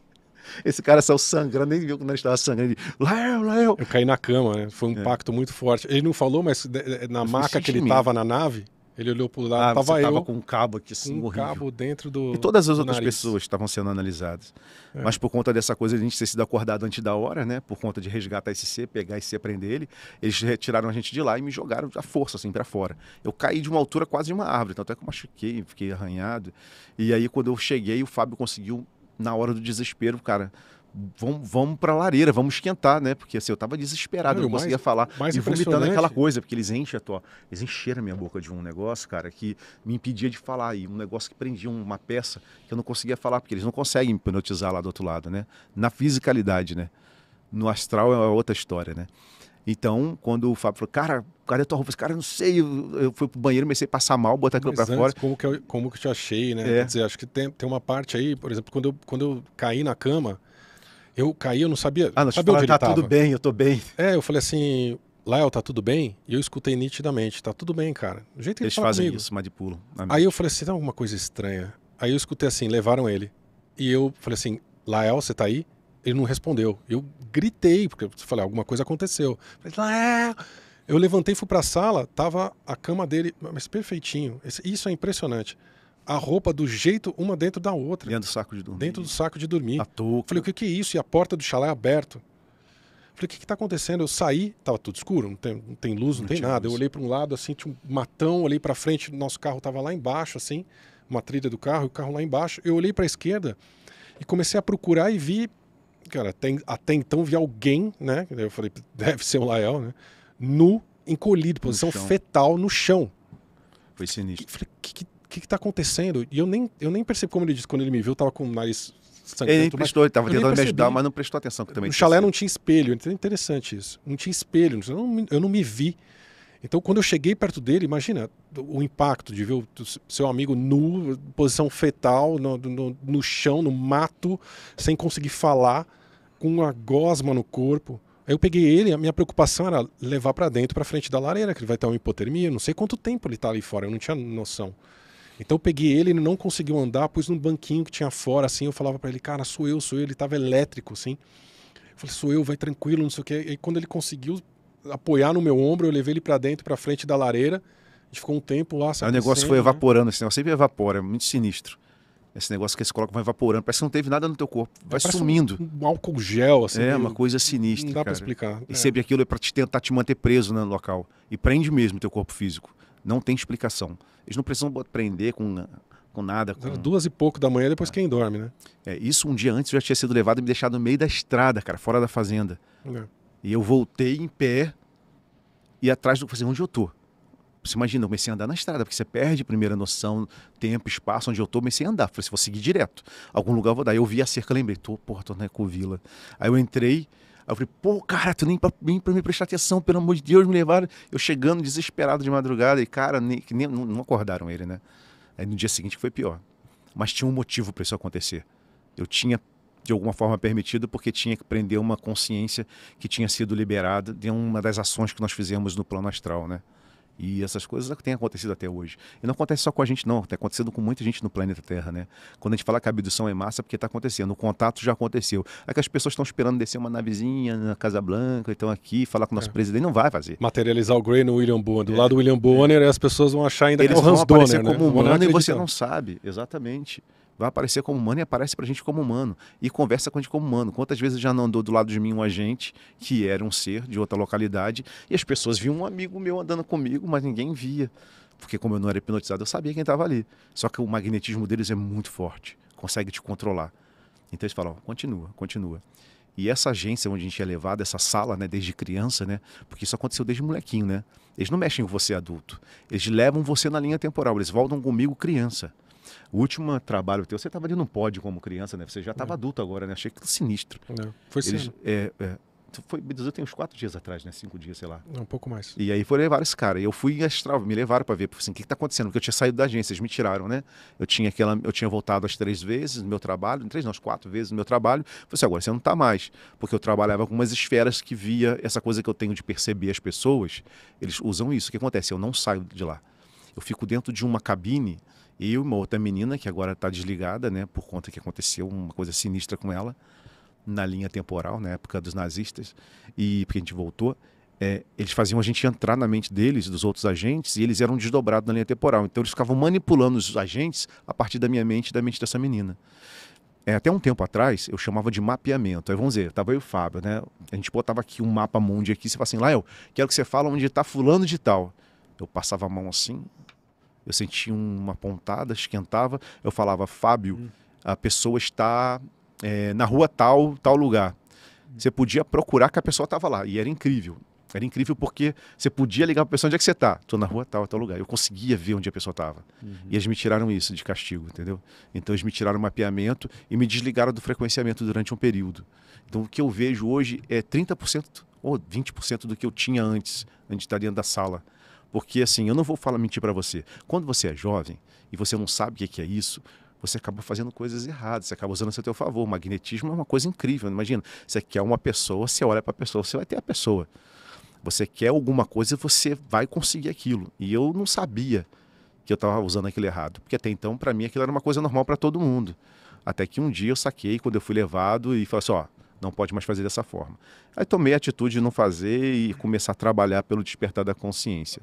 esse cara saiu sangrando, nem viu que nós estava sangrando. Ele, Lael, Eu caí na cama, né? Foi um é. pacto muito forte. Ele não falou, mas na eu maca que ele estava na nave, ele olhou o lado, ah, tava você eu. Tava com um cabo aqui, assim, um horrível. cabo dentro do. E todas as outras nariz. pessoas estavam sendo analisadas. É. Mas por conta dessa coisa, a gente ter sido acordado antes da hora, né? Por conta de resgatar esse C, pegar esse C, prender ele, eles retiraram a gente de lá e me jogaram à força, assim, para fora. Eu caí de uma altura quase de uma árvore, tanto é que eu machuquei, fiquei arranhado. E aí, quando eu cheguei, o Fábio conseguiu na hora do desespero, cara, vamos, vamos pra lareira, vamos esquentar, né? Porque assim, eu tava desesperado, eu não conseguia mais, falar. Mais e vomitando aquela coisa, porque eles enchem a tua. Eles encheram a minha boca de um negócio, cara, que me impedia de falar. E um negócio que prendia uma peça que eu não conseguia falar, porque eles não conseguem hipnotizar lá do outro lado, né? Na fisicalidade, né? No astral é outra história, né? Então, quando o Fábio falou, cara, cadê tua roupa? Esse cara, não sei, eu, eu fui pro banheiro, comecei a passar mal, botar aquilo para fora. Como que, eu, como que eu te achei, né? É. Quer dizer, acho que tem, tem uma parte aí, por exemplo, quando eu, quando eu caí na cama, eu caí, eu não sabia. Ah, não, sabia onde tá tudo bem, eu tô bem. É, eu falei assim, Lael, tá tudo bem? E eu escutei nitidamente, tá tudo bem, cara. Do jeito que Eles ele fazem comigo. isso, manipulam. Né? Aí eu falei assim, tem tá alguma coisa estranha. Aí eu escutei assim, levaram ele. E eu falei assim, Lael, você tá aí? Ele não respondeu. Eu gritei, porque eu falei, alguma coisa aconteceu. Ah, é. Eu, levantei, fui para a sala, tava a cama dele, mas perfeitinho. Isso é impressionante. A roupa do jeito uma dentro da outra. Dentro do saco de dormir. Dentro do saco de dormir. A touca. Falei, o que, que é isso? E a porta do chalé aberto. Falei, o que está acontecendo? Eu saí, estava tudo escuro, não tem, não tem luz, não, não tem nada. Luz. Eu olhei para um lado, assim, tinha um matão, olhei para frente, nosso carro estava lá embaixo, assim, uma trilha do carro, o carro lá embaixo. Eu olhei para a esquerda e comecei a procurar e vi cara, até, até então vi alguém, né? Eu falei, deve ser o Lael, né? Nu, encolhido, posição no fetal no chão. Foi sinistro. Falei, o que, que, que tá acontecendo? E eu nem, eu nem percebi como ele disse, quando ele me viu, tava com o nariz sangrando. Ele prestou, ele tava tentando me ajudar, mas não prestou atenção. Que também no chalé não tinha espelho, então é interessante isso. Não tinha espelho, eu não, eu não me vi. Então, quando eu cheguei perto dele, imagina o impacto de ver o seu amigo nu, posição fetal, no, no, no chão, no mato, sem conseguir falar com uma gosma no corpo. Aí eu peguei ele, a minha preocupação era levar para dentro, para frente da lareira, que ele vai ter uma hipotermia, não sei quanto tempo ele tá ali fora, eu não tinha noção. Então eu peguei ele, ele não conseguiu andar, pus num banquinho que tinha fora, assim, eu falava para ele, cara, sou eu, sou eu, ele tava elétrico, assim. Eu falei, sou eu, vai tranquilo, não sei o quê. E quando ele conseguiu apoiar no meu ombro, eu levei ele para dentro, para frente da lareira, a gente ficou um tempo lá. Sabe, o negócio foi né? evaporando, assim, sempre evapora, é muito sinistro. Esse negócio que eles colocam vai evaporando. Parece que não teve nada no teu corpo. Vai Parece sumindo. Um, álcool gel, assim. É, meio... uma coisa sinistra. Não dá para explicar. E é. sempre aquilo é para te tentar te manter preso né, no local. E prende mesmo teu corpo físico. Não tem explicação. Eles não precisam prender com, com nada. Com... Duas e pouco da manhã, depois é. quem dorme, né? É, isso um dia antes eu já tinha sido levado e me deixado no meio da estrada, cara, fora da fazenda. É. E eu voltei em pé e atrás do. Falei, assim, onde eu tô? Você imagina, eu comecei a andar na estrada, porque você perde a primeira noção, tempo, espaço, onde eu tô, comecei a andar. Falei, se vou seguir direto, algum lugar eu vou dar. Eu vi a cerca, lembrei, tô, porra, tô na né, Ecovila. Aí eu entrei, Aí eu falei, pô, cara, tu nem pra, nem pra me prestar atenção, pelo amor de Deus, me levaram. Eu chegando desesperado de madrugada e, cara, nem, nem não acordaram ele, né? Aí no dia seguinte foi pior. Mas tinha um motivo para isso acontecer. Eu tinha, de alguma forma, permitido, porque tinha que prender uma consciência que tinha sido liberada de uma das ações que nós fizemos no plano astral, né? E essas coisas é têm acontecido até hoje. E não acontece só com a gente, não. Está acontecendo com muita gente no planeta Terra, né? Quando a gente fala que a abdução é massa, é porque está acontecendo. O contato já aconteceu. É que as pessoas estão esperando descer uma navezinha na Casa Blanca, então aqui, falar com o nosso é. presidente. Não vai fazer. Materializar o Grey no William Bonner. Do é. lado do William Bonner, é. as pessoas vão achar ainda Eles que é o Hans Donner, né? como humano e você não sabe. Exatamente vai aparecer como humano e aparece a gente como humano. E conversa com a gente como humano. Quantas vezes já não andou do lado de mim um agente, que era um ser de outra localidade, e as pessoas viam um amigo meu andando comigo, mas ninguém via. Porque como eu não era hipnotizado, eu sabia quem estava ali. Só que o magnetismo deles é muito forte, consegue te controlar. Então eles falam, continua, continua. E essa agência onde a gente é levado, essa sala, né, desde criança, né? Porque isso aconteceu desde molequinho, né? Eles não mexem com você adulto. Eles levam você na linha temporal, eles voltam comigo criança. O último trabalho teu, você estava ali no pódio como criança, né? Você já estava é. adulto agora, né? Achei que sinistro. É, foi sinistro. É, é, foi, eu tenho uns quatro dias atrás, né? Cinco dias, sei lá. Um pouco mais. E aí foram levar esse cara. E eu fui astral, me levaram para ver, assim, o que, está acontecendo? Porque eu tinha saído da agência, eles me tiraram, né? Eu tinha aquela, eu tinha voltado as três vezes no meu trabalho, três não, as quatro vezes no meu trabalho. Eu falei assim, agora você não está mais. Porque eu trabalhava com umas esferas que via essa coisa que eu tenho de perceber as pessoas. Eles usam isso. O que acontece? Eu não saio de lá. Eu fico dentro de uma cabine e uma outra menina, que agora está desligada, né, por conta que aconteceu uma coisa sinistra com ela, na linha temporal, na época dos nazistas, e porque a gente voltou, é, eles faziam a gente entrar na mente deles, dos outros agentes, e eles eram desdobrados na linha temporal. Então eles ficavam manipulando os agentes a partir da minha mente e da mente dessa menina. É, até um tempo atrás, eu chamava de mapeamento. Aí vamos dizer, tava aí o Fábio, né? A gente botava aqui um mapa mundi aqui, você fala assim, Eu quero que você fale onde está fulano de tal. Eu passava a mão assim, eu sentia uma pontada, esquentava, eu falava, Fábio, hum. a pessoa está é, na rua tal, tal lugar. Hum. Você podia procurar que a pessoa estava lá, e era incrível. Era incrível porque você podia ligar para a pessoa onde é que você está. Estou na rua tal, tal lugar. Eu conseguia ver onde a pessoa estava. Uhum. E eles me tiraram isso de castigo, entendeu? Então eles me tiraram o mapeamento e me desligaram do frequenciamento durante um período. Então o que eu vejo hoje é 30% ou 20% do que eu tinha antes, antes de estar dentro da sala. Porque assim, eu não vou falar mentir para você. Quando você é jovem e você não sabe o que é isso, você acaba fazendo coisas erradas, você acaba usando a seu favor. O magnetismo é uma coisa incrível, imagina. Você quer uma pessoa, você olha para a pessoa, você vai ter a pessoa. Você quer alguma coisa, você vai conseguir aquilo. E eu não sabia que eu estava usando aquilo errado, porque até então para mim aquilo era uma coisa normal para todo mundo. Até que um dia eu saquei quando eu fui levado e falei assim, ó, não pode mais fazer dessa forma. Aí tomei a atitude de não fazer e começar a trabalhar pelo despertar da consciência.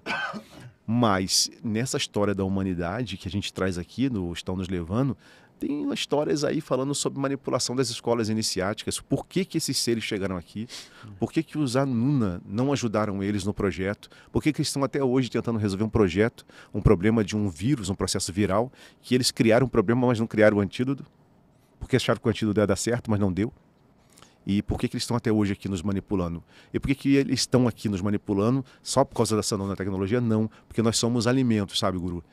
Mas nessa história da humanidade que a gente traz aqui, no Estão Nos Levando, tem histórias aí falando sobre manipulação das escolas iniciáticas, por que, que esses seres chegaram aqui, por que, que os Anuna não ajudaram eles no projeto, por que, que eles estão até hoje tentando resolver um projeto, um problema de um vírus, um processo viral, que eles criaram um problema, mas não criaram o antídoto, porque acharam que o antídoto ia dar certo, mas não deu. E por que, que eles estão até hoje aqui nos manipulando? E por que, que eles estão aqui nos manipulando só por causa dessa nova tecnologia? Não, porque nós somos alimentos, sabe, guru?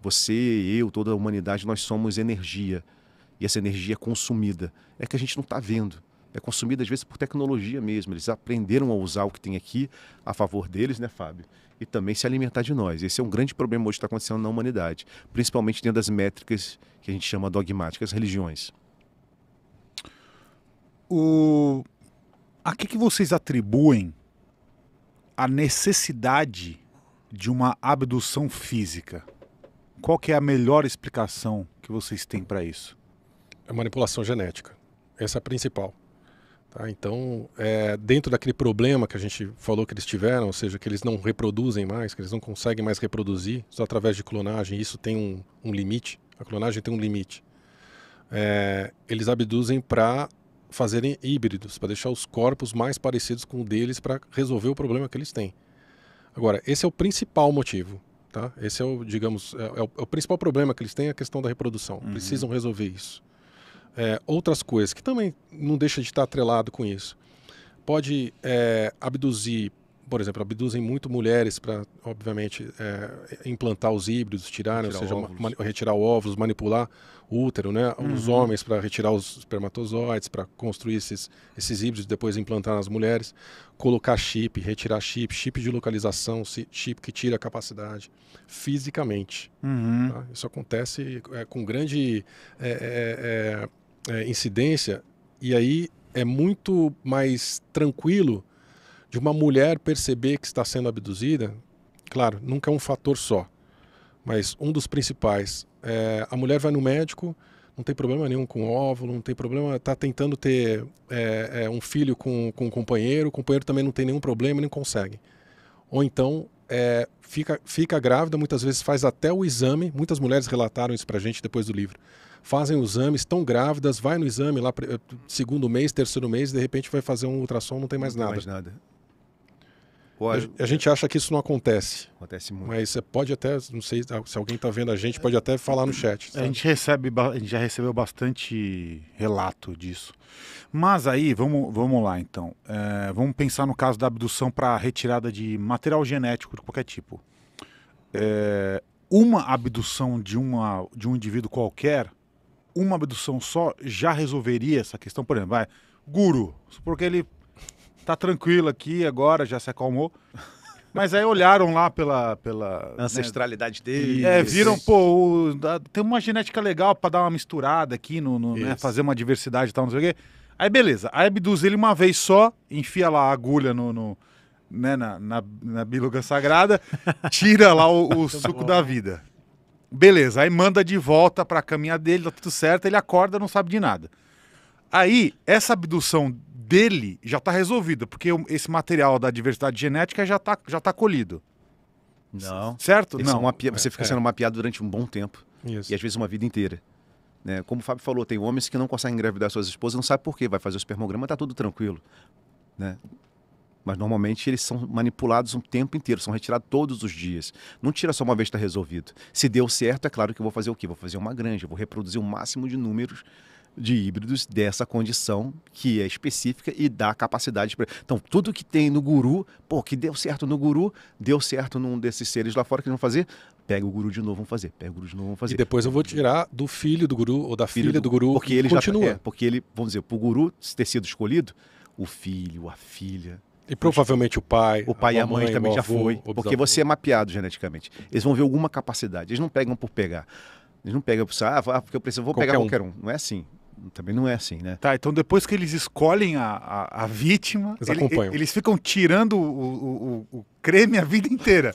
Você, eu, toda a humanidade, nós somos energia. E essa energia é consumida. É que a gente não está vendo. É consumida, às vezes, por tecnologia mesmo. Eles aprenderam a usar o que tem aqui a favor deles, né, Fábio? E também se alimentar de nós. Esse é um grande problema hoje que está acontecendo na humanidade, principalmente dentro das métricas que a gente chama dogmáticas, religiões o, a que, que vocês atribuem a necessidade de uma abdução física? Qual que é a melhor explicação que vocês têm para isso? É manipulação genética. Essa é a principal. Tá? Então, é, dentro daquele problema que a gente falou que eles tiveram, ou seja, que eles não reproduzem mais, que eles não conseguem mais reproduzir, só através de clonagem, isso tem um, um limite. A clonagem tem um limite. É, eles abduzem para fazerem híbridos, para deixar os corpos mais parecidos com o deles para resolver o problema que eles têm. Agora, esse é o principal motivo. Tá? Esse é o, digamos, é, é, o, é o, principal problema que eles têm, é a questão da reprodução. Uhum. Precisam resolver isso. É, outras coisas que também não deixa de estar atrelado com isso. Pode é, abduzir por exemplo, abduzem muito mulheres para, obviamente, é, implantar os híbridos, tirar, retirar ou seja, retirar ovos, manipular o útero, né? Uhum. Os homens para retirar os espermatozoides, para construir esses, esses híbridos, depois implantar nas mulheres, colocar chip, retirar chip, chip de localização, chip que tira a capacidade fisicamente. Uhum. Tá? Isso acontece é, com grande é, é, é, é incidência e aí é muito mais tranquilo de uma mulher perceber que está sendo abduzida, claro, nunca é um fator só, mas um dos principais. É, a mulher vai no médico, não tem problema nenhum com óvulo, não tem problema, está tentando ter é, é, um filho com, com um companheiro, o companheiro também não tem nenhum problema, nem consegue. Ou então é, fica, fica grávida, muitas vezes faz até o exame, muitas mulheres relataram isso para a gente depois do livro. Fazem o exame, estão grávidas, vai no exame lá, eh, segundo mês, terceiro mês, de repente vai fazer um ultrassom, não tem mais não nada. Tem mais nada. Pode. A, gente acha que isso não acontece. Acontece muito. Mas você pode até, não sei se alguém está vendo a gente, pode até falar no chat. Sabe? A gente recebe, a gente já recebeu bastante relato disso. Mas aí, vamos, vamos lá então. É, vamos pensar no caso da abdução para retirada de material genético de qualquer tipo. É, uma abdução de, uma, de um indivíduo qualquer, uma abdução só já resolveria essa questão. Por exemplo, vai, guru, porque ele tá tranquilo aqui agora, já se acalmou. Mas aí olharam lá pela. pela né, Ancestralidade né? dele. É, viram, pô, o, tem uma genética legal para dar uma misturada aqui, no, no né? fazer uma diversidade e tal, não sei o quê. Aí beleza, aí abduz ele uma vez só, enfia lá a agulha no, no né, na, na, na sagrada, tira lá o, o [laughs] tá suco da vida. Beleza, aí manda de volta para a caminha dele, tá tudo certo, ele acorda, não sabe de nada. Aí, essa abdução dele já está resolvido, porque esse material da diversidade genética já está já tá colhido. Não. Certo? Eles é não. Mapea... Você fica é. sendo mapeado durante um bom tempo. Isso. E às vezes uma vida inteira. Né? Como o Fábio falou, tem homens que não conseguem engravidar suas esposas, não sabe por quê. Vai fazer o espermograma, está tudo tranquilo. Né? Mas normalmente eles são manipulados um tempo inteiro, são retirados todos os dias. Não tira só uma vez, está resolvido. Se deu certo, é claro que eu vou fazer o quê? Vou fazer uma granja, vou reproduzir o máximo de números de híbridos dessa condição que é específica e dá capacidade para. Então, tudo que tem no guru, pô, que deu certo no guru, deu certo num desses seres lá fora que vão fazer, pega o guru de novo, vão fazer, pega o guru de novo, vão fazer. E depois eu vou tirar do filho do guru ou da filho filha do, do guru, porque ele tá- continua. Já, é, porque ele, vamos dizer, para o guru ter sido escolhido, o filho, a filha, e provavelmente o pai. O pai a e a mãe, também já foi. Porque você é mapeado geneticamente. Eles vão ver alguma capacidade. Eles não pegam por pegar. Eles não pegam por ah, ah porque eu preciso, vou qualquer pegar um. qualquer um. Não é assim também não é assim, né? Tá, então depois que eles escolhem a, a, a vítima, eles, ele, eles ficam tirando o, o, o creme a vida inteira.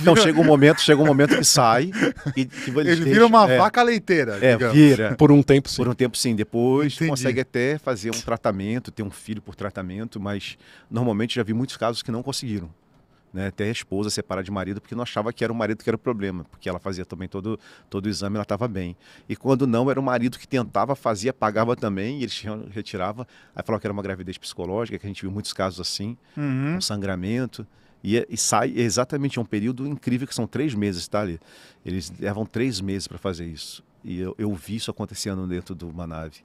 então [laughs] chega um momento, chega um momento que sai e que ele vira uma é, vaca leiteira. É, digamos. vira. Por um tempo sim. Por um tempo sim. Depois Entendi. consegue até fazer um tratamento, ter um filho por tratamento, mas normalmente já vi muitos casos que não conseguiram né, até a esposa separar de marido, porque não achava que era o marido que era o problema, porque ela fazia também todo, todo o exame, ela estava bem. E quando não, era o marido que tentava, fazia, pagava também, e eles retirava. Aí falava que era uma gravidez psicológica, que a gente viu muitos casos assim, uhum. sangramento. E, é, e, sai exatamente, é um período incrível, que são três meses, tá ali. Eles levam três meses para fazer isso. E eu, eu vi isso acontecendo dentro de uma nave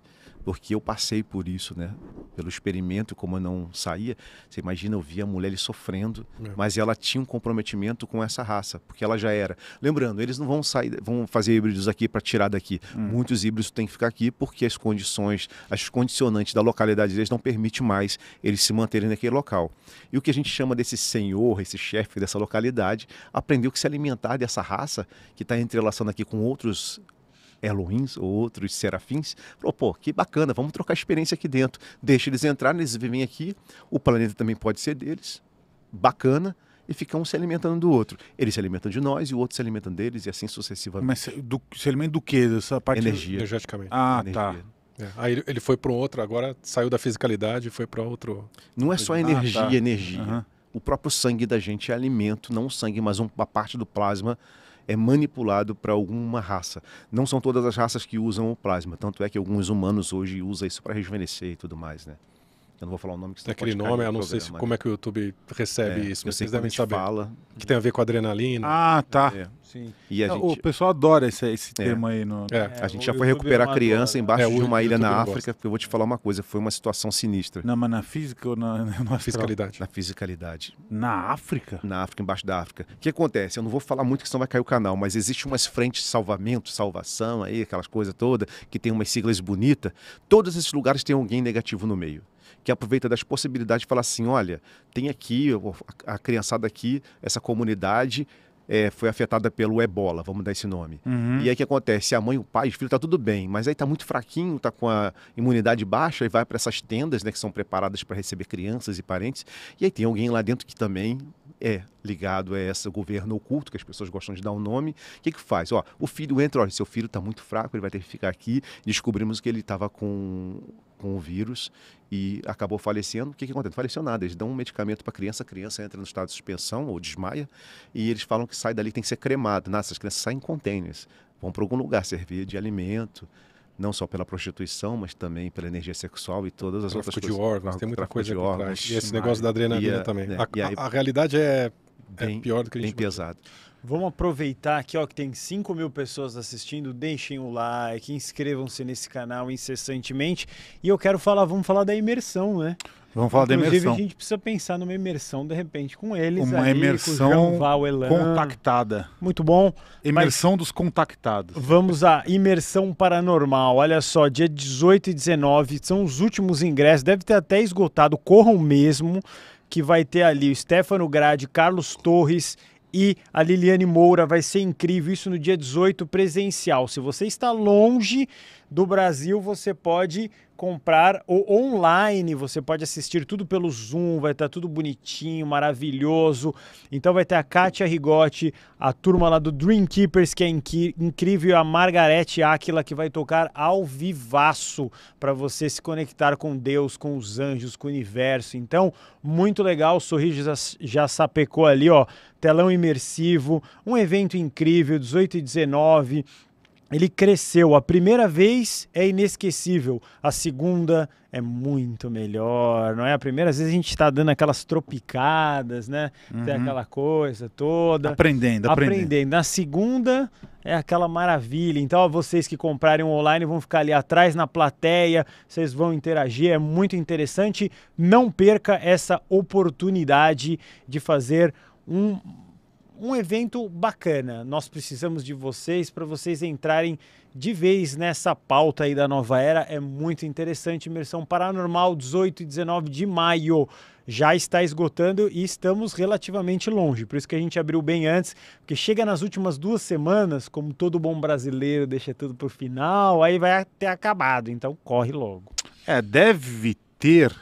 porque eu passei por isso, né? Pelo experimento, como eu não saía, você imagina, eu via a mulher ali sofrendo, é. mas ela tinha um comprometimento com essa raça, porque ela já era. Lembrando, eles não vão sair, vão fazer híbridos aqui para tirar daqui. Hum. Muitos híbridos têm que ficar aqui porque as condições, as condicionantes da localidade deles não permite mais eles se manterem naquele local. E o que a gente chama desse senhor, esse chefe dessa localidade, aprendeu que se alimentar dessa raça que está entrelaçando aqui com outros Elohims ou outros serafins, falou, pô, que bacana, vamos trocar experiência aqui dentro. Deixa eles entrarem, eles vivem aqui, o planeta também pode ser deles, bacana, e ficam um se alimentando do outro. Eles se alimentam de nós e o outro se alimentando deles e assim sucessivamente. Mas do, se alimenta do quê? Dessa parte energia. Energeticamente. Ah, tá. energia. tá. É. Aí ele foi para um outro, agora saiu da fisicalidade e foi para outro. Não é só energia, ah, tá. energia. Uhum. O próprio sangue da gente é alimento, não o sangue, mas uma parte do plasma é manipulado para alguma raça. Não são todas as raças que usam o plasma, tanto é que alguns humanos hoje usam isso para rejuvenescer e tudo mais, né? Eu não vou falar o nome que você Aquele nome, eu não sei se, como é que o YouTube recebe é, isso, mas vocês devem saber. Fala. Que tem a ver com adrenalina. Ah, tá. É. Sim. E a gente... O pessoal adora esse, esse é. tema aí. No... É. a gente já é, foi recuperar é criança adora, embaixo de uma ilha na África, porque eu vou te falar uma coisa, foi uma situação sinistra. Não, mas na física ou na, [laughs] na fiscalidade? Na fisicalidade. Na África? Na África, embaixo da África. O que acontece? Eu não vou falar muito que senão vai cair o canal, mas existe umas frentes de salvamento, salvação aí, aquelas coisas todas, que tem umas siglas bonitas. Todos esses lugares tem alguém negativo no meio que aproveita das possibilidades de falar assim: olha, tem aqui, a criançada aqui, essa comunidade. É, foi afetada pelo ebola, vamos dar esse nome. Uhum. E aí o que acontece? A mãe, o pai, o filho, tá tudo bem, mas aí tá muito fraquinho, tá com a imunidade baixa e vai para essas tendas né, que são preparadas para receber crianças e parentes. E aí tem alguém lá dentro que também é ligado a esse governo oculto, que as pessoas gostam de dar um nome. O que, que faz? Ó, o filho entra, olha, seu filho está muito fraco, ele vai ter que ficar aqui. Descobrimos que ele estava com com o vírus e acabou falecendo. O que, que acontece? Não faleceu nada. Eles dão um medicamento para a criança, a criança entra no estado de suspensão ou desmaia, e eles falam que sai dali tem que ser cremado. Nossa, as crianças saem contêineres, vão para algum lugar servir de alimento, não só pela prostituição, mas também pela energia sexual e todas as outras coisas. de órgãos, tem muita coisa de órgãos. E esse negócio da adrenalina a, também. Né? A, a, a, realidade é, é bem, é pior do que a gente bem pesado. Vamos aproveitar aqui, ó, que tem 5 mil pessoas assistindo. Deixem o like, inscrevam-se nesse canal incessantemente. E eu quero falar, vamos falar da imersão, né? Vamos falar Inclusive, da imersão. a gente precisa pensar numa imersão, de repente, com eles. Uma aí, imersão com Val, Elan. contactada. Muito bom. Imersão mas... dos contactados. Vamos à imersão paranormal. Olha só, dia 18 e 19 são os últimos ingressos. Deve ter até esgotado. Corram mesmo, que vai ter ali o Stefano Grade, Carlos Torres e a Liliane Moura. Vai ser incrível, isso no dia 18 presencial. Se você está longe do Brasil, você pode comprar online, você pode assistir tudo pelo Zoom, vai estar tá tudo bonitinho, maravilhoso. Então vai ter a Kátia Rigotti, a turma lá do Dream Keepers que é incrível, a Margarete Aquila que vai tocar ao vivaço para você se conectar com Deus, com os anjos, com o universo. Então, muito legal, o Sorriso já, já sapecou ali, ó, telão imersivo, um evento incrível, 18 e 19, ele cresceu. A primeira vez é inesquecível, a segunda é muito melhor, não é? A primeira, às vezes a gente está dando aquelas tropicadas, né? Uhum. Tem aquela coisa toda. Aprendendo, aprendendo. Aprendendo. Na segunda é aquela maravilha. Então, vocês que comprarem online vão ficar ali atrás na plateia, vocês vão interagir, é muito interessante. Não perca essa oportunidade de fazer um um evento bacana. Nós precisamos de vocês para vocês entrarem de vez nessa pauta aí da nova era. É muito interessante. Imersão Paranormal, 18 e 19 de maio. Já está esgotando e estamos relativamente longe. Por isso que a gente abriu bem antes, porque chega nas últimas duas semanas, como todo bom brasileiro deixa tudo para o final, aí vai até acabado. Então corre logo. É, deve ter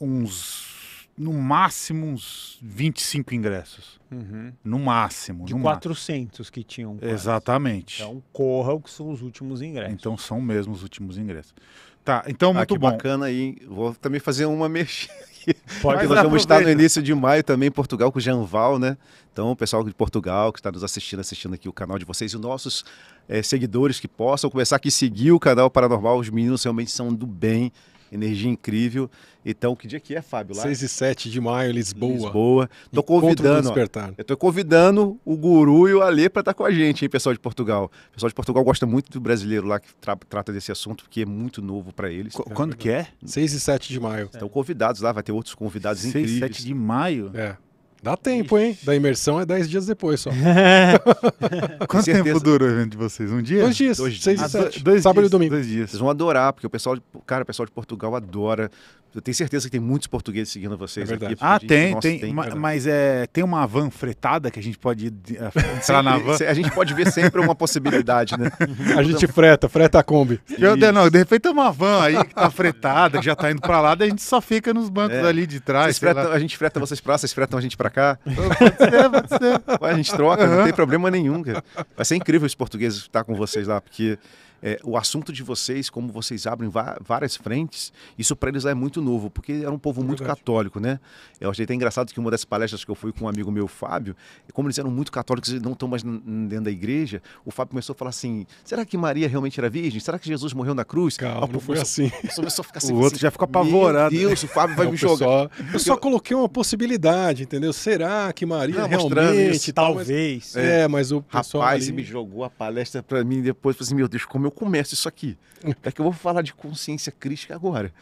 uns no máximo uns 25 ingressos. Uhum. No máximo. De no 400 máximo. que tinham. Quase. Exatamente. Então corra o que são os últimos ingressos. Então são mesmo os últimos ingressos. Tá, então ah, muito bom. bacana aí. Vou também fazer uma mexida aqui. Pode, nós vamos estar no início de maio também em Portugal com o Janval, né? Então, o pessoal de Portugal que está nos assistindo, assistindo aqui o canal de vocês, e os nossos é, seguidores que possam começar aqui seguir o canal Paranormal, os meninos realmente são do bem energia incrível. Então, que dia que é, Fábio? Lá? 6 e 7 de maio, Lisboa. Lisboa. Tô convidando. Ó, eu tô convidando o Guru e o Alê para estar tá com a gente, hein, pessoal de Portugal. O pessoal de Portugal gosta muito do brasileiro lá que tra trata desse assunto, porque é muito novo para eles. Qu quando é que é? 6 e 7 de maio. Estão convidados lá, vai ter outros convidados 6 incríveis. 6 e 7 de maio? É. Dá tempo, Ixi. hein? Da imersão é 10 dias depois só. [laughs] Quanto tempo dura o evento de vocês? Um dia? Dois dias. Dois seis dias. Ah, dois, dois sábado dias, e domingo. Dois dias. Vocês vão adorar, porque o pessoal, cara, o pessoal de Portugal adora eu tenho certeza que tem muitos portugueses seguindo vocês é aqui. Ah, tem, nossa, tem. tem. mas é, tem uma van fretada que a gente pode eh, [laughs] entrar na van? A gente pode ver sempre uma possibilidade, né? [laughs] a gente freta, freta a Kombi. [laughs] Eu, não, de repente tem uma van aí que tá fretada, que já tá indo para lá, daí a gente só fica nos bancos é. ali de trás. Fretam, a gente freta vocês pra lá, vocês fretam a gente para cá. pode ser, pode ser. Ué, a gente troca, uhum. não tem problema nenhum, cara. Vai ser incrível os portugueses estar com vocês lá, porque é, o assunto de vocês, como vocês abrem várias frentes, isso para eles é muito novo, porque era um povo é muito verdade. católico, né? Eu achei até engraçado que uma das palestras que eu fui com um amigo meu, Fábio, como eles eram muito católicos e não estão mais dentro da igreja, o Fábio começou a falar assim: será que Maria realmente era virgem? Será que Jesus morreu na cruz? Calma, não foi assim. [laughs] Assim, o outro assim, já ficou apavorado. Meu Deus, o Fábio vai não, [laughs] me jogar. eu só coloquei uma possibilidade, entendeu? Será que Maria não, realmente... Isso, talvez. Mas, é, mas o pessoal Rapaz, ali... me jogou a palestra para mim depois. Falei assim, meu Deus, como eu eu começo isso aqui. [laughs] É que eu vou falar de consciência crítica agora.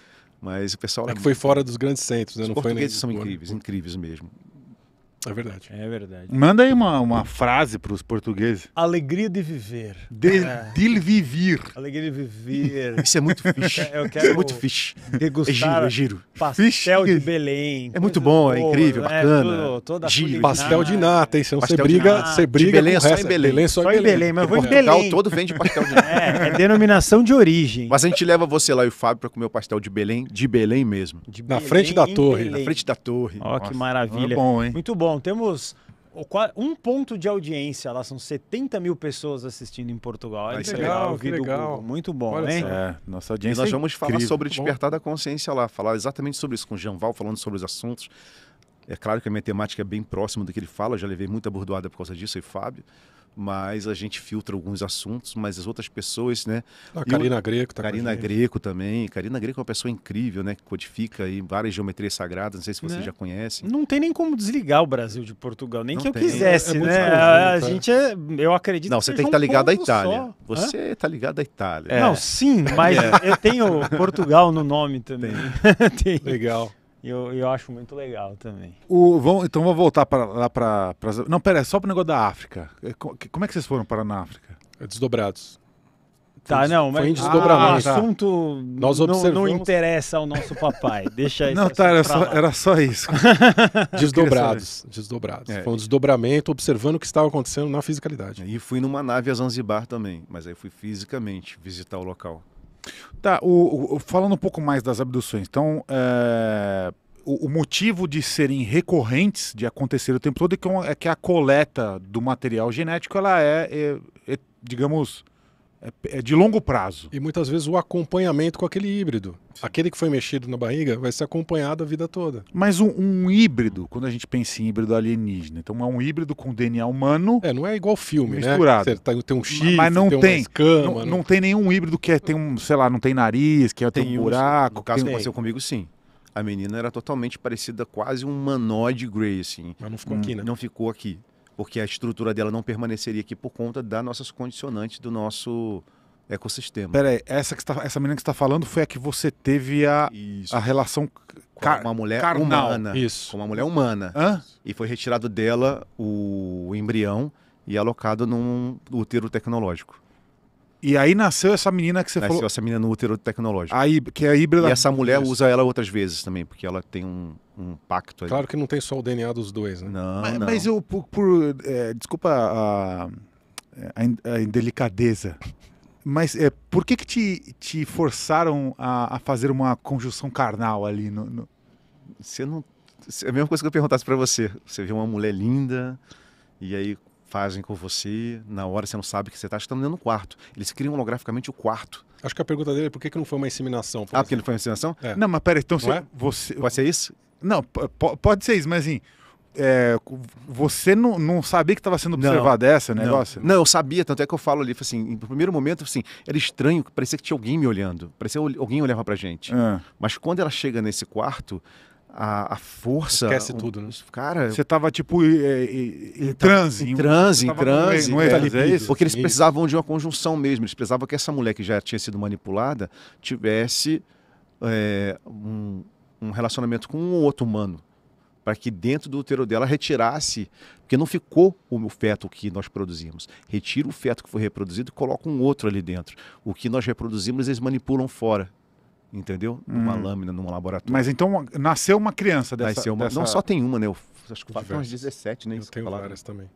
Mas o pessoal. É que foi fora dos grandes centros, né? Os não foi nem... são incríveis, incríveis mesmo. É verdade. É verdade. Manda aí uma, uma frase para os portugueses. Alegria de viver. De, é. de viver. Alegria de viver. Isso é muito fixe. É, eu quero é muito fixe. Degustar é giro, é giro. pastel fixe. de Belém. É muito bom, é incrível, é, bacana. Tudo, toda giro. Pastel de nata, hein? Você briga, você briga é Belém é só em Belém. Belém só, só em Belém. mas eu vou em Belém. todo vende pastel de nata. É, é denominação de origem. Mas a gente leva você lá e o Fábio para comer o pastel de Belém, de Belém mesmo. De Na frente da torre. Na frente da torre. Ó, que maravilha. É bom, hein? Muito bom. Não, temos um ponto de audiência lá, são 70 mil pessoas assistindo em Portugal. Ah, é legal, legal, que legal. Muito bom, Olha hein? É, nossa audiência. E nós é vamos falar sobre despertar da consciência lá, falar exatamente sobre isso, com o Janval falando sobre os assuntos. É claro que a minha temática é bem próxima do que ele fala, já levei muita bordoada por causa disso, e Fábio mas a gente filtra alguns assuntos, mas as outras pessoas, né? A ah, Karina Greco tá Karina Greco também. Karina Greco é uma pessoa incrível, né? Que codifica aí várias geometrias sagradas, não sei se você né? já conhece Não tem nem como desligar o Brasil de Portugal, nem não que tem. eu quisesse, é, é né? A, a, né? gente é, eu acredito Não, você tem que estar tá, tá ligado à Itália. Só. Você está ligado à Itália. É. Não, sim, mas é. eu tenho Portugal no nome também. [laughs] Legal. E eu, eu acho muito legal também. O, então vamos voltar para lá para. Pra... Não, pera, é só para o negócio da África. É, como é que vocês foram para na África? É desdobrados. Tá, não, mas foi desdobramento. Ah, tá. assunto Nós observamos... não, não interessa ao nosso papai. Deixa isso. [laughs] Não, tá, era só, era só isso. [laughs] desdobrados, desdobrados. É. Foi um desdobramento observando o que estava acontecendo na fisicalidade. E fui numa nave a Zanzibar também, mas aí fui fisicamente visitar o local. Tá, o, o, falando um pouco mais das abduções, então. É o, motivo de serem recorrentes, de acontecer o tempo todo, é que, é, é que a coleta do material genético ela é, é, é digamos, é, é, de longo prazo. E muitas vezes o acompanhamento com aquele híbrido. Sim. Aquele que foi mexido na barriga vai ser acompanhado a vida toda. Mas um, um, híbrido, quando a gente pensa em híbrido alienígena, então é um híbrido com DNA humano. É, não é igual filme, misturado. né? Misturado. Tá, tem um chifre, mas não tem, tem escama, não, não, tem nenhum híbrido que é, tem um, sei lá, não tem nariz, que é, tem, tem um buraco. No caso tem... que aconteceu comigo, sim. A menina era totalmente parecida, quase um de Grey, assim. Mas não ficou aqui, né? Não ficou aqui porque a estrutura dela não permaneceria aqui por conta das nossas condicionantes do nosso ecossistema. Peraí, essa, que está essa menina que está falando foi a que você teve a, a relação com uma mulher carnal. humana. Isso. Com uma mulher humana. Hã? E foi retirado dela o embrião e alocado num útero tecnológico. E aí nasceu essa menina que você nasceu falou. Nasceu essa menina no útero tecnológico. aí que é a híbrida. E essa mulher Isso. usa ela outras vezes também, porque ela tem um, um pacto aí. Claro que não tem só o DNA dos dois, né? Não, mas, não. mas eu, por. por é, desculpa a, a, a indelicadeza. Mas é, por que, que te, te forçaram a, a fazer uma conjunção carnal ali? No, no... Você não. É a mesma coisa que eu perguntasse para você. Você vê uma mulher linda, e aí fazem com você, na hora você não sabe que você está, acho no dentro do quarto. Eles criam holograficamente o quarto. Acho que a pergunta dele é por que, que não foi uma inseminação? Por ah, porque não foi uma inseminação? É. Não, mas peraí, então você, é? você, Pode ser isso? Não, pode ser isso, mas assim. É, você não, não, sabia que estava sendo observado essa não. negócio? Não. eu sabia, tanto é que eu falo ali, assim, no primeiro momento, assim, era estranho, parecia que tinha alguém me olhando, parecia que alguém olhava pra gente. É. Mas quando ela chega nesse quarto, a, a, força. Esquece tudo, né? Cara, você tava tipo é, é, em, transe. Em transe, em transe. Não é, é isso? Porque eles isso. precisavam de uma conjunção mesmo. Eles precisavam que essa mulher que já tinha sido manipulada tivesse é, um, um, relacionamento com um outro humano. Para que dentro do útero dela retirasse. Porque não ficou o feto que nós produzimos. Retira o feto que foi reproduzido e coloca um outro ali dentro. O que nós reproduzimos, eles manipulam fora entendeu? Hum. Uma lâmina num laboratório. Mas então nasceu uma criança dessa. Nasceu uma, dessa... Não só tem uma, né? Eu acho que tem uns 17, né? Eu tenho várias também.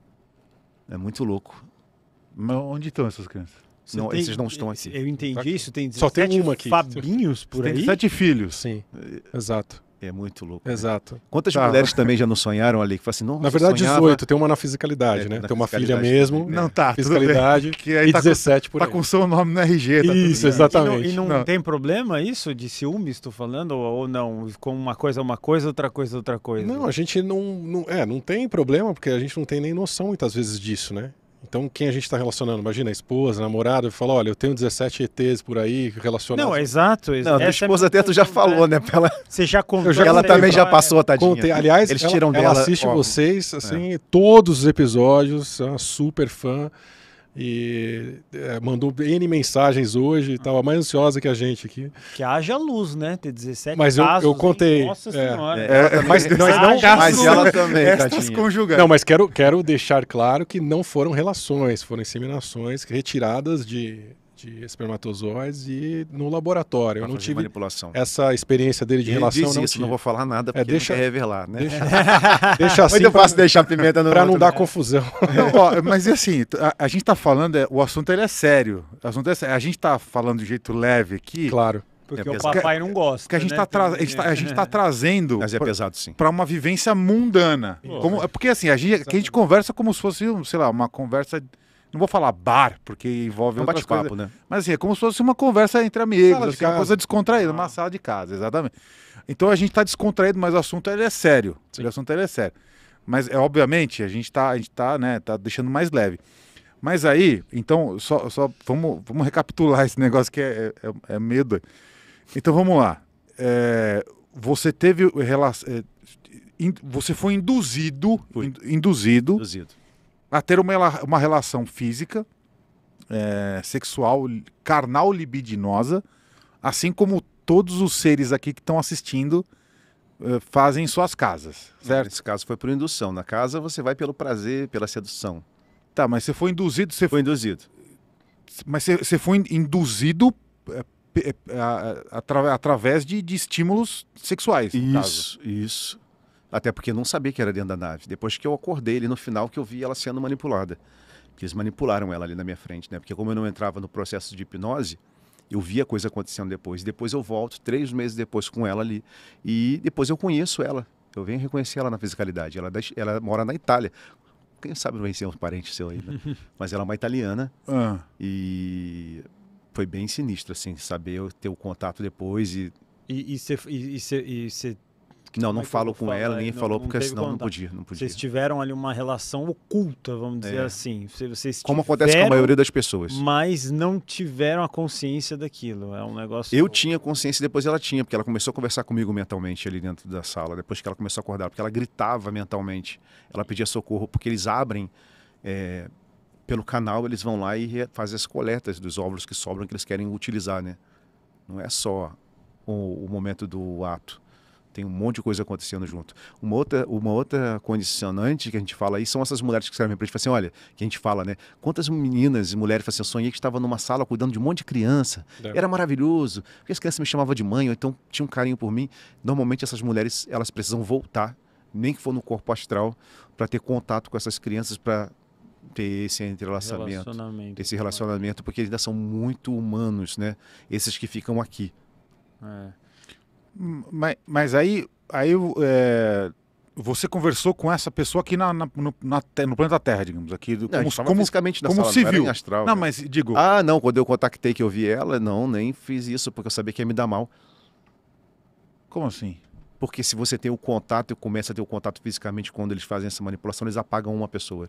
É muito louco. Mas onde estão essas crianças? Você não, tem, esses não estão aqui. Eu entendi tá isso, tem 17 Só tem uma aqui. Fabinhos por tem aí. 17 filhos. Sim. Exato. É muito louco. Né? Exato. Né? Quantas tá. mulheres também já não sonharam ali? Que assim, não, na verdade, sonhava... 18, tem uma na fisicalidade, é, né? Na tem uma filha mesmo. Também. Não, tá. Fisicalidade. [laughs] Que aí tá e tá 17 por aí. Tá com o seu nome no RG. Tá isso, exatamente. E não, e não, não, tem problema isso de ciúmes, tu falando, ou não? Com uma coisa é uma coisa, outra coisa é outra coisa. Não, a gente não, não. É, não tem problema, porque a gente não tem nem noção muitas vezes disso, né? Então, quem a gente está relacionando? Imagina, a esposa, a namorada, fala, olha, eu tenho 17 ETs por aí relacionados. Não, é exato. exato. Não, a é esposa é até tu já falou, é. né? pela. Você já contou. Já ela também já passou, tadinha. Contei. Aliás, Eles ela, tiram ela dela, assiste vocês, é. assim, é. todos os episódios, é uma super fã e é, mandou N mensagens hoje, estava ah. mais ansiosa que a gente aqui. Que haja luz, né? Ter 17 mas eu, eu contei. Hein? Nossa é, Senhora. É, é, mas, é, é, não, mas ela também, Não, mas quero, quero deixar claro que não foram relações, foram inseminações retiradas de, de espermatozoides e no laboratório. eu não tive manipulação. essa experiência dele de Ele relação. Diz não isso, não vou falar nada é, porque é, deixa, não quer revelar, né? Deixa, [laughs] deixa assim. Muito fácil deixar pimenta no Para não dar né? confusão. [laughs] Não, ó, mas é assim, a, a gente está falando, é, o assunto ele é sério. O assunto é sério. A gente está falando de jeito leve aqui. Claro. Porque é o papai não gosta. Porque a gente, né? Tá a gente, tá, tá trazendo. Mas é pesado, sim. Pra uma vivência mundana. como, porque assim, a gente, a gente conversa como se fosse, sei lá, uma conversa não vou falar bar, porque envolve é um bate-papo, né? Mas assim, é como se fosse uma conversa entre amigos, assim, uma coisa descontraída, ah. uma sala de casa, exatamente. Então a gente está descontraído, mas o assunto ele é sério. Sim. O assunto ele é sério. Mas é obviamente a gente está, tá, né, tá deixando mais leve. Mas aí, então, só, só vamos, vamos recapitular esse negócio que é, é, é, é medo. Então vamos lá. É, você teve relação, é, você foi induzido, induzido, induzido a ter uma, uma relação física, é, sexual, carnal libidinosa, assim como todos os seres aqui que estão assistindo é, fazem em suas casas, certo? Nesse caso foi por indução. Na casa você vai pelo prazer, pela sedução. Tá, mas você foi induzido... Você foi induzido. Mas você, você foi induzido é, é através de, de, estímulos sexuais. Isso, isso. Até porque eu não sabia que era dentro da nave. Depois que eu acordei ali no final, que eu vi ela sendo manipulada. Porque eles manipularam ela ali na minha frente, né? Porque como eu não entrava no processo de hipnose, eu vi a coisa acontecendo depois. Depois eu volto, três meses depois, com ela ali. E depois eu conheço ela. Eu venho reconhecer ela na fisicalidade. Ela, é ela mora na Itália. Quem sabe não vai ser um parente seu aí, né? [laughs] Mas ela é uma italiana. Ah. E foi bem sinistro, assim, saber ter o contato depois e... E você que não, não falo com falar? ela, nem não, falou, não porque senão contato. não podia, não podia. Vocês tiveram ali uma relação oculta, vamos dizer é. assim. Vocês Como acontece com a maioria das pessoas. Mas não tiveram a consciência daquilo. É um negócio. Eu tinha consciência e depois ela tinha, porque ela começou a conversar comigo mentalmente ali dentro da sala, depois que ela começou a acordar, porque ela gritava mentalmente. Ela pedia socorro, porque eles abrem. É, pelo canal, eles vão lá e fazem as coletas dos óvulos que sobram que eles querem utilizar, né? Não é só o, o momento do ato tem um monte de coisa acontecendo junto. Uma outra, uma outra condicionante que a gente fala aí são essas mulheres que escrevem para a gente, assim, olha, que a gente fala, né? Quantas meninas e mulheres fazem assim, eu sonhei que estava numa sala cuidando de um monte de criança, é. era maravilhoso, porque as crianças me chamavam de mãe, ou então tinha um carinho por mim. Normalmente essas mulheres, elas precisam voltar, nem que for no corpo astral, para ter contato com essas crianças, para ter esse entrelaçamento, esse relacionamento, porque eles ainda são muito humanos, né? Esses que ficam aqui. É. Mas, mas aí, aí é, você conversou com essa pessoa aqui na, na, no, na, no, planeta Terra, digamos, aqui não, como, como fisicamente na como sala, civil. Não, astral, não né? mas digo. Ah, não, quando eu contactei que eu vi ela, não, nem fiz isso porque eu sabia que ia me dar mal. Como assim? Porque se você tem o contato e começa a ter o contato fisicamente quando eles fazem essa manipulação, eles apagam uma pessoa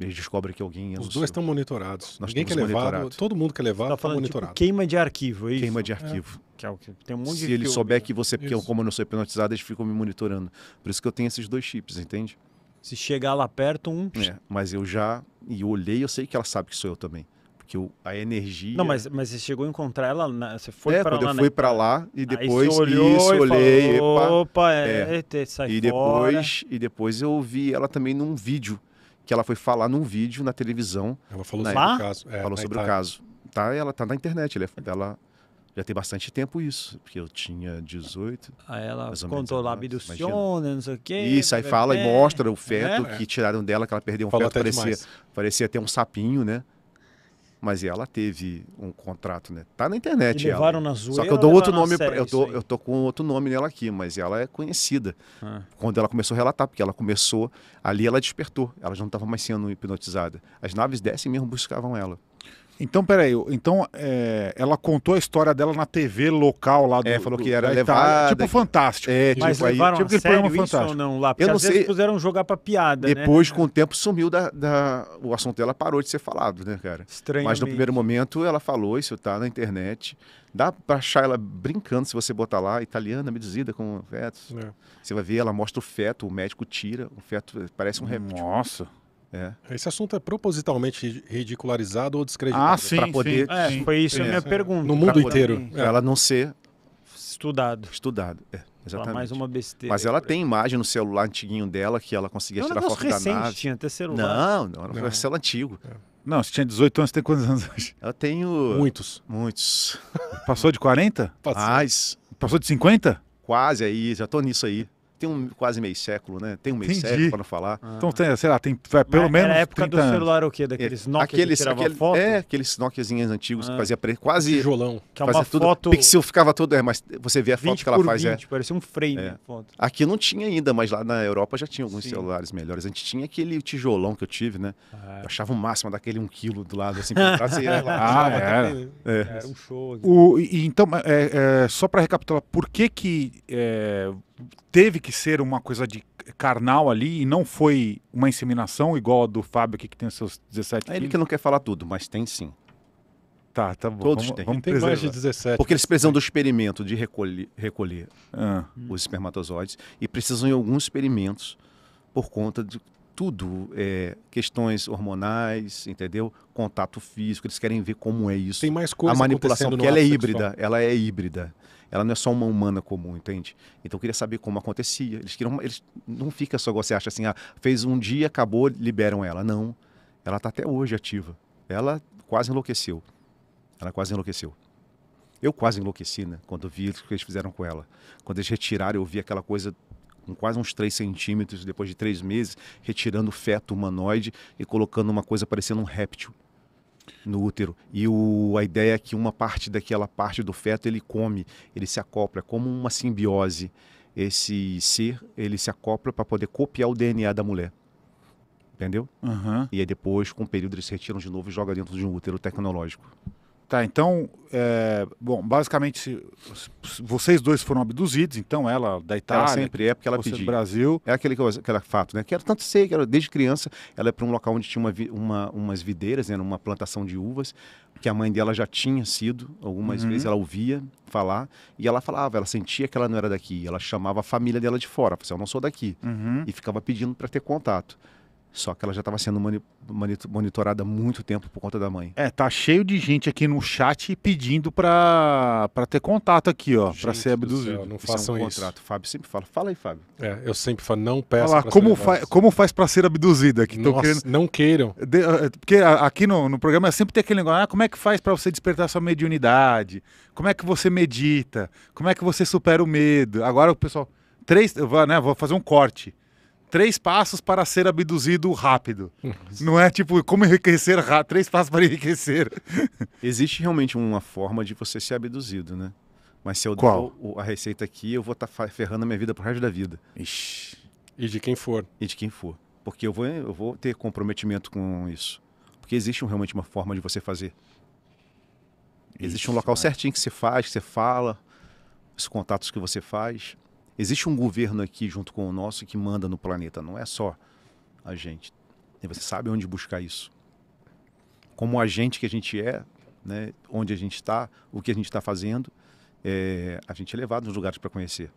eles descobrem que alguém. É Os dois estão monitorados. Nós Ninguém quer levar, todo mundo quer levar, está tá, tá monitorado. Tipo, queima de arquivo, é isso? Queima de arquivo. É. Que é o que tem um monte Se de ele souber que você, porque eu como eu não sou hipnotizado, eles ficam me monitorando. Por isso que eu tenho esses dois chips, entende? Se chegar lá perto, um. É, mas eu já. E olhei, eu sei que ela sabe que sou eu também. Porque eu, a energia. Não, mas, mas você chegou a encontrar ela. Na, você foi é, para lá. Eu né? fui para lá e depois. Aí olhou isso, e olhei. Falou, opa, é, é, e depois, E depois eu vi ela também num vídeo que ela foi falar num vídeo na televisão. Ela falou sobre o caso. É, falou sobre Itália. o caso. Tá, ela tá na internet, é, ela, já tem bastante tempo isso, porque eu tinha 18. Aí ela contou lá né? não sei o quê. Isso, aí né? fala e mostra o feto é. que tiraram dela, que ela perdeu um Falou feto, parecia, parecia ter um sapinho, né? Mas ela teve um contrato, né? Tá na internet. E levaram ela. na zoeira, Só que eu dou outro nome, série, eu, tô, eu tô com outro nome nela aqui, mas ela é conhecida. Ah. Quando ela começou a relatar, porque ela começou, ali ela despertou, ela já não estava mais sendo hipnotizada. As naves descem mesmo buscavam ela. Então, peraí, então é, ela contou a história dela na TV local lá do. É, falou que era levada. Tipo fantástico. É, tipo, Mas tipo, aí, levaram tipo que sério isso fantástico. ou não lá? Porque eu não às sei, vezes puseram jogar pra piada. Né? Depois, né? com o tempo, sumiu da, da, O assunto dela parou de ser falado, né, cara? Estranho. Mas no primeiro momento ela falou, isso tá na internet. Dá pra achar ela brincando se você botar lá, italiana, meduzida com fetos. É. Você vai ver, ela mostra o feto, o médico tira, o feto parece um réptil. Nossa. É. Esse assunto é propositalmente ridicularizado ou descreditado? Ah, sim. Para poder. Sim. É, sim. Foi isso a minha é. pergunta. No mundo inteiro. Poder... Ela não ser. Estudado. Estudado, é. Exatamente. mais uma besteira. Mas ela tem imagem no celular antiguinho dela que ela conseguia não, é tirar foto recente, da nave. tinha até celular. Não, não, era não. um celular antigo. É. Não, você tinha 18 anos, tem quantos anos hoje? Eu tenho... Muitos. Muitos. Passou de 40? Passou. Mais. Passou de 50? Quase aí, já tô nisso aí tem um quase meio século, né? Tem um meio Entendi. século para falar. Ah. Então tem, sei lá, tem pelo Mas menos. época do anos. celular o quê? Daqueles é, Nokia aqueles, que aquele, foto? É, aqueles Nokiazinhos antigos ah. que fazia pre, quase. Tijolão. Que é uma tudo, foto. Pixel ficava todo. É, mas você vê a foto que ela faz. 20, é, parecia um frame. É. Aqui não tinha ainda, mas lá na Europa já tinha alguns Sim. celulares melhores. A gente tinha aquele tijolão que eu tive, né? Ah. É. Eu achava o máximo daquele um quilo do lado, assim, pra trás, [laughs] Ah, era. É. era um show. Assim. O, e, então, é, é só para recapitular, por que que teve que ser uma coisa de carnal ali e não foi uma inseminação igual a do Fábio aqui que tem seus 17 é Ele que não quer falar tudo, mas tem sim. Tá, tá bom. Todos vamos, têm. Vamos tem preservar. mais de 17. Porque eles precisam do experimento de recolher, recolher ah. os espermatozoides e precisam de alguns experimentos por conta de tudo, é, questões hormonais, entendeu? Contato físico, eles querem ver como é isso. Tem mais coisa A manipulação, porque ela é sexual. híbrida, ela é híbrida. Ela não é só uma humana comum, entende? Então eu queria saber como acontecia. Eles, queriam, eles não fica só você acha assim, ah, fez um dia, acabou, liberam ela. Não. Ela está até hoje ativa. Ela quase enlouqueceu. Ela quase enlouqueceu. Eu quase enlouqueci, né? Quando vi o que eles fizeram com ela. Quando eles retiraram, eu vi aquela coisa com quase uns 3 centímetros, depois de três meses, retirando o feto humanoide e colocando uma coisa parecendo um réptil no útero. E o, a ideia é que uma parte daquela parte do feto ele come, ele se acopla, é como uma simbiose. Esse ser, ele se acopla para poder copiar o DNA da mulher. Entendeu? Uhum. E aí depois, com o período, eles se retiram de novo e jogam dentro de um útero tecnológico. Tá, então, é, bom, basicamente vocês dois foram abduzidos, então ela da Itália. Ela sempre é porque ela pediu. É Brasil. É aquele, aquele fato, né? que era tanto sei que era, desde criança, ela é para um local onde tinha uma, uma, umas videiras, né, uma plantação de uvas, que a mãe dela já tinha sido, algumas uhum. vezes ela ouvia falar, e ela falava, ela sentia que ela não era daqui, ela chamava a família dela de fora, falava assim, eu não sou daqui, uhum. e ficava pedindo para ter contato. Só que ela já estava sendo monitorada há muito tempo por conta da mãe. É, tá cheio de gente aqui no chat pedindo para ter contato aqui, ó, para ser abduzido. Não façam isso. É um isso. contrato. Fábio sempre fala. Fala aí, Fábio. É, eu sempre falo, não peça. Fala, como, fa como faz para ser abduzida? Que Nossa, querendo... não queiram. De, eh, porque aqui no, no programa é sempre tem aquele negócio, ah, como é que faz para você despertar sua mediunidade? Como é que você medita? Como é que você supera o medo? Agora o pessoal, três, vou, né, vou fazer um corte três passos para ser abduzido rápido. Não é tipo como enriquecer rápido, três passos para enriquecer. Existe realmente uma forma de você ser abduzido, né? Mas se eu Qual? a receita aqui, eu vou estar tá ferrando a minha vida pro resto da vida. Ixi. E de quem for. E de quem for. Porque eu vou, eu vou ter comprometimento com isso. Porque existe realmente uma forma de você fazer. Existe isso, um local mas... Né? certinho que você faz, que você fala, os contatos que você faz existe um governo aqui junto com o nosso que manda no planeta, não é só a gente. E você sabe onde buscar isso. Como a gente que a gente é, né, onde a gente está, o que a gente está fazendo, é, a gente é levado nos lugares para conhecer.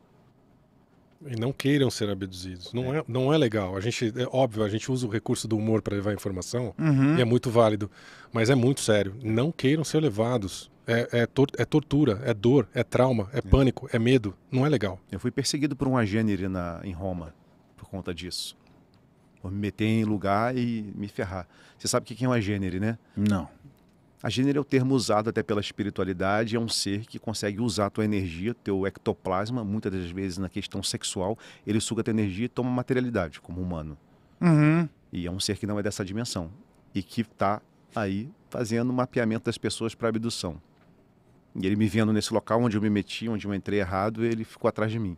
E não queiram ser abduzidos. Não é. é. não é legal. A gente, é óbvio, a gente usa o recurso do humor para levar informação uhum. e é muito válido. Mas é muito sério. Não queiram ser levados é, é, tor é, tortura, é dor, é trauma, é, é, pânico, é medo. Não é legal. Eu fui perseguido por um agênere na, em Roma por conta disso. Por me meter em lugar e me ferrar. Você sabe o que é um agênere, né? Não. Agênere é o termo usado até pela espiritualidade, é um ser que consegue usar a tua energia, teu ectoplasma, muitas das vezes na questão sexual, ele suga a tua energia e toma materialidade como humano. Uhum. E é um ser que não é dessa dimensão e que está aí fazendo mapeamento das pessoas para abdução. E ele me vendo nesse local onde eu me meti, onde eu entrei errado, ele ficou atrás de mim.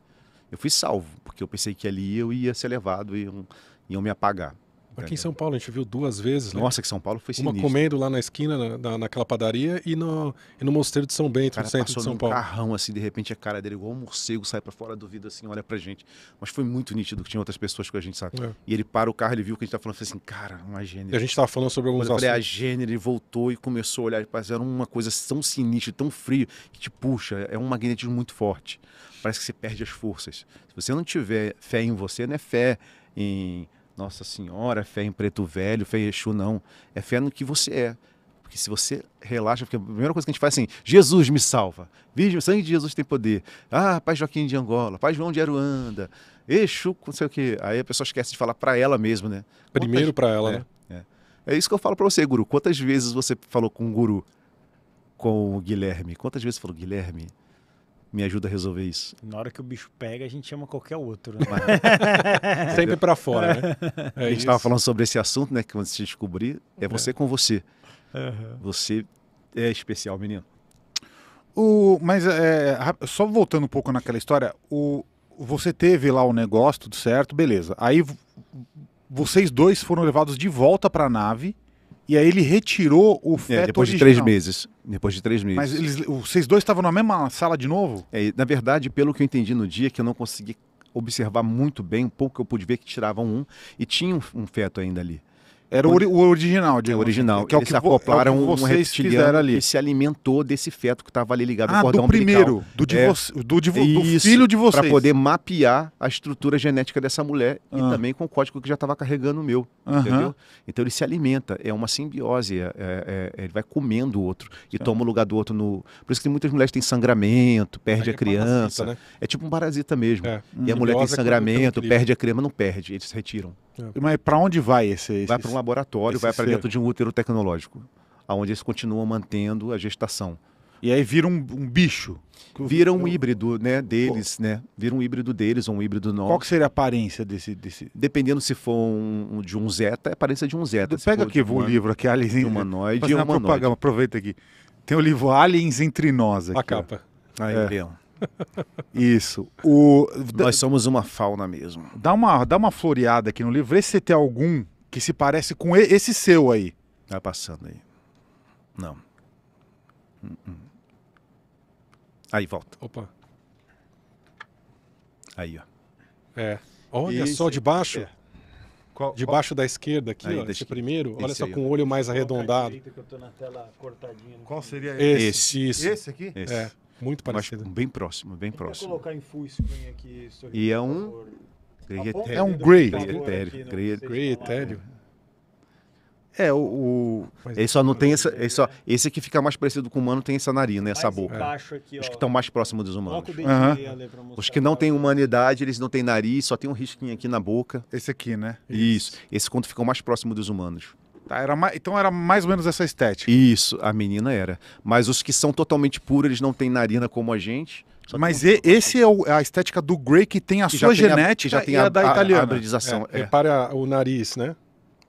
Eu fui salvo, porque eu pensei que ali eu ia ser levado e iam, iam me apagar. Aqui em São Paulo, a gente viu duas vezes. Né? Nossa, né? que São Paulo foi sinistro. Uma comendo lá na esquina, na, naquela padaria, e no, e no Mosteiro de São Bento, no centro de São Paulo. carrão, assim, de repente a cara dele, igual um morcego, sai para fora do vidro, assim, olha pra gente. Mas foi muito nítido que tinha outras pessoas com a gente, sabe? É. E ele para o carro, ele viu que a gente tá falando, assim, cara, uma gênero. E a gente tava falando sobre alguns assuntos. Eu falei, a gênero, ele voltou e começou a olhar, era uma coisa tão sinistra, tão frio, que te puxa, é um magnetismo muito forte. Parece que você perde as forças. Se você não tiver fé em você, não é fé em nossa Senhora, é fé em preto velho, fé em Exu, não. É fé no que você é. Porque se você relaxa, porque a primeira coisa que a gente faz é assim, Jesus me salva. Virgem, sangue de Jesus tem poder. Ah, Pai Joaquim de Angola, Pai João de Aruanda, Exu, não sei o quê. Aí a pessoa esquece de falar para ela mesmo, né? Primeiro para ela, é, né? É. é isso que eu falo para você, guru. Quantas vezes você falou com o guru, com o Guilherme? Quantas vezes você falou, Guilherme, me ajuda a resolver isso. Na hora que o bicho pega, a gente chama qualquer outro. Né? [laughs] Sempre para fora, né? É a gente estava falando sobre esse assunto, né? Que quando se descobrir, é você é. com você. Uhum. Você é especial, menino. O, mas é, só voltando um pouco naquela história, o, você teve lá o negócio, tudo certo, beleza. Aí vocês dois foram levados de volta para a nave e aí ele retirou o é, feto é, depois original. de três meses. Depois de três meses. Mas eles, vocês dois estavam na mesma sala de novo? É, na verdade, pelo que eu entendi no dia, que eu não consegui observar muito bem, um pouco que eu pude ver que tiravam um e tinha um, um feto ainda ali. Era o, o original, de é, original. Que é o que acoplaram é o que um reptiliano ali. que se alimentou desse feto que estava ali ligado ah, ao cordão do primeiro, do, divorcio, é, do, do filho de vocês. Para poder mapear a estrutura genética dessa mulher ah. e também com o código que já estava carregando o meu, entendeu? Então ele se alimenta, é uma simbiose, é, é, é ele vai comendo o outro e tá. toma o lugar do outro. No... Por isso que muitas mulheres têm sangramento, perde a é criança. Parasita, né? É tipo um parasita mesmo. E a mulher tem sangramento, perde a criança, mas não perde, eles retiram. É. Mas para onde vai esse? esse vai para um laboratório, vai para dentro de um útero tecnológico, aonde eles continuam mantendo a gestação. E aí vira um, um bicho. Vira um Eu... híbrido, né, deles, Pô. né? Vira um híbrido deles ou um híbrido nosso. Qual que seria a aparência desse... desse... Dependendo se for um, um, de um zeta, é a aparência de um zeta. Pega aqui, um livro aqui, em Humanoide e é humanoide. Propaganda, aproveita aqui. Tem o livro Aliens Entre Nós aqui. A capa. Aí, é. Leão. Isso. O... Nós somos uma fauna mesmo. Dá uma, dá uma floreada aqui no livro, vê se tem algum que se parece com esse seu aí. Vai passando aí. Não. Hum, hum. Aí, volta. Opa. Aí, ó. É. Olha esse... só de baixo. É. Qual, Debaixo da esquerda aqui, aí, ó, esse primeiro. Esse olha só aí, com o olho mais arredondado. que eu tô na tela Qual seria esse? Esse, esse aqui? Esse. É. Muito parecido. Mas bem próximo, bem próximo. Vou colocar em full screen aqui. E é um... É um Grey. Grey etéreo. É, o. o ele só não é tem essa. Ele só, esse aqui fica mais parecido com o humano, tem essa narina, essa boca. Aqui, Os que estão mais próximos dos humanos. Uhum. Os que não têm humanidade, eles não têm nariz, só tem um risquinho aqui na boca. Esse aqui, né? Isso. Esse quando ficou mais próximo dos humanos. Tá, era mais, então era mais ou menos essa estética. Isso, a menina era. Mas os que são totalmente puros, eles não têm narina como a gente. Mas e, esse é o, é a estética do Grey que tem a que sua genética a, já tem a, a, da italiana. A, é, é. é. Para o nariz, né?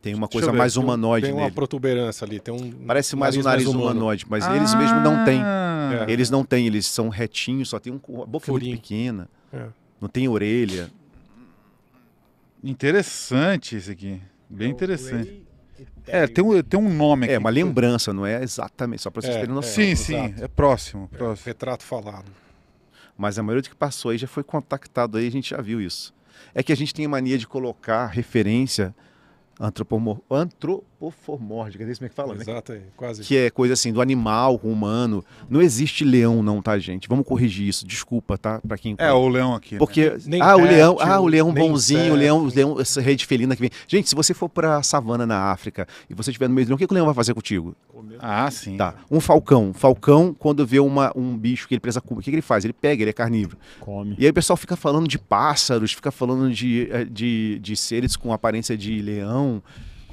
Tem uma coisa ver, mais humanoide tem, tem uma nele. protuberância ali, tem um Parece mais um nariz mais humanoide, mas ah. eles mesmo não têm. É. Eles não têm, eles são retinhos, só tem um, a boca pequena. É. Não tem orelha. Interessante esse aqui. Bem interessante. É, tem um, tem um nome é, aqui. É, uma lembrança, não é exatamente, só para vocês é, terem é, noção. É, sim, sim, é próximo, é, próximo. É, retrato falado. Mas a maioria do que passou aí já foi contactado aí, a gente já viu isso. É que a gente tem a mania de colocar referência antropomor... antropomorfizada antropomórgica, é como é que fala, né? Exato, né? Aí, quase. Que é coisa assim, do animal com humano. Não existe leão não, tá, gente? Vamos corrigir isso, desculpa, tá? Pra quem... É, o leão aqui. Né? Porque, né? ah, o leão, ah, o leão bonzinho, pet, o leão, leão, essa rede felina que vem. Gente, se você for pra savana na África e você estiver no meio do leão, o que, que o leão vai fazer contigo? Ah, sim. Tá, um falcão. Falcão, quando vê uma, um bicho que ele precisa comer, o que, que ele faz? Ele pega, ele é carnívoro. Come. E aí o pessoal fica falando de pássaros, fica falando de, eh, de, de seres com aparência de leão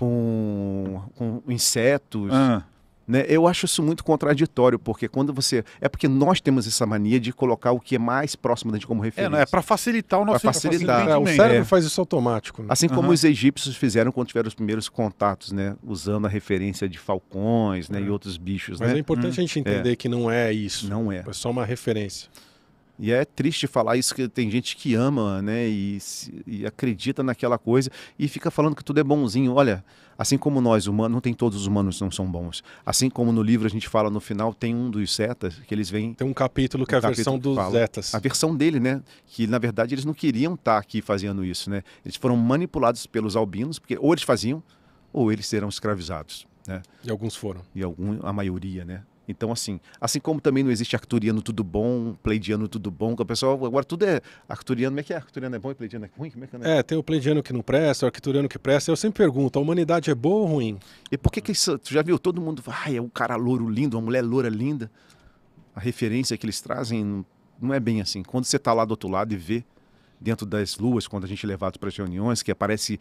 com, com insetos. Ah. Né? Eu acho isso muito contraditório, porque quando você. É porque nós temos essa mania de colocar o que é mais próximo da gente como é, é referência. É, é para facilitar o nosso pra facilitar. É, o cérebro é. faz isso automático. Né? Assim como os egípcios fizeram quando tiveram os primeiros contatos, né? usando a referência de falcões né? e é. outros bichos. Mas né? é importante uhum. a gente entender que não é isso. Não é. É só uma referência. E é triste falar isso, que tem gente que ama, né? E, e, acredita naquela coisa e fica falando que tudo é bonzinho. Olha, assim como nós humanos, não tem todos os humanos não são bons. Assim como no livro a gente fala no final, tem um dos setas que eles vêm. Tem um capítulo que um é a versão dos fala, setas. A versão dele, né? Que na verdade eles não queriam estar tá aqui fazendo isso, né? Eles foram manipulados pelos albinos, porque ou eles faziam ou eles serão escravizados. Né? E alguns foram. E algum, a maioria, né? Então, assim, assim como também não existe arcturiano tudo bom, pleidiano tudo bom, que o pessoal, agora tudo é arcturiano. como é que é? Arcturiano é bom e pleidiano é ruim? Como é, que é? é, tem o pleidiano que não presta, o arcturiano que presta. Eu sempre pergunto, a humanidade é boa ou ruim? E por que que isso, tu já viu todo mundo, ai, é um cara louro lindo, uma mulher loura linda. A referência que eles trazem não é bem assim. Quando você está lá do outro lado e vê dentro das luas, quando a gente é levado para as reuniões, que aparece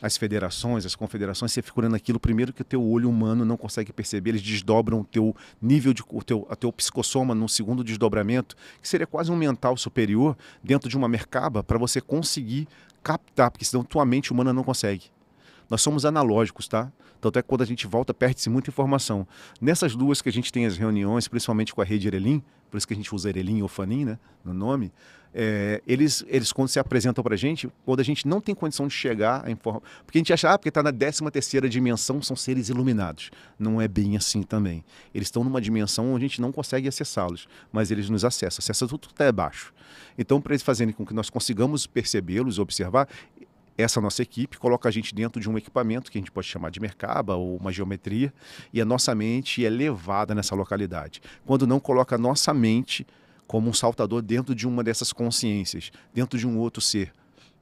as federações, as confederações, você fica olhando aquilo primeiro que o teu olho humano não consegue perceber, eles desdobram o teu nível de o teu, o teu psicossoma num segundo desdobramento, que seria quase um mental superior dentro de uma mercaba para você conseguir captar, porque senão tua mente humana não consegue. Nós somos analógicos, tá? Tanto é que quando a gente volta, perde-se muita informação. Nessas duas que a gente tem as reuniões, principalmente com a rede Erelim, por isso que a gente usa Erelim ou Fanin, né, no nome, é, eles, eles quando se apresentam para a gente, quando a gente não tem condição de chegar a informação. Porque a gente acha, ah, porque está na 13 terceira dimensão, são seres iluminados. Não é bem assim também. Eles estão numa dimensão onde a gente não consegue acessá-los, mas eles nos acessam, acessa tudo até baixo. Então, para eles fazerem com que nós consigamos percebê-los, observar, essa nossa equipe coloca a gente dentro de um equipamento que a gente pode chamar de mercaba ou uma geometria, e a nossa mente é levada nessa localidade. Quando não coloca a nossa mente como um saltador dentro de uma dessas consciências, dentro de um outro ser,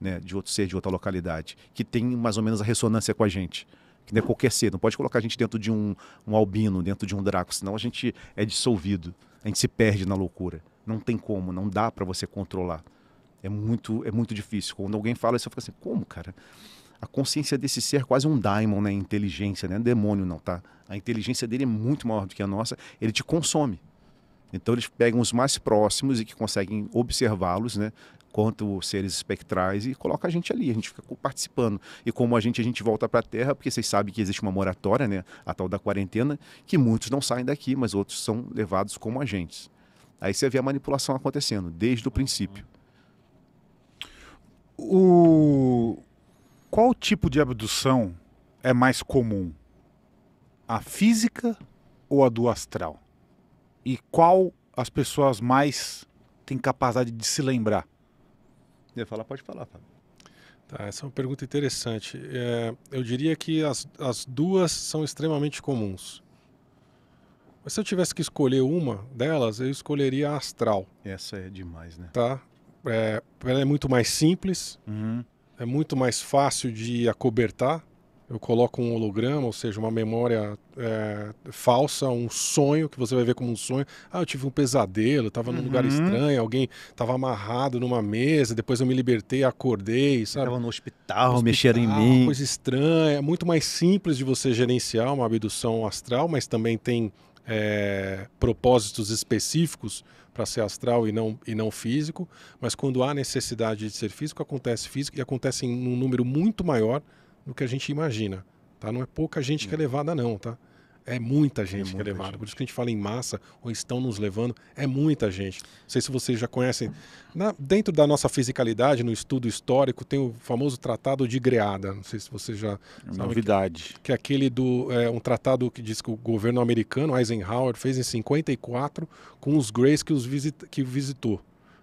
né, de outro ser de outra localidade, que tem mais ou menos a ressonância com a gente. Que não é qualquer ser, não pode colocar a gente dentro de um, um albino, dentro de um draco, senão a gente é dissolvido, a gente se perde na loucura. Não tem como, não dá para você controlar. É muito, é muito difícil. Quando alguém fala isso, eu fico assim, como, cara? a consciência desse ser é quase um daimon, né? Inteligência, né? Demônio não, tá? A inteligência dele é muito maior do que a nossa. Ele te consome. Então eles pegam os mais próximos e que conseguem observá-los, né? quanto seres espectrais e coloca a gente ali, a gente fica participando. E como a gente, a gente volta para a Terra, porque vocês sabem que existe uma moratória, né, a tal da quarentena, que muitos não saem daqui, mas outros são levados como agentes. Aí você vê a manipulação acontecendo desde o princípio. O qual tipo de abdução é mais comum? A física ou a do astral? e qual as pessoas mais têm capacidade de se lembrar? Quer falar? Pode falar, Fábio. Tá, essa é uma pergunta interessante. É, eu diria que as, as duas são extremamente comuns. Mas se eu tivesse que escolher uma delas, eu escolheria a astral. Essa é demais, né? Tá. É, ela é muito mais simples, uhum. é muito mais fácil de acobertar eu coloco um holograma, ou seja, uma memória é, falsa, um sonho que você vai ver como um sonho. Ah, eu tive um pesadelo, estava uhum. num lugar uhum. estranho, alguém estava amarrado numa mesa, depois eu me libertei, acordei, sabe? Estava no hospital, hospital mexeram em mim. Coisa estranha, é muito mais simples de você gerenciar uma abdução astral, mas também tem é, propósitos específicos para ser astral e não, e não físico, mas quando há necessidade de ser físico, acontece físico e acontece em um número muito maior do que a gente imagina. Tá? Não é pouca gente que é hum. levada, não, tá? É muita gente é muita que é levada. Gente. Por isso que a gente fala em massa, ou estão nos levando, é muita gente. Não sei se vocês já conhecem. Na, dentro da nossa fisicalidade, no estudo histórico, tem o famoso tratado de Greada. Não sei se vocês já. É novidade. Que, que, é aquele do. É, um tratado que diz que o governo americano, Eisenhower, fez em 54 com os Greys que os visit, que visitou.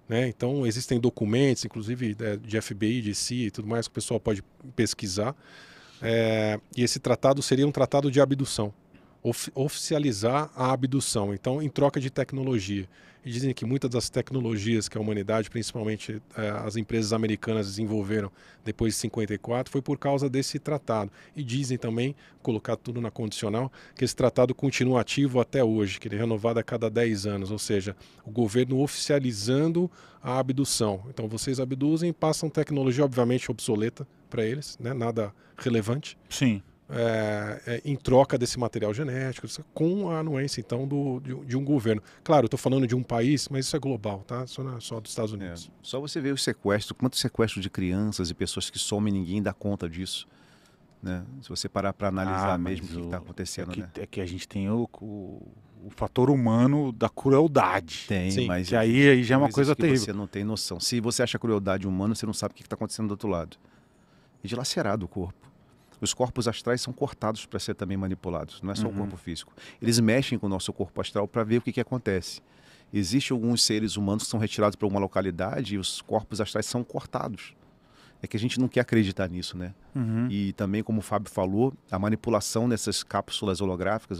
Né? Então, existem documentos, inclusive é, de FBI, de CIA e tudo mais, que o pessoal pode pesquisar. É, e esse tratado seria um tratado de abdução oficializar a abdução, então em troca de tecnologia e dizem que muitas das tecnologias que a humanidade, principalmente eh, as empresas americanas, desenvolveram depois de 54 foi por causa desse tratado. E dizem também, colocar tudo na condicional, que esse tratado continua ativo até hoje, que ele é renovado a cada 10 anos, ou seja, o governo oficializando a abdução. Então vocês abduzem e passam tecnologia, obviamente obsoleta para eles, né? nada relevante. Sim é, é, em troca desse material genético, com a anuência, então, do, de, de um governo. Claro, estou falando de um país, mas isso é global, tá? Só, na, é só dos Estados é, Unidos. É. Só você vê o sequestro, quanto sequestro de crianças e pessoas que somem, ninguém dá conta disso. Né? Se você parar para analisar ah, mesmo o que está acontecendo. É que, né? é que a gente tem o, o, o fator humano da crueldade. Tem, Sim, mas. aí, aí já é uma coisa terrível. Você não tem noção. Se você acha crueldade humana, você não sabe o que está acontecendo do outro lado. É dilacerado o corpo. Os corpos astrais são cortados para ser também manipulados, não é só uhum. o corpo físico. Eles mexem com o nosso corpo astral para ver o que, que acontece. Existem alguns seres humanos que são retirados para uma localidade e os corpos astrais são cortados. É que a gente não quer acreditar nisso, né? Uhum. E também, como o Fábio falou, a manipulação dessas cápsulas holográficas,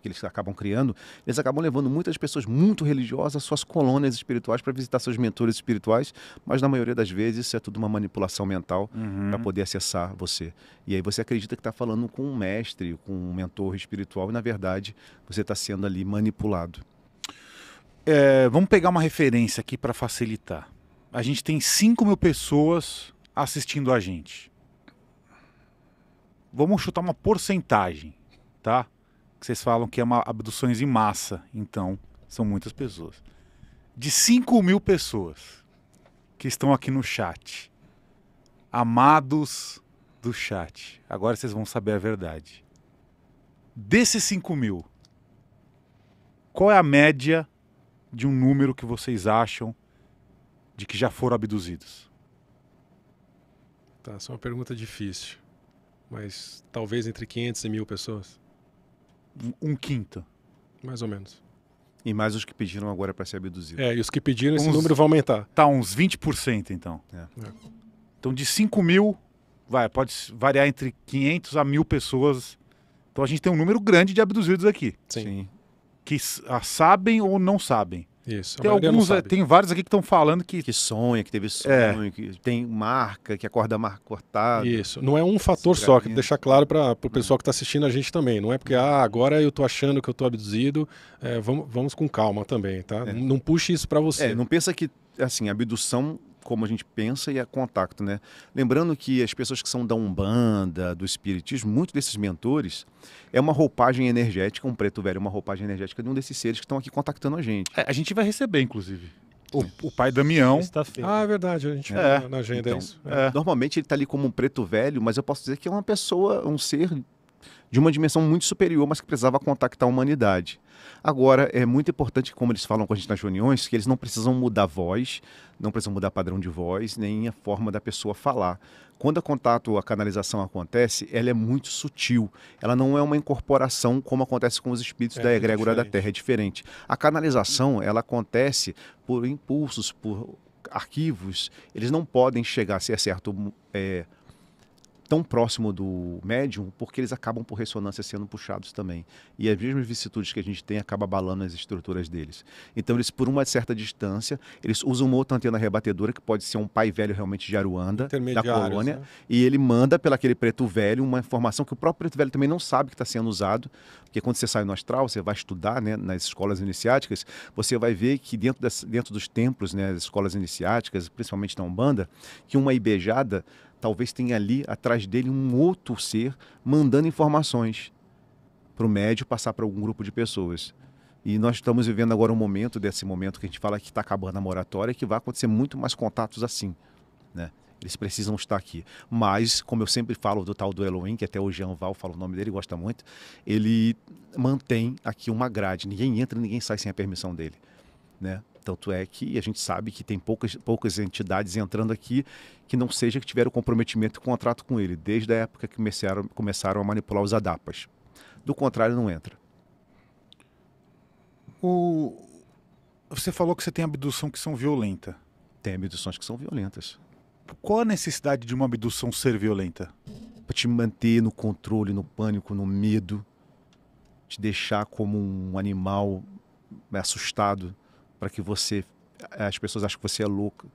que eles acabam criando, eles acabam levando muitas pessoas muito religiosas às suas colônias espirituais para visitar seus mentores espirituais, mas na maioria das vezes isso é tudo uma manipulação mental uhum. para poder acessar você. E aí você acredita que está falando com um mestre, com um mentor espiritual, e na verdade você está sendo ali manipulado. É, vamos pegar uma referência aqui para facilitar. A gente tem 5 mil pessoas assistindo a gente. Vamos chutar uma porcentagem, tá? que vocês falam que é uma abduções em massa. Então, são muitas pessoas. De 5 mil pessoas que estão aqui no chat, amados do chat, agora vocês vão saber a verdade. Desses 5 mil, qual é a média de um número que vocês acham de que já foram abduzidos? Tá, essa é uma pergunta difícil. Mas talvez entre 500 e mil pessoas? um quinto. Mais ou menos. E mais os que pediram agora para ser abduzido. É, e os que pediram, uns, esse número vai aumentar. Tá, uns 20% então. É. É. Então de 5 mil, vai, pode variar entre 500 a mil pessoas. Então a gente tem um número grande de abduzidos aqui. Sim. Sim. Que sabem ou não sabem. Isso. Tem, alguns, é, tem vários aqui que estão falando que. Que sonha, que teve sonho, é. que tem marca, que acorda marca cortada. Isso. Não é um fator só, que deixar claro para o pessoal uhum. que está assistindo a gente também. Não é porque, ah, agora eu estou achando que eu estou abduzido. É, vamos, vamos com calma também, tá? É. Não puxe isso para você. É, não pensa que, assim, abdução como a gente pensa e a é contato, né? Lembrando que as pessoas que são da Umbanda, do Espiritismo, muitos desses mentores, é uma roupagem energética, um preto velho, é uma roupagem energética de um desses seres que estão aqui contactando a gente. É, a gente vai receber, inclusive. O, o, pai Damião. Ah, é verdade, a gente é. na agenda é então, isso. É. Normalmente ele está ali como um preto velho, mas eu posso dizer que é uma pessoa, um ser de uma dimensão muito superior, mas que precisava contactar a humanidade. Agora, é muito importante, como eles falam com a gente nas reuniões, que eles não precisam mudar voz, não precisam mudar padrão de voz, nem a forma da pessoa falar. Quando a contato, a canalização acontece, ela é muito sutil. Ela não é uma incorporação como acontece com os espíritos é, da é egrégora é da Terra, é diferente. A canalização, ela acontece por impulsos, por arquivos. Eles não podem chegar, se é certo, é, tão próximo do médium, porque eles acabam por ressonância sendo puxados também. E as mesmas vicissitudes que a gente tem acaba abalando as estruturas deles. Então, eles, por uma certa distância, eles usam uma outra antena rebatedora, que pode ser um pai velho realmente de Aruanda, da colônia, né? e ele manda pela aquele preto velho uma informação que o próprio preto velho também não sabe que está sendo usado, porque quando você sai no astral, você vai estudar né, nas escolas iniciáticas, você vai ver que dentro, das, dentro dos templos, né, as escolas iniciáticas, principalmente na Umbanda, que uma ibejada talvez tenha ali atrás dele um outro ser mandando informações para o médio passar para algum grupo de pessoas. E nós estamos vivendo agora um momento desse momento que a gente fala que está acabando a moratória, que vai acontecer muito mais contatos assim, né? Eles precisam estar aqui. Mas, como eu sempre falo do tal do Elohim, que até o Jean Val fala o nome dele, gosta muito, ele mantém aqui uma grade. Ninguém entra, ninguém sai sem a permissão dele. Né? Tanto é que a gente sabe que tem poucas, poucas entidades entrando aqui que não seja que tiveram comprometimento e contrato com ele, desde a época que começaram, começaram a manipular os ADAPAs. Do contrário, não entra. O... Você falou que você tem abdução que são violenta. Tem abduções que são violentas. Qual a necessidade de uma abdução ser violenta? Para te manter no controle, no pânico, no medo, te deixar como um animal assustado para que você eh, as pessoas acham que você é louco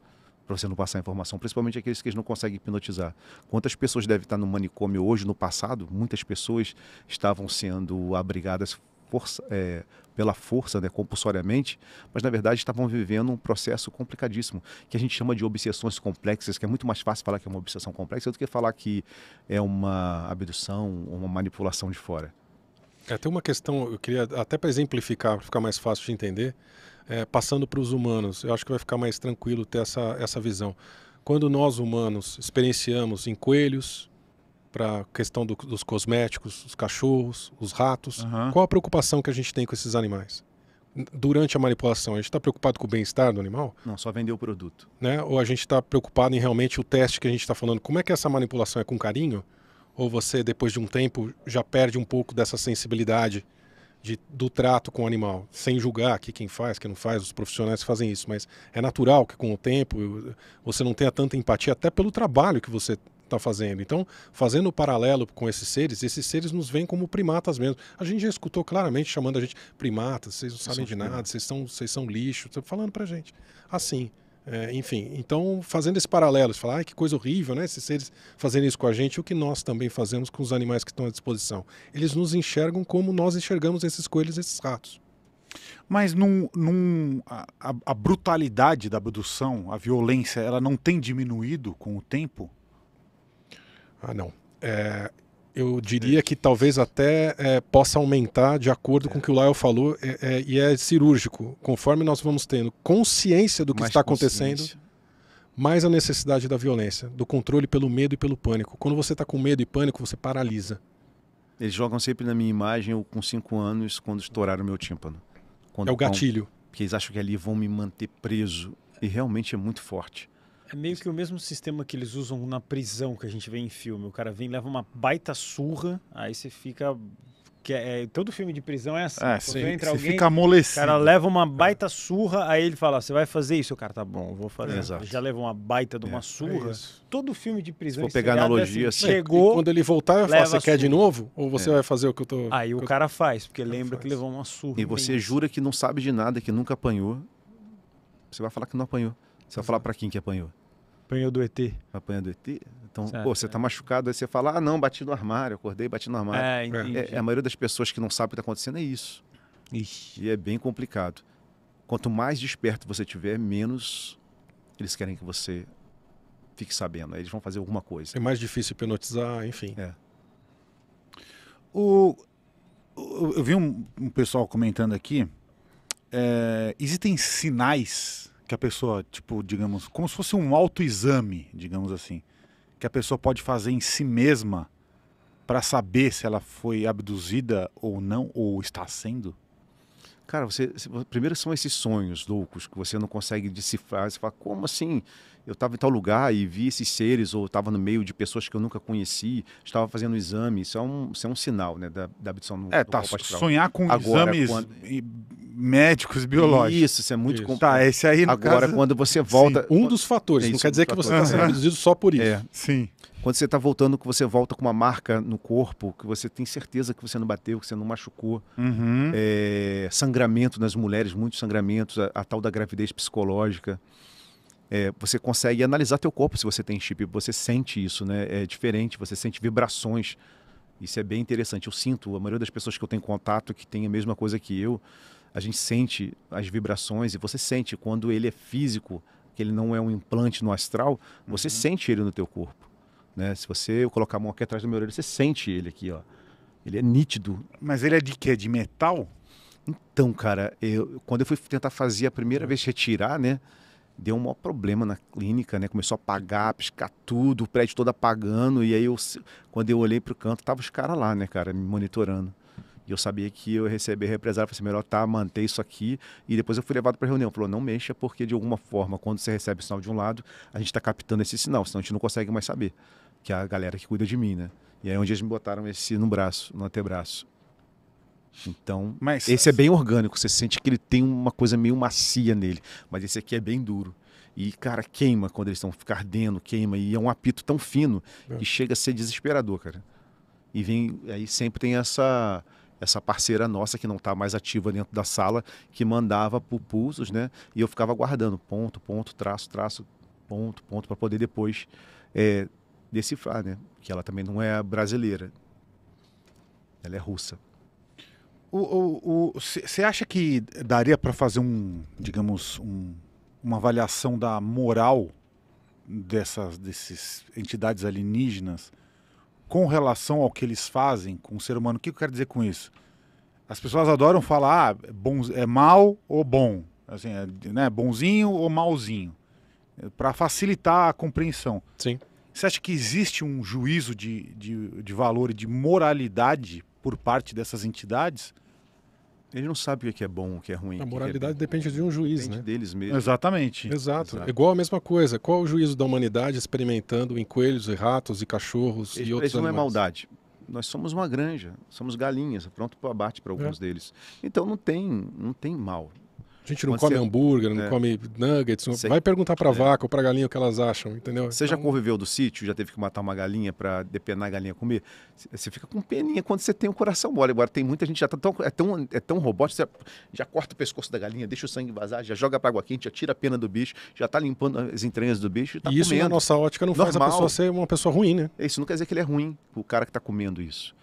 para você não passar informação, principalmente aqueles que eles não conseguem hipnotizar. Quantas pessoas devem estar no manicômio hoje, no passado? Muitas pessoas estavam sendo abrigadas força, é, pela força, né, compulsoriamente, mas na verdade estavam vivendo um processo complicadíssimo, que a gente chama de obsessões complexas, que é muito mais fácil falar que é uma obsessão complexa do que falar que é uma abdução, uma manipulação de fora. É, tem uma questão, eu queria até para exemplificar, para ficar mais fácil de entender, é, passando para os humanos, eu acho que vai ficar mais tranquilo ter essa, essa visão. Quando nós humanos experienciamos em coelhos, para a questão do, dos cosméticos, os cachorros, os ratos, uhum. qual a preocupação que a gente tem com esses animais? durante a manipulação, a gente está preocupado com o bem-estar do animal? Não, só vender o produto. Né? Ou a gente está preocupado em realmente o teste que a gente está falando? Como é que essa manipulação é com carinho? Ou você, depois de um tempo, já perde um pouco dessa sensibilidade de, do trato com o animal, sem julgar aqui quem faz, quem não faz, os profissionais fazem isso, mas é natural que com o tempo você não tenha tanta empatia até pelo trabalho que você está fazendo. Então, fazendo o paralelo com esses seres, esses seres nos veem como primatas mesmo. A gente já escutou claramente chamando a gente primatas, vocês não sabem de né? nada, vocês são, vocês são lixo, tá falando a gente. Assim. É, enfim, então fazendo esse paralelo, você fala, ah, que coisa horrível, né? Esses seres fazendo isso com a gente, o que nós também fazemos com os animais que estão à disposição. Eles nos enxergam como nós enxergamos esses coelhos, esses ratos. Mas num, num a, a, brutalidade da abdução, a violência, ela não tem diminuído com o tempo? Ah, não. É, eu diria que talvez até é, possa aumentar de acordo com o é. que o Lyle falou, é, é, e é cirúrgico. Conforme nós vamos tendo consciência do que mais está acontecendo, mais a necessidade da violência, do controle pelo medo e pelo pânico. Quando você está com medo e pânico, você paralisa. Eles jogam sempre na minha imagem, eu com cinco anos, quando estouraram o meu tímpano. Quando, é o gatilho. Vão, porque eles acham que ali vão me manter preso. E realmente é muito forte. É meio que o mesmo sistema que eles usam na prisão que a gente vê em filme. O cara vem, leva uma baita surra, aí você fica que é, é todo filme de prisão é assim. É, entra alguém, fica amolecido. O cara leva uma baita surra, aí ele fala: Você vai fazer isso? O cara tá bom, vou fazer. É, já levou uma baita de uma é, é surra. É todo filme de prisão. Vou pegar é analogia assim. Chegou, quando ele voltar, eu falo: Você quer de novo? Ou você vai fazer o que eu tô. Aí o cara faz, porque lembra faz. que levou uma surra. E você isso. jura que não sabe de nada, que nunca apanhou. Você vai falar que não apanhou. Você vai falar para quem que apanhou. Apanhou do ET. Apanhou do ET? Então, certo, pô, você tá é. machucado, aí você fala, ah, não, bati no armário, acordei, bati no armário. É, entendi. É, é, a maioria das pessoas que não sabe o que tá acontecendo é isso. Ixi. E é bem complicado. Quanto mais desperto você tiver, menos eles querem que você fique sabendo. eles vão fazer alguma coisa. É mais difícil hipnotizar, enfim. É. O, eu vi um, um pessoal comentando aqui. É, existem sinais que a pessoa, tipo, digamos, como se fosse um autoexame, digamos assim, que a pessoa pode fazer em si mesma para saber se ela foi abduzida ou não, ou está sendo? Cara, você, primeiro são esses sonhos loucos que você não consegue decifrar. Você fala, como assim? Eu estava em tal lugar e vi esses seres, ou estava no meio de pessoas que eu nunca conheci, estava fazendo um exame. Isso é um, isso é um sinal né, da, da abdução no É, tá. Sonhar com Agora, exames quando... médicos, biológicos. Isso, isso é muito complicado. Tá, esse aí no Agora, caso... quando você volta. Sim, um dos fatores. É não quer dizer um que você está sendo reduzido só por é. isso. É. Sim. Quando você está voltando, que você volta com uma marca no corpo, que você tem certeza que você não bateu, que você não machucou. Uhum. É, sangramento nas mulheres, muitos sangramentos, a, a tal da gravidez psicológica. É, você consegue analisar teu corpo se você tem chip, você sente isso, né? É diferente, você sente vibrações. Isso é bem interessante. Eu sinto, a maioria das pessoas que eu tenho contato que tem a mesma coisa que eu, a gente sente as vibrações e você sente quando ele é físico, que ele não é um implante no astral, você uhum. sente ele no teu corpo. Né? Se você colocar a mão aqui atrás do meu orelha, você sente ele aqui, ó. Ele é nítido. Mas ele é de quê? De metal? Então, cara, eu, quando eu fui tentar fazer a primeira vez retirar, né? Deu um maior problema na clínica, né? Começou a apagar, piscar tudo, o prédio todo apagando. E aí, eu, quando eu olhei pro canto, tava os caras lá, né, cara, me monitorando. E eu sabia que eu ia receber represália. Falei assim, melhor tá, manter isso aqui. E depois eu fui levado para reunião. Falou, não mexa, porque de alguma forma, quando você recebe o sinal de um lado, a gente está captando esse sinal, senão a gente não consegue mais saber. Que é a galera que cuida de mim, né? E aí um é dia eles me botaram esse no braço, no antebraço. Então, mas, esse é bem orgânico, você sente que ele tem uma coisa meio macia nele, mas esse aqui é bem duro. E, cara, queima quando eles estão ardendo, queima, e é um apito tão fino é. que chega a ser desesperador, cara. E vem, aí sempre tem essa essa parceira nossa que não está mais ativa dentro da sala, que mandava por pulsos, né? E eu ficava guardando ponto, ponto, traço, traço, ponto, ponto, para poder depois é, decifrar, né? Que ela também não é brasileira, ela é russa. Você acha que daria para fazer um, digamos, um, uma avaliação da moral dessas desses entidades alienígenas? com relação ao que eles fazem com o ser humano. O que eu quero dizer com isso? As pessoas adoram falar ah, é bom, é mal ou bom, assim, é, né, bonzinho ou malzinho, para facilitar a compreensão. Sim. Você acha que existe um juízo de, de, de valor e de moralidade por parte dessas entidades? Ele não sabe o é que é bom, o que é ruim. A é moralidade é depende de um juiz, depende né? deles mesmos. Exatamente. Exato. Exato. Igual a mesma coisa. Qual o juízo da humanidade experimentando em coelhos e ratos e cachorros e outros Isso não é maldade. Nós somos uma granja, somos galinhas, pronto para abate para alguns é. deles. Então não tem, não tem mal, a gente não Quando come você... hambúrguer, não é. come nuggets. Não... Vai perguntar para é. vaca ou para galinha o que elas acham, entendeu? Você então... já conviveu do sítio, já teve que matar uma galinha para depenar a galinha comer? Você fica com peninha quando você tem o coração mole. Agora tem muita gente já tá tão é tão é tão robótico, já corta o pescoço da galinha, deixa o sangue vazar, já joga para água quente, já tira a pena do bicho, já tá limpando as entranhas do bicho, tá e isso comendo. na nossa ótica não Normal. faz a pessoa ser uma pessoa ruim, né? É, isso não quer dizer que ele é ruim, o cara que tá comendo isso.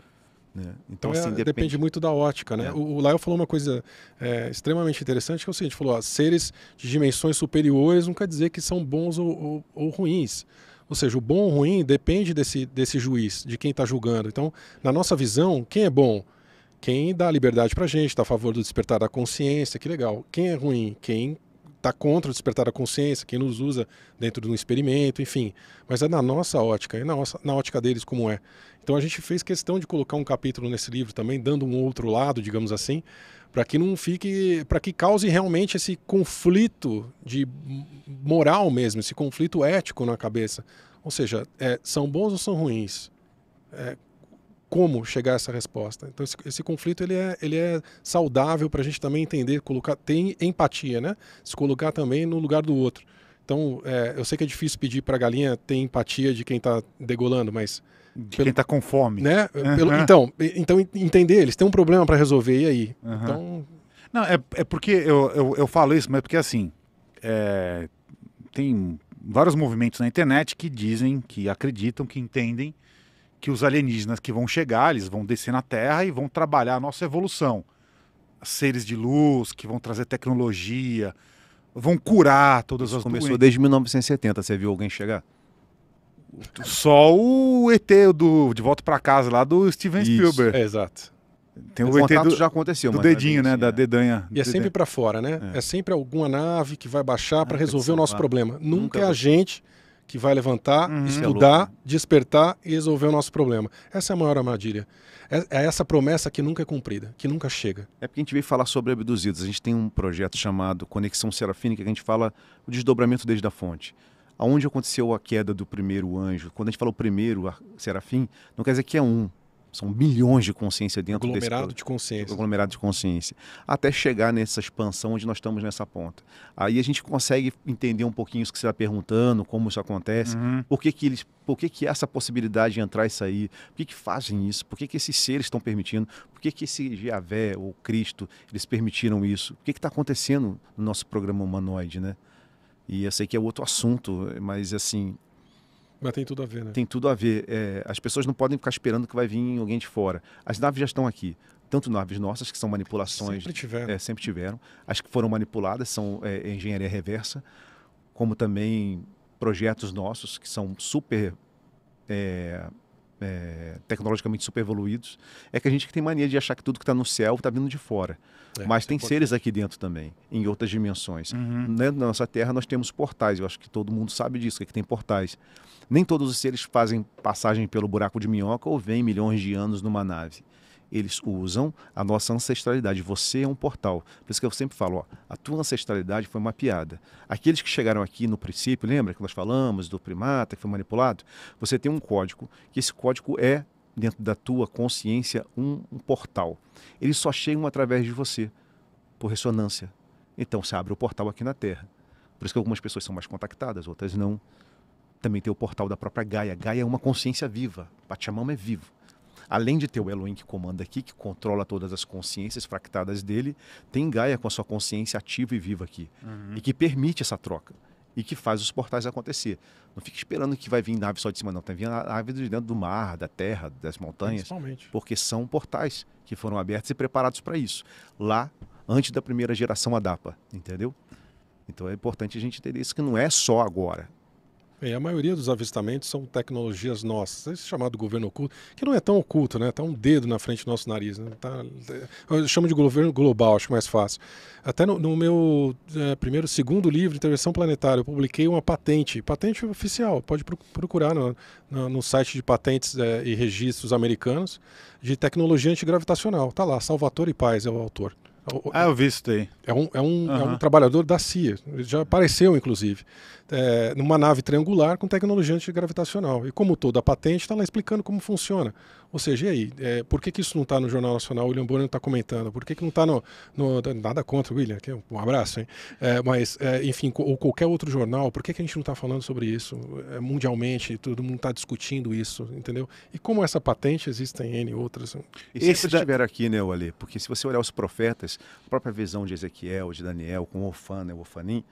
Né? Então, então é, assim, é, depende... depende... muito da ótica, né? É. O, o falou uma coisa é, extremamente interessante, que é o seguinte, falou, ó, seres de dimensões superiores não quer dizer que são bons ou, ou, ou ruins. Ou seja, o bom ou ruim depende desse, desse juiz, de quem está julgando. Então, na nossa visão, quem é bom? Quem dá liberdade para gente, está a favor do despertar da consciência, que legal. Quem é ruim? Quem está contra o despertar da consciência, quem nos usa dentro de um experimento, enfim. Mas é na nossa ótica, é na, nossa, na ótica deles como é. Então a gente fez questão de colocar um capítulo nesse livro também, dando um outro lado, digamos assim, para que não fique, para que cause realmente esse conflito de moral mesmo, esse conflito ético na cabeça. Ou seja, é, são bons ou são ruins? É, como chegar a essa resposta. Então esse, esse conflito ele é, ele é saudável para a gente também entender, colocar tem empatia, né? Se colocar também no lugar do outro. Então é, eu sei que é difícil pedir para a galinha ter empatia de quem está degolando, mas de pelo, quem está com fome, né? Uhum. [laughs] Pelo, então, então entender eles têm um problema para resolver e aí. Uhum. Então não é, é porque eu, eu, eu falo isso, mas é porque assim é, tem vários movimentos na internet que dizem, que acreditam, que entendem que os alienígenas que vão chegar, eles vão descer na Terra e vão trabalhar a nossa evolução. Seres de luz que vão trazer tecnologia, vão curar todas Isso as começou doenças. Começou desde 1970, você viu alguém chegar? Só o ET do De Volta para Casa lá do Steven Isso, Spielberg. É, exato. Tem o, o ET do, já aconteceu, do mas é dedinho, né, assim, da é. dedanha. E é dedanha. sempre para fora, né? É. é. sempre alguma nave que vai baixar ah, para resolver o nosso problema. Nunca, Nunca é a gente que vai levantar, uhum. É estudar, despertar e resolver o nosso problema. Essa é a maior armadilha. É, é, essa promessa que nunca é cumprida, que nunca chega. É porque a gente veio falar sobre abduzidos. A gente tem um projeto chamado Conexão Serafínica, que a gente fala o desdobramento desde a fonte. Aonde aconteceu a queda do primeiro anjo? Quando a gente fala o primeiro serafim, não quer dizer que é um. São bilhões de consciência dentro aglomerado desse... Aglomerado de consciência. Aglomerado de consciência. Até chegar nessa expansão onde nós estamos nessa ponta. Aí a gente consegue entender um pouquinho isso que você está perguntando, como isso acontece, uhum. por, que, que, eles, por que, que essa possibilidade de entrar e sair, por que, que fazem isso, por que, que esses seres estão permitindo, por que, que esse Javé ou Cristo, eles permitiram isso, o que está acontecendo no nosso programa humanoide, né? E eu sei que é outro assunto, mas assim, mas tem tudo a ver, né? Tem tudo a ver. É, as pessoas não podem ficar esperando que vai vir alguém de fora. As naves já estão aqui. Tanto naves nossas, que são manipulações. Sempre tiveram. É, sempre tiveram. As que foram manipuladas são é, engenharia reversa, como também projetos nossos que são super é, é, tecnologicamente super evoluídos, é que a gente que tem mania de achar que tudo que está no céu está vindo de fora. É, Mas é tem seres aqui dentro também, em outras dimensões. Uhum. Né, na nossa Terra nós temos portais, eu acho que todo mundo sabe disso, é que tem portais. Nem todos os seres fazem passagem pelo buraco de minhoca ou vêm milhões de anos numa nave eles usam a nossa ancestralidade. Você é um portal. Por isso que eu sempre falo, ó, a tua ancestralidade foi mapeada. Aqueles que chegaram aqui no princípio, lembra que nós falamos do primata que foi manipulado? Você tem um código, que esse código é, dentro da tua consciência, um, um portal. Eles só chegam através de você, por ressonância. Então você abre o portal aqui na Terra. Por isso que algumas pessoas são mais contactadas, outras não. Também tem o portal da própria Gaia. Gaia é uma consciência viva. Pachamama é vivo. Além de ter o Elohim que comanda aqui, que controla todas as consciências fractadas dele, tem Gaia com a sua consciência ativa e viva aqui. Uhum. E que permite essa troca. E que faz os portais acontecer. Não fique esperando que vai vir nave só de cima, não. Tem tá vindo nave de dentro do mar, da terra, das montanhas. Principalmente. Porque são portais que foram abertos e preparados para isso. Lá, antes da primeira geração ADAPA, entendeu? Então é importante a gente entender isso, que não é só agora. É, a maioria dos avistamentos são tecnologias nossas, esse chamado governo oculto, que não é tão oculto, né? Tá um dedo na frente do nosso nariz, né? Tá, é, eu chamo de governo global, acho mais fácil. Até no, no meu é, primeiro, segundo livro, Intervenção Planetária, eu publiquei uma patente, patente oficial, pode procurar no, no, no site de patentes é, e registros americanos, de tecnologia antigravitacional. Tá lá, Salvatore Paz é o autor. É ah, eu vi isso daí. É um, é um, uhum. é um trabalhador da CIA, já apareceu inclusive, é, numa nave triangular com tecnologia antigravitacional. E como toda a patente, está lá explicando como funciona. Ou seja, e aí? É, por que, que isso não está no Jornal Nacional? O William Bonner está comentando. Por que, que não está no, no, Nada contra, William, que é um abraço, hein? É, mas, é, enfim, ou qualquer outro jornal, por que, que a gente não está falando sobre isso é, mundialmente? Todo mundo está discutindo isso, entendeu? E como essa patente, existem N outras. E se Esse da... estiver aqui, né, ali Porque se você olhar os profetas, a própria visão de Ezequiel, de Daniel, com Ofã, né, Ofanim,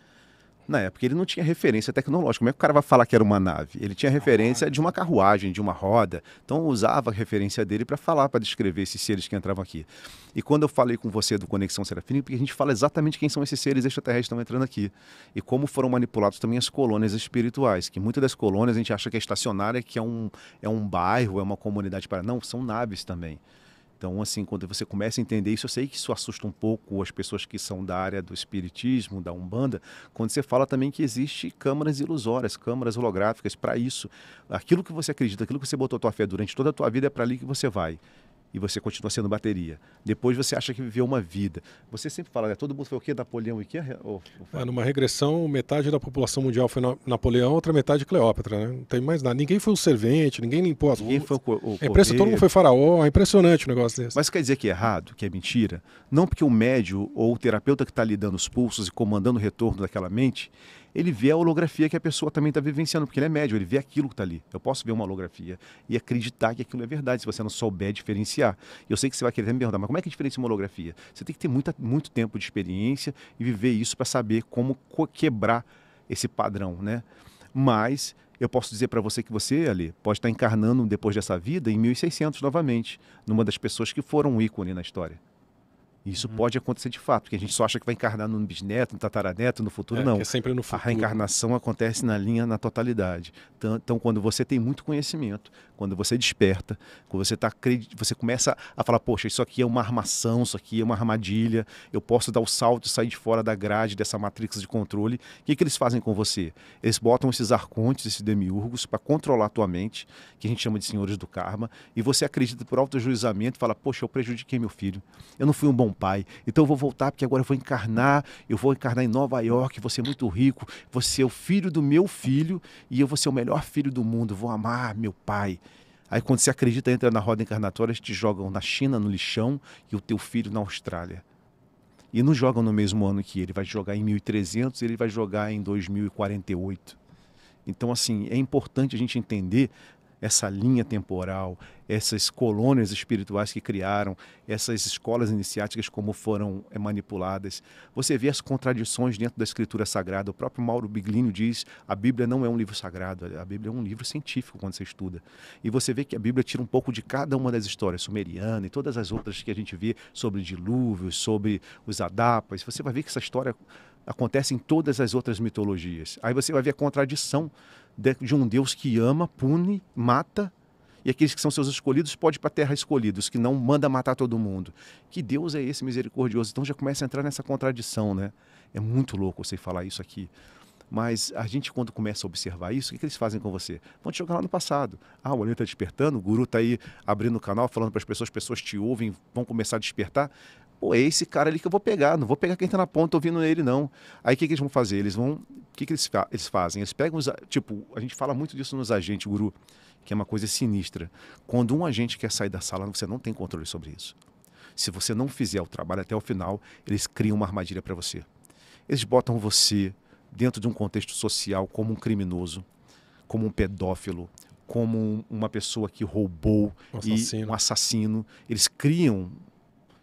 na época ele não tinha referência tecnológica. Como é que o cara vai falar que era uma nave? Ele tinha referência de uma carruagem, de uma roda. Então usava a referência dele para falar, para descrever esses seres que entravam aqui. E quando eu falei com você do Conexão Serafim, é porque a gente fala exatamente quem são esses seres extraterrestres que estão entrando aqui. E como foram manipulados também as colônias espirituais, que muitas das colônias a gente acha que é estacionária, que é um, é um bairro, é uma comunidade para. Não, são naves também. Então, assim, quando você começa a entender isso, eu sei que isso assusta um pouco as pessoas que são da área do espiritismo, da Umbanda, quando você fala também que existe câmaras ilusórias, câmaras holográficas para isso. Aquilo que você acredita, aquilo que você botou a tua fé durante toda a tua vida é para ali que você vai e você continua sendo bateria. Depois você acha que viveu uma vida. Você sempre fala, né? Todo mundo foi o quê? Napoleão e quê? Ou, É, numa regressão, metade da população mundial foi Napoleão, outra metade Cleópatra, né? Não tem mais nada. Ninguém foi o servente, ninguém limpou as ninguém ruas. Foi o, o, é impressa, todo mundo foi faraó, é impressionante o negócio desse. Mas quer dizer que é errado, que é mentira? Não porque o médio ou o terapeuta que está lhe dando os pulsos e comandando o retorno daquela mente, ele vê a holografia que a pessoa também está vivenciando, porque ele é médio, ele vê aquilo que está ali. Eu posso ver uma holografia e acreditar que aquilo é verdade, se você não souber diferenciar. Eu sei que você vai querer me perguntar, mas como é que é diferencia uma holografia? Você tem que ter muita, muito tempo de experiência e viver isso para saber como quebrar esse padrão, né? Mas eu posso dizer para você que você ali pode estar tá encarnando depois dessa vida em 1600 novamente, numa das pessoas que foram um ícone na história. Isso uhum. pode acontecer de fato, porque a gente só acha que vai encarnar no bisneto, no tataraneto, no futuro, é, não. É sempre no futuro. A reencarnação acontece na linha, na totalidade. Então, então, quando você tem muito conhecimento, quando você desperta, quando você tá você começa a falar, poxa, isso aqui é uma armação, isso aqui é uma armadilha, eu posso dar o salto e sair de fora da grade dessa matrix de controle. O que, que eles fazem com você? Eles botam esses arcontes, esses demiurgos, para controlar a tua mente, que a gente chama de senhores do karma, e você acredita por autojuizamento e fala, poxa, eu prejudiquei meu filho, eu não fui um bom pai, então eu vou voltar porque agora eu vou encarnar, eu vou encarnar em Nova York, você é muito rico, você é o filho do meu filho e eu vou ser o melhor filho do mundo, vou amar meu pai, Aí quando você acredita, entra na roda encarnatória, eles te jogam na China, no lixão, e o teu filho na Austrália. E não jogam no mesmo ano que ele, vai jogar em 1300, ele vai jogar em 2048. Então, assim, é importante a gente entender essa linha temporal, essas colônias espirituais que criaram, essas escolas iniciáticas como foram eh, manipuladas. Você vê as contradições dentro da escritura sagrada. O próprio Mauro Biglino diz: a Bíblia não é um livro sagrado, a Bíblia é um livro científico quando você estuda. E você vê que a Bíblia tira um pouco de cada uma das histórias sumeriana e todas as outras que a gente vê sobre dilúvio, sobre os adapas. Você vai ver que essa história acontece em todas as outras mitologias. Aí você vai ver a contradição de um Deus que ama, pune, mata, e aqueles que são seus escolhidos pode ir para a terra escolhidos, que não manda matar todo mundo. Que Deus é esse misericordioso? Então já começa a entrar nessa contradição, né? É muito louco você falar isso aqui. Mas a gente, quando começa a observar isso, o que, eles fazem com você? Vão te jogar lá no passado. Ah, o olho está despertando, o guru está aí abrindo o canal, falando para as pessoas, as pessoas te ouvem, vão começar a despertar pô, é esse cara ali que eu vou pegar, não vou pegar quem tá na ponta ouvindo ele, não. Aí o que, que eles vão fazer? Eles vão. O que, que eles, fa eles fazem? Eles pegam os. Tipo, a gente fala muito disso nos agentes, guru, que é uma coisa sinistra. Quando um agente quer sair da sala, você não tem controle sobre isso. Se você não fizer o trabalho até o final, eles criam uma armadilha para você. Eles botam você dentro de um contexto social como um criminoso, como um pedófilo, como uma pessoa que roubou um e um assassino. Eles criam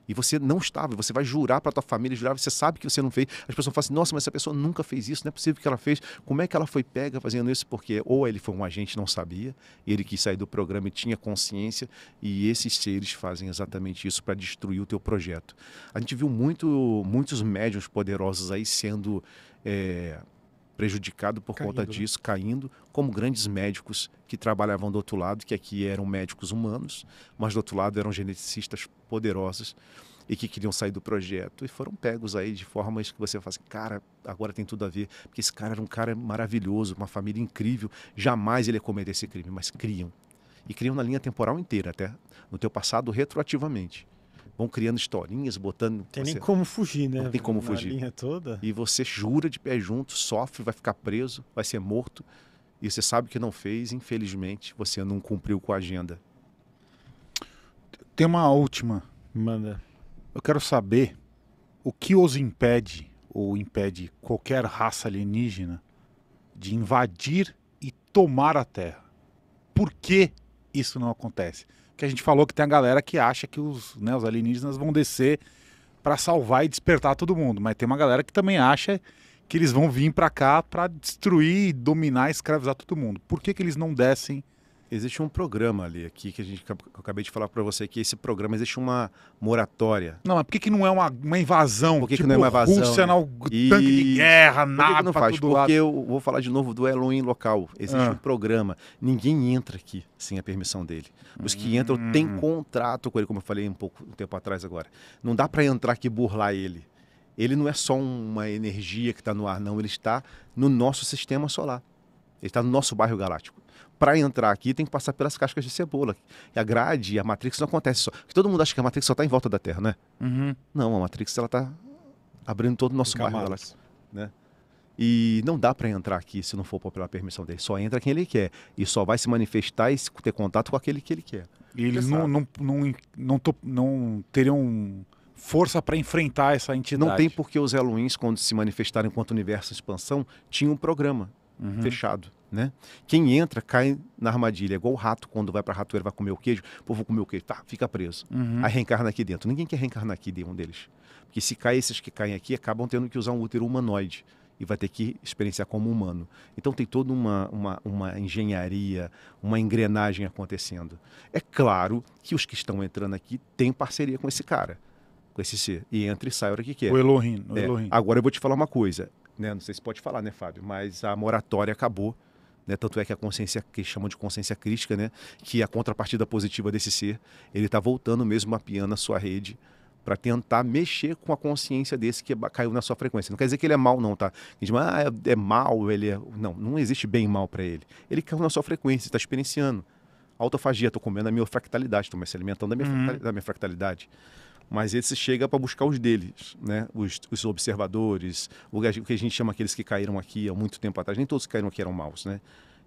e você não estava, você vai jurar para tua família, jurar, você sabe que você não fez. As pessoas falam assim: nossa, mas essa pessoa nunca fez isso, não é possível que ela fez. Como é que ela foi pega fazendo isso? Porque ou ele foi um agente não sabia, ele quis sair do programa e tinha consciência, e esses seres fazem exatamente isso para destruir o teu projeto. A gente viu muito, muitos médiums poderosos aí sendo. É, prejudicado por caindo, conta né? disso, né? caindo, como grandes médicos que trabalhavam do outro lado, que aqui eram médicos humanos, mas do outro lado eram geneticistas poderosos e que queriam sair do projeto e foram pegos aí de formas que você fala assim, cara, agora tem tudo a ver, porque esse cara era um cara maravilhoso, uma família incrível, jamais ele ia cometer esse crime, mas criam. E criam na linha temporal inteira, até no teu passado retroativamente vão criando historinhas, botando. Tem você... nem como fugir, né? Não tem como Na fugir. Linha toda. E você jura de pé junto, sofre, vai ficar preso, vai ser morto. E você sabe que não fez, infelizmente, você não cumpriu com a agenda. Tem uma última. Manda. Eu quero saber o que os impede, ou impede qualquer raça alienígena, de invadir e tomar a Terra. Por que isso não acontece? que a gente falou que tem a galera que acha que os, né, os alienígenas vão descer para salvar e despertar todo mundo, mas tem uma galera que também acha que eles vão vir para cá para destruir, dominar, escravizar todo mundo. Por que, que eles não descem existe um programa ali aqui que a gente eu acabei de falar para você que esse programa existe uma moratória. Não, mas por que, que não é uma, uma invasão? Por que, tipo, que não é uma tipo, invasão? Rússia né? no e... tanque de guerra, nada. Por que, que não faz? Porque lado? eu vou falar de novo do Elohim local. Existe ah. um programa. Ninguém entra aqui sem a permissão dele. Os que entram têm hum. contrato com ele, como eu falei um pouco um tempo atrás agora. Não dá para entrar aqui e burlar ele. Ele não é só uma energia que está no ar, não. Ele está no nosso sistema solar. Ele está no nosso bairro galáctico para entrar aqui tem que passar pelas cascas de cebola. E a grade, a Matrix não acontece só. Porque todo mundo acha que a Matrix só está em volta da Terra, né? Uhum. Não, a Matrix ela está abrindo todo o nosso bairro. Ela, né? E não dá para entrar aqui se não for pela permissão dele. Só entra quem ele quer. E só vai se manifestar e ter contato com aquele que ele quer. E eles não, não, não, não, não teriam força para enfrentar essa entidade. Não tem porque os Elohims, quando se manifestaram enquanto universo expansão, tinham um programa uhum. fechado. Né? Quem entra cai na armadilha, igual o rato quando vai para a ratoeira, vai comer o queijo, pô, vou comer o queijo, tá, fica preso. Uhum. Aí reencarna aqui dentro. Ninguém quer reencarnar aqui de um deles. Porque se cai esses que caem aqui, acabam tendo que usar um útero humanoide e vai ter que experienciar como humano. Então tem toda uma, uma, uma engenharia, uma engrenagem acontecendo. É claro que os que estão entrando aqui têm parceria com esse cara, com esse ser. E entra e sai a hora que quer. O Elohim. O é. Elohim. Agora eu vou te falar uma coisa. Né? Não sei se pode falar, né, Fábio? Mas a moratória acabou né? Tanto é que a consciência, que chamam de consciência crítica, né? que é a contrapartida positiva desse ser, ele está voltando mesmo mapeando a sua rede para tentar mexer com a consciência desse que caiu na sua frequência. Não quer dizer que ele é mal, não, tá? A gente ah, é, é mal, ele é... Não, não existe bem e mal para ele. Ele caiu na sua frequência, está experienciando. Autofagia, estou comendo a minha fractalidade, estou me alimentando da minha, uhum. da minha fractalidade mas ele se chega para buscar os deles, né? Os, os observadores, o que a gente chama aqueles que caíram aqui há muito tempo atrás, nem todos que caíram aqui eram maus, né?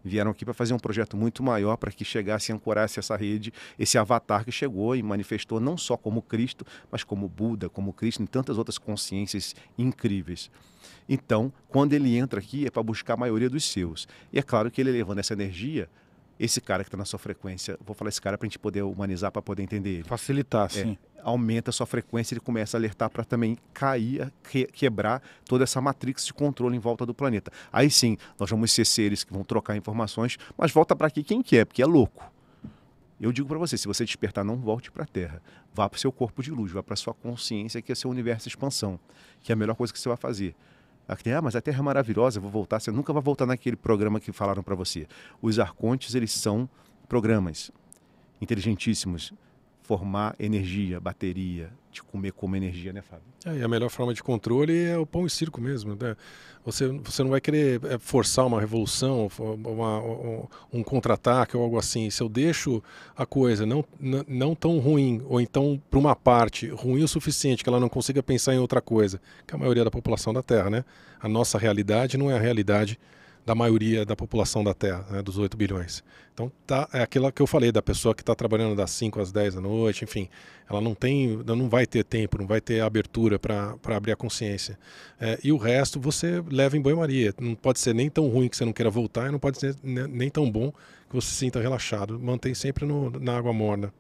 Vieram aqui para fazer um projeto muito maior para que chegasse e ancorasse essa rede, esse avatar que chegou e manifestou não só como Cristo, mas como Buda, como Cristo e tantas outras consciências incríveis. Então, quando ele entra aqui, é para buscar a maioria dos seus. E é claro que ele levando essa energia esse cara que está na sua frequência, vou falar esse cara para a gente poder humanizar, para poder entender ele. Facilitar, é, sim. É, aumenta a sua frequência, ele começa a alertar para também cair, que, quebrar toda essa matrix de controle em volta do planeta. Aí sim, nós vamos ser seres que vão trocar informações, mas volta para aqui quem quer, é, porque é louco. Eu digo para você, se você despertar, não volte para a Terra. Vá para o seu corpo de luz, vá para a sua consciência, que é seu universo de expansão, que é a melhor coisa que você vai fazer ah, mas a Terra é maravilhosa, vou voltar. Você nunca vai voltar naquele programa que falaram para você. Os arcontes, eles são programas inteligentíssimos formar energia, bateria, de comer como energia, né, Fábio? É, e a melhor forma de controle é o pão e circo mesmo. Né? Você, você não vai querer é, forçar uma revolução, uma, um contra-ataque ou algo assim. Se eu deixo a coisa não, não tão ruim, ou então para uma parte ruim o suficiente que ela não consiga pensar em outra coisa, que é a maioria da população da Terra, né? A nossa realidade não é a realidade da maioria da população da Terra, né, dos 8 bilhões. Então tá, é aquilo que eu falei, da pessoa que está trabalhando das 5 às 10 da noite, enfim, ela não tem, não vai ter tempo, não vai ter abertura para abrir a consciência. É, e o resto você leva em banho-maria. Não pode ser nem tão ruim que você não queira voltar, e não pode ser nem tão bom que você se sinta relaxado. Mantém sempre no, na água morna.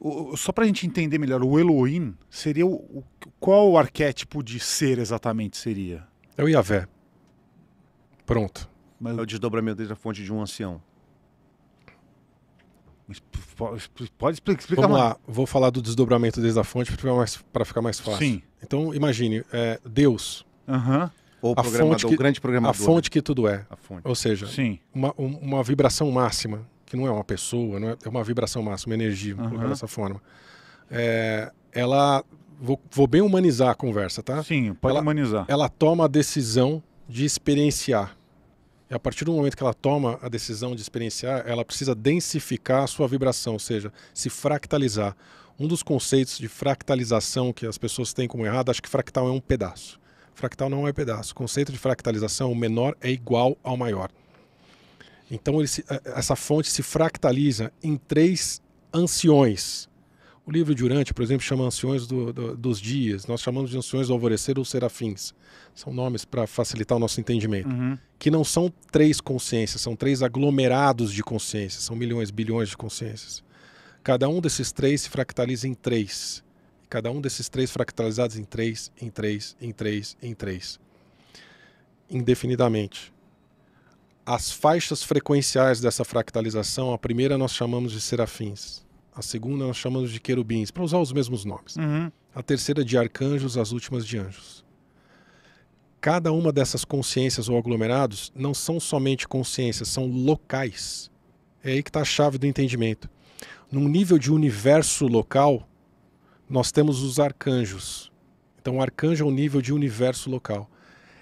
O, só para a gente entender melhor, o Elohim seria o, o, qual o arquétipo de ser exatamente seria? É o Iavé. Pronto. Mas... É o desdobramento desde a fonte de um ancião. Pode explicar Vamos lá, vou falar do desdobramento desde a fonte para ficar mais fácil. Sim. Então imagine, é, Deus. Aham. Uhum. Ou a fonte que, o grande programador. A né? fonte que tudo é. a fonte Ou seja, Sim. Uma, uma vibração máxima, que não é uma pessoa, não é, é uma vibração máxima, uma energia, uhum. dessa forma. É, ela. Vou, vou, bem humanizar a conversa, tá? Sim, pode ela, humanizar. Ela toma a decisão de experienciar a partir do momento que ela toma a decisão de experienciar, ela precisa densificar a sua vibração, ou seja, se fractalizar. Um dos conceitos de fractalização que as pessoas têm como errado, acho que fractal é um pedaço. Fractal não é pedaço. O conceito de fractalização, o menor é igual ao maior. Então se, eh, essa fonte se fractaliza em três anciões. O livro de Urante, por exemplo, chama Anciões do, do, dos Dias. Nós chamamos de Anciões do Alvorecer ou Serafins. São nomes para facilitar o nosso entendimento. Uhum. Que não são três consciências, são três aglomerados de consciências. São milhões, bilhões de consciências. Cada um desses três se fractaliza em três. Cada um desses três fractalizados em três, em três, em três, em três. Indefinidamente. As faixas frequenciais dessa fractalização, a primeira nós chamamos de serafins a segunda nós chamamos de querubins, para usar os mesmos nomes. Uhum. A terceira de arcanjos, as últimas de anjos. Cada uma dessas consciências ou aglomerados não são somente consciências, são locais. É aí que está a chave do entendimento. Num nível de universo local, nós temos os arcanjos. Então, o arcanjo é um nível de universo local.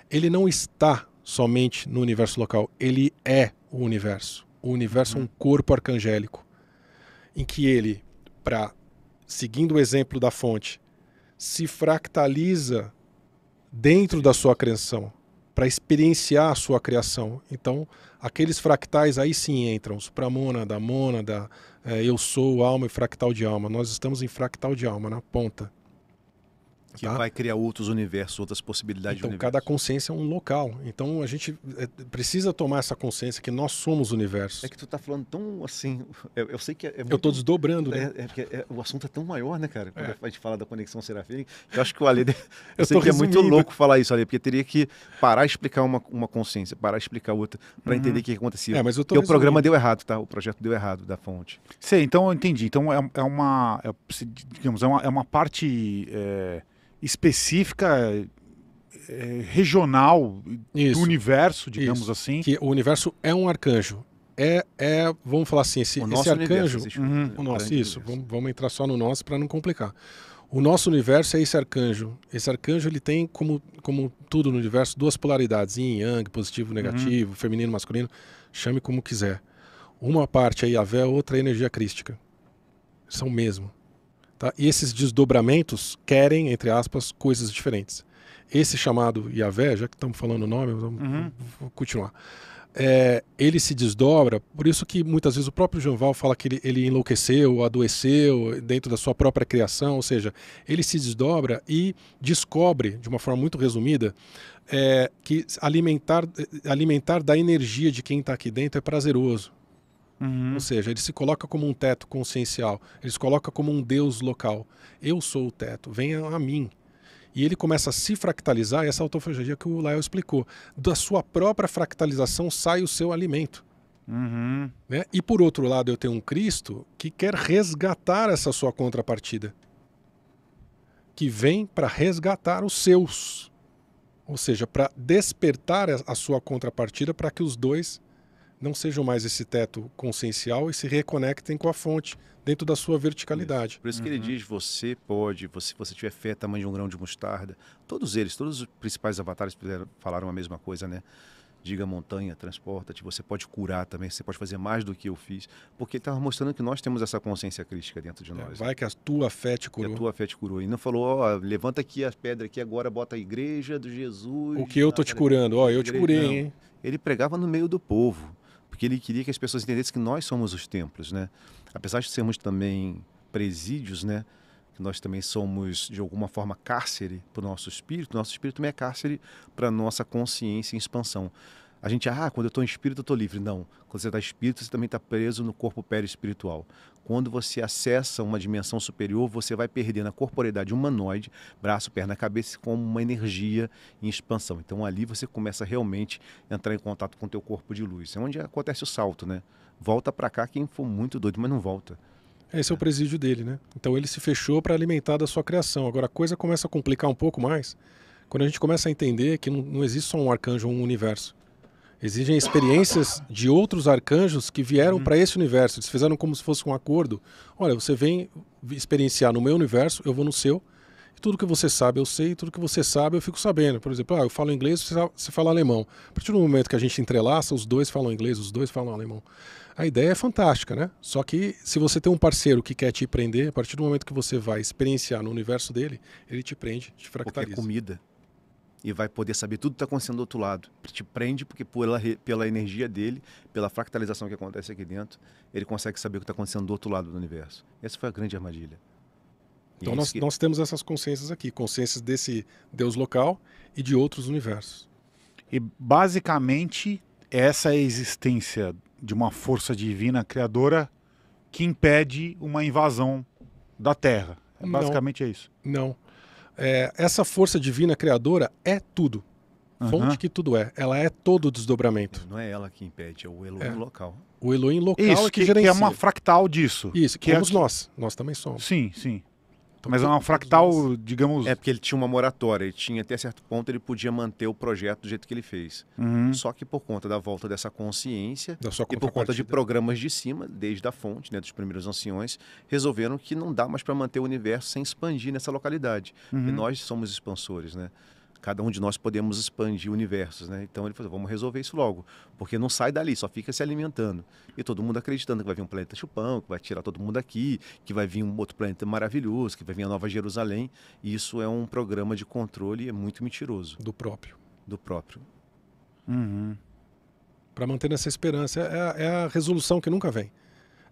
Ele não está somente no universo local, ele é o universo. O universo uhum. é um uhum. corpo arcangélico em que ele, para seguindo o exemplo da fonte, se fractaliza dentro da sua criação, para experienciar a sua criação. Então, aqueles fractais aí sim entram, supramônada, mônada, eh, é, eu sou alma e fractal de alma. Nós estamos em fractal de alma, na ponta. Que tá? vai criar outros universos, outras possibilidades então, de universo. cada consciência é um local. Então a gente é, precisa tomar essa consciência que nós somos o universo. É que tu está falando tão assim. Eu, eu sei que é. Muito, eu estou desdobrando, né? É, é, é, o assunto é tão maior, né, cara? Quando é. a gente fala da conexão serafínica, eu acho que o ali [laughs] eu, eu sei que é muito louco falar isso, ali, porque teria que parar de explicar uma, uma consciência, parar de explicar outra, para uhum. entender o que acontecia. É, mas eu tô porque o programa deu errado, tá? O projeto deu errado da fonte. Sim, então eu entendi. Então é, é uma. É, digamos, é uma, é uma parte específica é, regional isso, do universo, digamos isso. assim. Que o universo é um arcanjo. É, é vamos falar assim, esse, esse arcanjo. Universo, um uhum. o nosso, isso, vamos, vamos, entrar só no nosso para não complicar. O nosso universo é esse arcanjo. Esse arcanjo ele tem, como, como tudo no universo, duas polaridades: yin, yang, positivo, negativo, uhum. feminino, masculino. Chame como quiser. Uma parte é Yavé, outra é energia crística. São mesmo. Tá? E esses desdobramentos querem, entre aspas, coisas diferentes. Esse chamado Iavé, já que estamos falando o nome, vamos uhum. continuar. É, ele se desdobra, por isso que muitas vezes o próprio Janval fala que ele, ele, enlouqueceu, adoeceu dentro da sua própria criação, ou seja, ele se desdobra e descobre, de uma forma muito resumida, é, que alimentar, é, alimentar da energia de quem está aqui dentro é prazeroso. Uhum. Ou seja, ele se coloca como um teto consciencial, ele se coloca como um Deus local. Eu sou o teto, venha a mim. E ele começa a se fractalizar, e essa autofagia que o Lael explicou. Da sua própria fractalização sai o seu alimento. Uhum. Né? E por outro lado, eu tenho um Cristo que quer resgatar essa sua contrapartida, que vem para resgatar os seus, ou seja, para despertar a sua contrapartida para que os dois não sejam mais esse teto consciencial e se reconectem com a fonte dentro da sua verticalidade. Isso. Por isso que uhum. ele diz: você pode, você, se você tiver fé, tamanho de um grão de mostarda. Todos eles, todos os principais avatares falaram a mesma coisa, né? Diga montanha, transporta-te, você pode curar também, você pode fazer mais do que eu fiz, porque estava mostrando que nós temos essa consciência crítica dentro de é, nós. É, vai que a tua fé te curou. Que a tua fé te curou. E não falou, ó, levanta aqui a pedra aqui agora, bota a igreja do Jesus. O que eu tô te curando, ó, eu te curei, hein? Ele pregava no meio do povo porque ele queria que as pessoas entendessem que nós somos os templos, né? Apesar de sermos também presídios, né? Que nós também somos de alguma forma cárcere para o nosso espírito. Nosso espírito também é cárcere para nossa consciência em expansão. A gente, ah, quando eu estou em espírito eu estou livre. Não. Quando você está em espírito, você também está preso no corpo perispiritual. Quando você acessa uma dimensão superior, você vai perdendo a corporeidade humanoide, braço, perna, cabeça, como uma energia em expansão. Então ali você começa realmente a entrar em contato com o teu corpo de luz. É onde acontece o salto, né? Volta para cá quem for muito doido, mas não volta. Esse é o é. presídio dele, né? Então ele se fechou para alimentar da sua criação. Agora a coisa começa a complicar um pouco mais quando a gente começa a entender que não, não existe só um arcanjo ou um universo Exigem experiências de outros arcanjos que vieram uhum. para esse universo. Eles fizeram como se fosse um acordo. Olha, você vem experienciar no meu universo, eu vou no seu. E tudo que você sabe eu sei, e tudo que você sabe eu fico sabendo. Por exemplo, ah, eu falo inglês, você fala alemão. A partir do momento que a gente entrelaça, os dois falam inglês, os dois falam alemão. A ideia é fantástica, né? Só que se você tem um parceiro que quer te prender, a partir do momento que você vai experienciar no universo dele, ele te prende, te é fractaliza. Qualquer comida e vai poder saber tudo que está acontecendo do outro lado. Te prende porque pela, pela energia dele, pela fractalização que acontece aqui dentro, ele consegue saber o que está acontecendo do outro lado do universo. Essa foi a grande armadilha. então é nós, que... nós temos essas consciências aqui, consciências desse Deus local e de outros universos. E basicamente essa é a existência de uma força divina criadora que impede uma invasão da Terra. É basicamente não, é isso. Não. É, essa força divina criadora é tudo. Fonte que tudo é. Ela é todo o desdobramento. Não é ela que impede, é o Elohim é. local. O Elohim local Isso, é que, que, gerencia. que é uma fractal disso. Isso, que somos é... nós. Nós também somos. Sim, sim. Mas é uma fractal, digamos. É porque ele tinha uma moratória, ele tinha até certo ponto ele podia manter o projeto do jeito que ele fez. Uhum. Só que por conta da volta dessa consciência e por conta de programas de cima, desde a fonte, né, dos primeiros anciões, resolveram que não dá mais para manter o universo sem expandir nessa localidade. Uhum. E nós somos expansores, né? cada um de nós podemos expandir universos, né? Então ele falou, vamos resolver isso logo, porque não sai dali, só fica se alimentando. E todo mundo acreditando que vai vir um planeta chupão, que vai tirar todo mundo aqui, que vai vir um outro planeta maravilhoso, que vai vir a Nova Jerusalém. E isso é um programa de controle é muito mentiroso. Do próprio. Do próprio. Uhum. Para manter essa esperança. É a, é a resolução que nunca vem.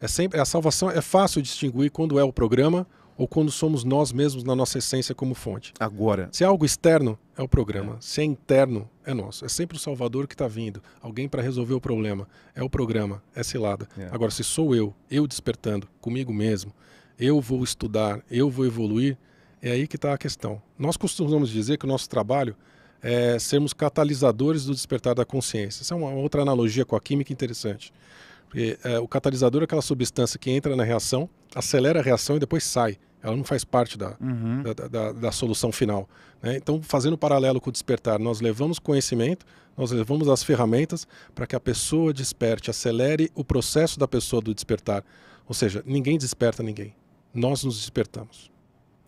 É sempre, é a salvação é fácil distinguir quando é o programa ou quando somos nós mesmos na nossa essência como fonte. Agora. Se é algo externo, é o programa. É. Se é interno, é nosso. É sempre o Salvador que está vindo, alguém para resolver o problema. É o programa, é cilada. É. Agora, se sou eu, eu despertando, comigo mesmo, eu vou estudar, eu vou evoluir, é aí que está a questão. Nós costumamos dizer que o nosso trabalho é sermos catalisadores do despertar da consciência. Essa é uma outra analogia com a química interessante. Porque, é, o catalisador é aquela substância que entra na reação, acelera a reação e depois sai ela não faz parte da, uhum. da, da, da, solução final. Né? Então, fazendo um paralelo com o despertar, nós levamos conhecimento, nós levamos as ferramentas para que a pessoa desperte, acelere o processo da pessoa do despertar. Ou seja, ninguém desperta ninguém, nós nos despertamos.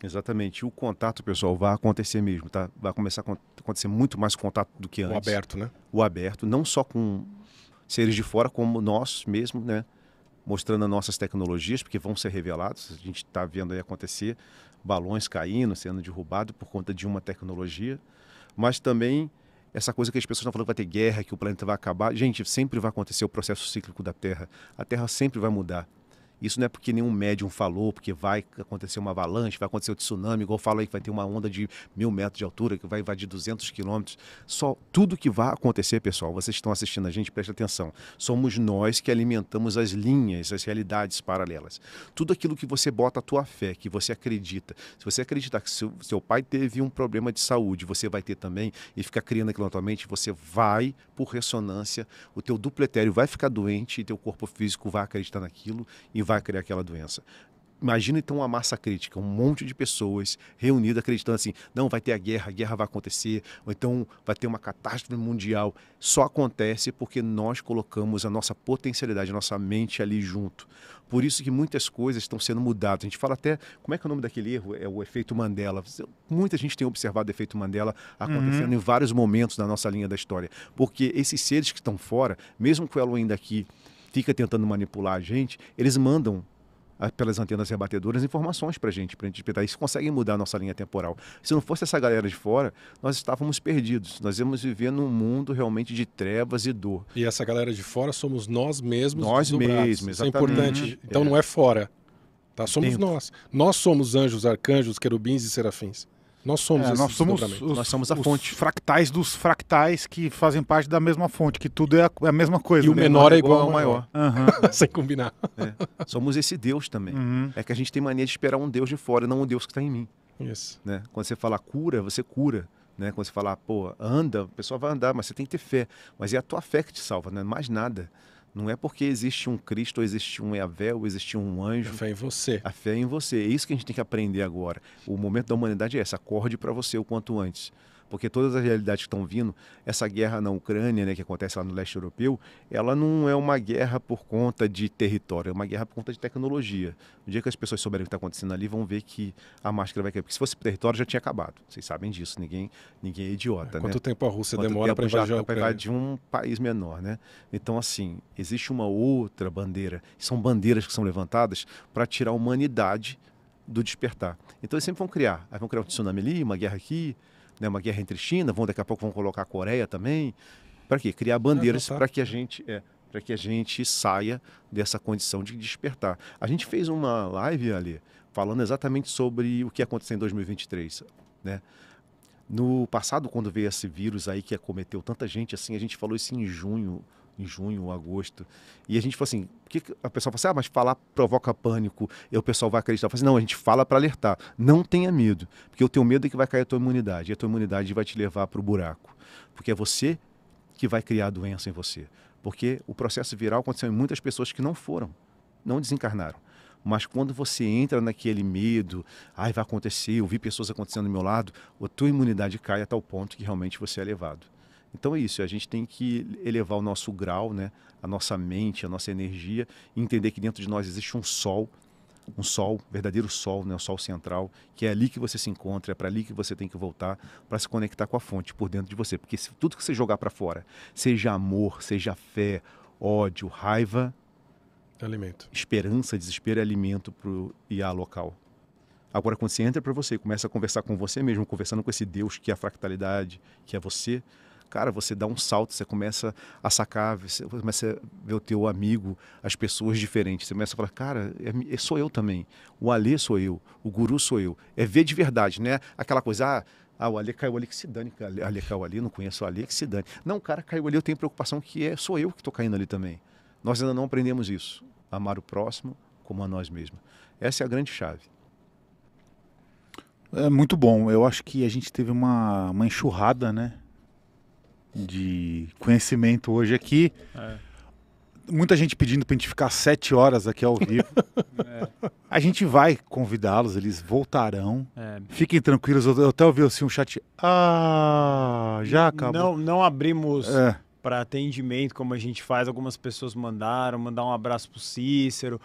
Exatamente. O contato, pessoal, vai acontecer mesmo, tá? Vai começar a acontecer muito mais contato do que antes. O aberto, né? O aberto, não só com seres de fora, como nós mesmo, né? mostrando as nossas tecnologias, porque vão ser revelados. A gente está vendo aí acontecer balões caindo, sendo derrubados por conta de uma tecnologia. Mas também essa coisa que as pessoas estão falando que vai ter guerra, que o planeta vai acabar. Gente, sempre vai acontecer o processo cíclico da Terra. A Terra sempre vai mudar. Isso não é porque nenhum médium falou, porque vai acontecer uma avalanche, vai acontecer um tsunami, igual fala aí que vai ter uma onda de mil metros de altura, que vai invadir 200 quilômetros. Só tudo que vai acontecer, pessoal, vocês estão assistindo a gente, preste atenção. Somos nós que alimentamos as linhas, as realidades paralelas. Tudo aquilo que você bota a tua fé, que você acredita. Se você acreditar que seu, seu pai teve um problema de saúde, você vai ter também, e ficar criando aquilo na tua mente, você vai, por ressonância, o teu dupletério vai ficar doente e teu corpo físico vai acreditar naquilo e vai vai criar aquela doença. Imagina então uma massa crítica, um monte de pessoas reunidas acreditando assim: não, vai ter a guerra, a guerra vai acontecer, ou então vai ter uma catástrofe mundial. Só acontece porque nós colocamos a nossa potencialidade, a nossa mente ali junto. Por isso que muitas coisas estão sendo mudadas. A gente fala até, como é que é o nome daquele erro? É o efeito Mandela. Muita gente tem observado o efeito Mandela acontecendo uhum. em vários momentos da nossa linha da história. Porque esses seres que estão fora, mesmo com ela ainda aqui fica tentando manipular a gente, eles mandam ah, pelas antenas rebatedoras informações para a gente, para a gente interpretar. Isso consegue mudar a nossa linha temporal. Se não fosse essa galera de fora, nós estávamos perdidos. Nós íamos viver num mundo realmente de trevas e dor. E essa galera de fora somos nós mesmos. Nós mesmos, exatamente. Isso é importante. Então é. não é fora. Tá? Somos Dentro. nós. Nós somos anjos, arcanjos, querubins e serafins. Nós somos é, nós somos os, nós somos a fonte. Fractais dos fractais que fazem parte da mesma fonte, que tudo é a, é a mesma coisa. E o né? menor é, é igual, ao maior. maior. Uhum. [laughs] Sem combinar. É. Somos esse Deus também. Uhum. É que a gente tem mania de esperar um Deus de fora, não um Deus que está em mim. Isso. Né? Quando você fala cura, você cura. Né? Quando você fala, pô, anda, a pessoa vai andar, mas você tem que ter fé. Mas é a tua fé que te salva, não é mais nada. Não é porque existe um Cristo, ou existe um Eavé, ou existe um anjo. A fé em você. A fé em você. É isso que a gente tem que aprender agora. O momento da humanidade é esse. Acorde para você o quanto antes porque todas as realidades que estão vindo, essa guerra na Ucrânia, né, que acontece lá no leste europeu, ela não é uma guerra por conta de território, é uma guerra por conta de tecnologia. No dia que as pessoas souberem o que está acontecendo ali, vão ver que a máscara vai cair. Porque se fosse território, já tinha acabado. Vocês sabem disso, ninguém, ninguém é idiota. Quanto né? tempo a Rússia Quanto demora para invadir, invadir um país menor, né? Então, assim, existe uma outra bandeira, são bandeiras que são levantadas para tirar a humanidade do despertar. Então eles sempre vão criar. Aí vão criar um tsunami ali, uma guerra aqui, né, uma guerra entre China, vão daqui a pouco vão colocar a Coreia também. Para quê? Criar bandeiras para que a gente é, para que a gente saia dessa condição de despertar. A gente fez uma live ali falando exatamente sobre o que aconteceu em 2023, né? No passado, quando veio esse vírus aí que acometeu tanta gente, assim, a gente falou isso em junho, em junho, agosto. E a gente falou assim, que a pessoa fala assim, ah, mas falar provoca pânico, e o pessoal vai acreditar. Eu assim, não, a gente fala para alertar, não tenha medo, porque o teu medo é que vai cair a tua imunidade, e a tua imunidade vai te levar para o buraco, porque é você que vai criar a doença em você. Porque o processo viral aconteceu em muitas pessoas que não foram, não desencarnaram. Mas quando você entra naquele medo, ai, vai acontecer, eu vi pessoas acontecendo do meu lado, a tua imunidade cai a tal ponto que realmente você é levado. Então é isso, a gente tem que elevar o nosso grau, né? a nossa mente, a nossa energia, e entender que dentro de nós existe um sol, um sol, verdadeiro sol, né? o sol central, que é ali que você se encontra, é para ali que você tem que voltar para se conectar com a fonte por dentro de você. Porque se tudo que você jogar para fora, seja amor, seja fé, ódio, raiva, alimento. esperança, desespero é alimento para o IA local. Agora, quando você entra para você e começa a conversar com você mesmo, conversando com esse Deus que é a fractalidade, que é você, cara, você dá um salto, você começa a sacar, você começa a ver o teu amigo, as pessoas diferentes. Você começa a falar, cara, é é, sou eu também. O Alê sou eu, o guru sou eu. É ver de verdade, né? Aquela coisa, ah, ah, o Ale caiu ali, que se dane. Ale caiu ali, não conheço o Ale, que se dane. Não, o cara caiu ali, eu tenho preocupação que é, sou eu que estou caindo ali também. Nós ainda não aprendemos isso. Amar o próximo como a nós mesmos. Essa é a grande chave. É muito bom. Eu acho que a gente teve uma, uma enxurrada, né? de conhecimento hoje aqui. É. Muita gente pedindo para a gente ficar sete horas aqui ao vivo. [laughs] é. A gente vai convidá-los, eles voltarão. É. Fiquem tranquilos, eu até ouvi assim um chat. Ah, já acabou. Não, não abrimos é. para atendimento como a gente faz. Algumas pessoas mandaram, mandar um abraço para o Cícero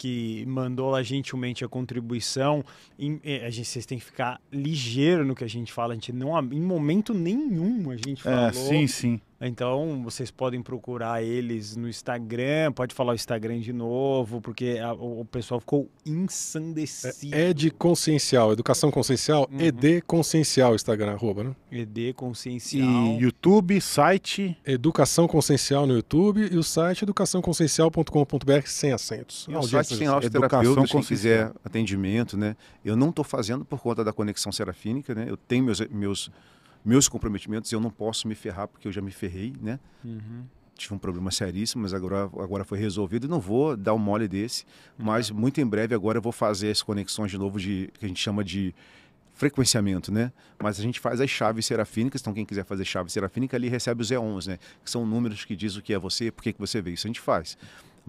que mandou lá gentilmente a contribuição. Em, é, a gente, vocês têm que ficar ligeiro no que a gente fala. A gente não, em momento nenhum a gente é, falou. É, sim, sim então, vocês podem procurar eles no Instagram, pode falar o Instagram de novo, porque a, o pessoal ficou ensandecido. É, é Ed Consciencial, Educação Consciencial, uhum. ED Consciencial, Instagram, arroba, né? ED Consciencial. E YouTube, site... Educação Consciencial no YouTube e o site educaçãoconsciencial.com.br sem acentos. E o site sem Educação quem quiser atendimento, né? Eu não estou fazendo por conta da conexão serafínica, né? Eu tenho meus... meus meus comprometimentos, eu não posso me ferrar porque eu já me ferrei, né? Uhum. Tive um problema seríssimo, mas agora, agora foi resolvido. e Não vou dar um mole desse, uhum. mas muito em breve agora eu vou fazer as conexões de novo de que a gente chama de frequenciamento, né? Mas a gente faz as chaves serafínicas, então quem quiser fazer chave serafínica ali recebe os E11, né? Que são números que diz o que é você, por que você veio. Isso a gente faz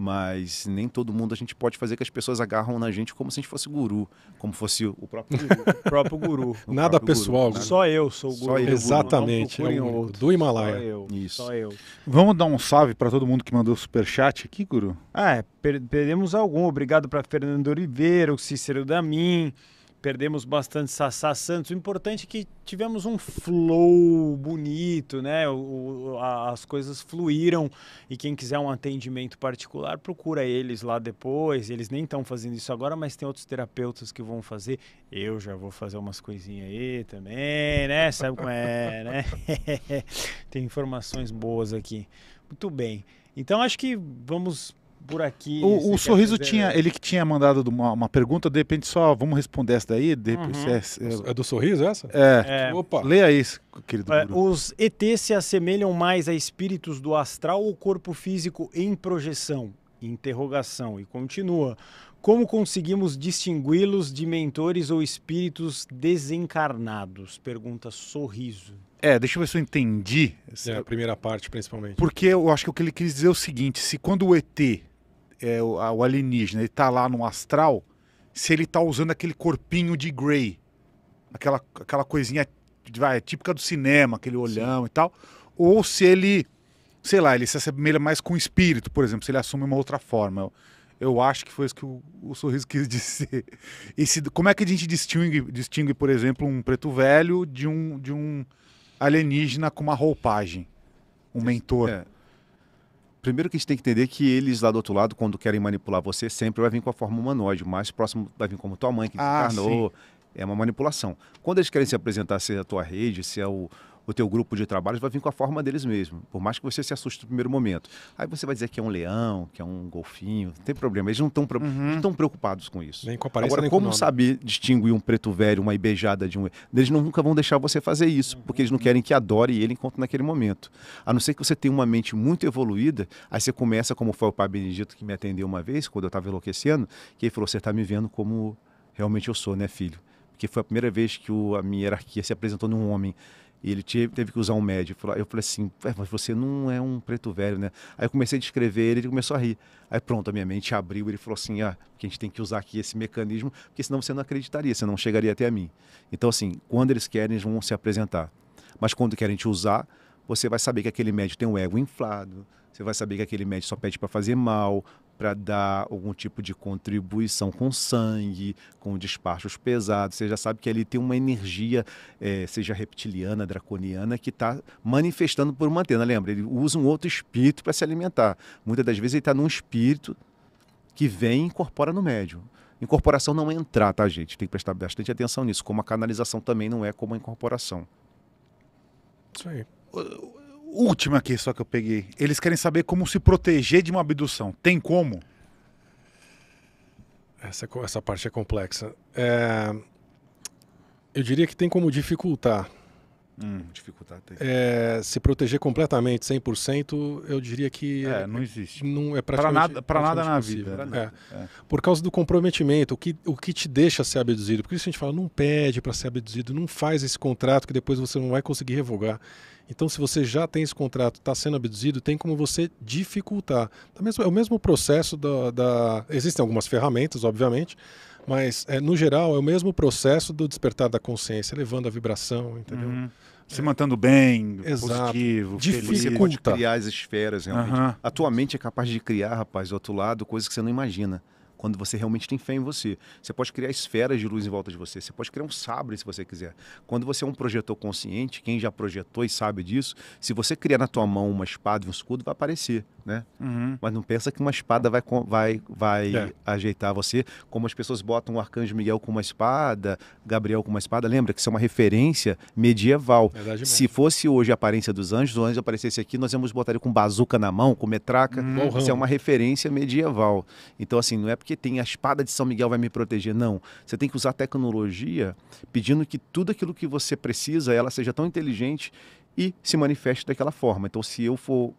mas nem todo mundo a gente pode fazer que as pessoas agarram na gente como se a gente fosse guru, como fosse o próprio guru. [laughs] o próprio guru. O Nada próprio pessoal. Guru. Só eu sou o guru. Eu, Exatamente. Guru. Não, é um, do Himalaia. Só eu, Isso. Só eu. Vamos dar um salve para todo mundo que mandou super chat aqui, guru? Ah, é, per perdemos algum. Obrigado para Fernando Oliveira, o Cícero Damin, perdemos bastante Sassá Santos. O importante é que tivemos um flow bonito, né? O, o, a, as coisas fluíram e quem quiser um atendimento particular, procura eles lá depois. Eles nem estão fazendo isso agora, mas tem outros terapeutas que vão fazer. Eu já vou fazer umas coisinhas aí também, né? Sabe como é, né? [laughs] tem informações boas aqui. Muito bem. Então acho que vamos por aqui. O, o é sorriso dizer... tinha, ele que tinha mandado uma, uma, pergunta, de repente só vamos responder essa daí. De repente, uhum. é, é, é, do sorriso essa? É. é. Opa. Leia isso, querido. É, os ET se assemelham mais a espíritos do astral ou corpo físico em projeção? Interrogação. E continua. Como conseguimos distingui-los de mentores ou espíritos desencarnados? Pergunta sorriso. É, deixa eu ver se eu entendi. É, a primeira parte, principalmente. Porque eu acho que o que ele quis dizer é o seguinte: se quando o ET é, o, a, o alienígena, ele tá lá no astral, se ele tá usando aquele corpinho de Grey, aquela, aquela coisinha vai, típica do cinema, aquele olhão Sim. e tal, ou se ele, sei lá, ele se assemelha mais com o espírito, por exemplo, se ele assume uma outra forma. Eu, eu acho que foi isso que o, o, sorriso quis [laughs] dizer. Esse, como é que a gente distingue, distingue, por exemplo, um preto velho de um, de um alienígena com uma roupagem? Um mentor. É. Primeiro que a gente tem que entender que eles lá do outro lado, quando querem manipular você, sempre vai vir com a forma humanoide. O mais próximo vai vir como tua mãe, que ah, encarnou. Sim. É uma manipulação. Quando eles querem se apresentar, se é a tua rede, se é o, o teu grupo de trabalho vai vir com a forma deles mesmo, por mais que você se assuste no primeiro momento. Aí você vai dizer que é um leão, que é um golfinho, não tem problema, eles não estão uhum. preocupados com isso. Nem com aparência, Agora, nem como com saber distinguir um preto velho, uma ibejada de um... Eles nunca vão deixar você fazer isso, porque eles não uhum. querem que adore ele enquanto naquele momento. A não ser que você tenha uma mente muito evoluída, aí você começa, como foi o pai Benedito que me atendeu uma vez, quando eu estava enlouquecendo, que ele falou, você está me vendo como realmente eu sou, né, filho? Porque foi a primeira vez que o, a minha hierarquia se apresentou num homem. E ele teve que usar um médico Eu falei assim, mas você não é um preto velho, né? Aí eu comecei a descrever ele, ele começou a rir. Aí pronto, a minha mente abriu, ele falou assim, ah, que a gente tem que usar aqui esse mecanismo, porque senão você não acreditaria, você não chegaria até mim. Então assim, quando eles querem, eles vão se apresentar. Mas quando querem te usar, você vai saber que aquele médico tem um ego inflado, você vai saber que aquele médico só pede para fazer mal, para dar algum tipo de contribuição com sangue, com despachos pesados. Você já sabe que ali tem uma energia, é, seja reptiliana, draconiana, que está manifestando por uma antena. Lembra, ele usa um outro espírito para se alimentar. Muitas das vezes ele está num espírito que vem e incorpora no médium. Incorporação não é entrar, tá, gente? Tem que prestar bastante atenção nisso, como a canalização também não é como a incorporação. Isso aí Última aqui só que eu peguei. Eles querem saber como se proteger de uma abdução. Tem como? Essa, essa parte é complexa. É, eu diria que tem como dificultar. Hum, dificultar tem. É, se proteger completamente, 100%, eu diria que. É, é não existe. Não é Para nada, pra nada na vida. Né? É. É. Por causa do comprometimento, o que, o que te deixa ser abduzido. Porque isso a gente fala, não pede para ser abduzido, não faz esse contrato que depois você não vai conseguir revogar. Então, se você já tem esse contrato, está sendo abduzido, tem como você dificultar. Tá é o mesmo processo da, da... Existem algumas ferramentas, obviamente, mas é, no geral é o mesmo processo do despertar da consciência, elevando a vibração, entendeu? Uhum. Se é. mantendo bem, Exato. positivo, Dificulta. feliz. Você pode criar as esferas, realmente. Uhum. A tua mente é capaz de criar, rapaz, do outro lado, coisas que você não imagina quando você realmente tem fé em você. Você pode criar esferas de luz em volta de você, você pode criar um sabre se você quiser. Quando você é um projetor consciente, quem já projetou e sabe disso, se você criar na tua mão uma espada e um escudo, vai aparecer, né? Uhum. Mas não pensa que uma espada vai, vai, vai é. ajeitar você, como as pessoas botam o Arcanjo Miguel com uma espada, Gabriel com uma espada. Lembra que isso é uma referência medieval. se fosse hoje a aparência dos anjos, o anjo aparecesse aqui, nós íamos botar ele com bazuca na mão, com metraca. Hum. Isso é uma referência medieval. Então, assim, não é porque que tem a espada de São Miguel vai me proteger. Não. Você tem que usar tecnologia pedindo que tudo aquilo que você precisa, ela seja tão inteligente e se manifeste daquela forma. Então, se eu for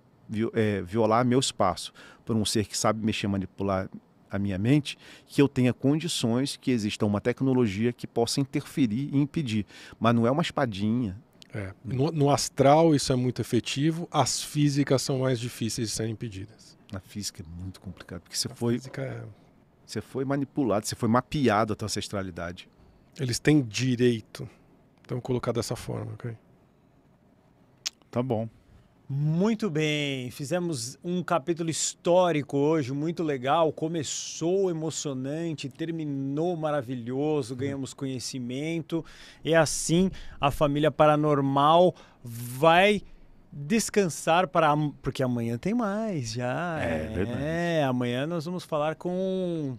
é, violar meu espaço por um ser que sabe mexer, manipular a minha mente, que eu tenha condições que exista uma tecnologia que possa interferir e impedir. Mas não é uma espadinha, é. No, no, astral isso é muito efetivo, as físicas são mais difíceis de serem impedidas. A física é muito complicada, porque você a foi. Física é... Você foi manipulado, você foi mapeado a tua ancestralidade. Eles têm direito. Então, colocar dessa forma, ok? Tá bom. Muito bem, fizemos um capítulo histórico hoje, muito legal. Começou emocionante, terminou maravilhoso, ganhamos conhecimento. E assim a família paranormal vai descansar para porque amanhã tem mais já. É, é verdade. É, amanhã nós vamos falar com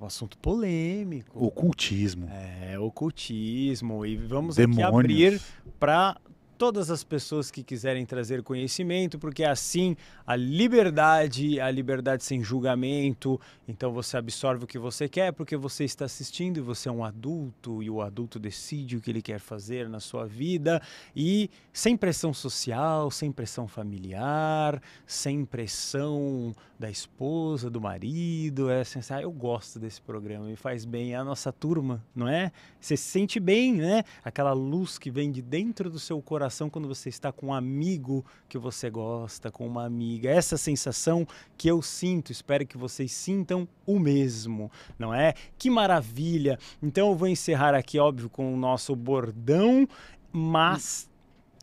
um assunto polêmico. Ocultismo. É, ocultismo e vamos abrir para todas as pessoas que quiserem trazer conhecimento, porque é assim a liberdade, a liberdade sem julgamento, então você absorve o que você quer, porque você está assistindo e você é um adulto e o adulto decide o que ele quer fazer na sua vida e sem pressão social, sem pressão familiar, sem pressão da esposa, do marido, é assim, ah, eu gosto desse programa, e faz bem, à é nossa turma, não é? Você se sente bem, né? Aquela luz que vem de dentro do seu coração quando você está com um amigo que você gosta, com uma amiga. É essa sensação que eu sinto, espero que vocês sintam o mesmo, não é? Que maravilha! Então eu vou encerrar aqui, óbvio, com o nosso bordão, mas.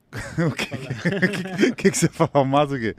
[laughs] o que, que, que, que você falou? Mas o quê?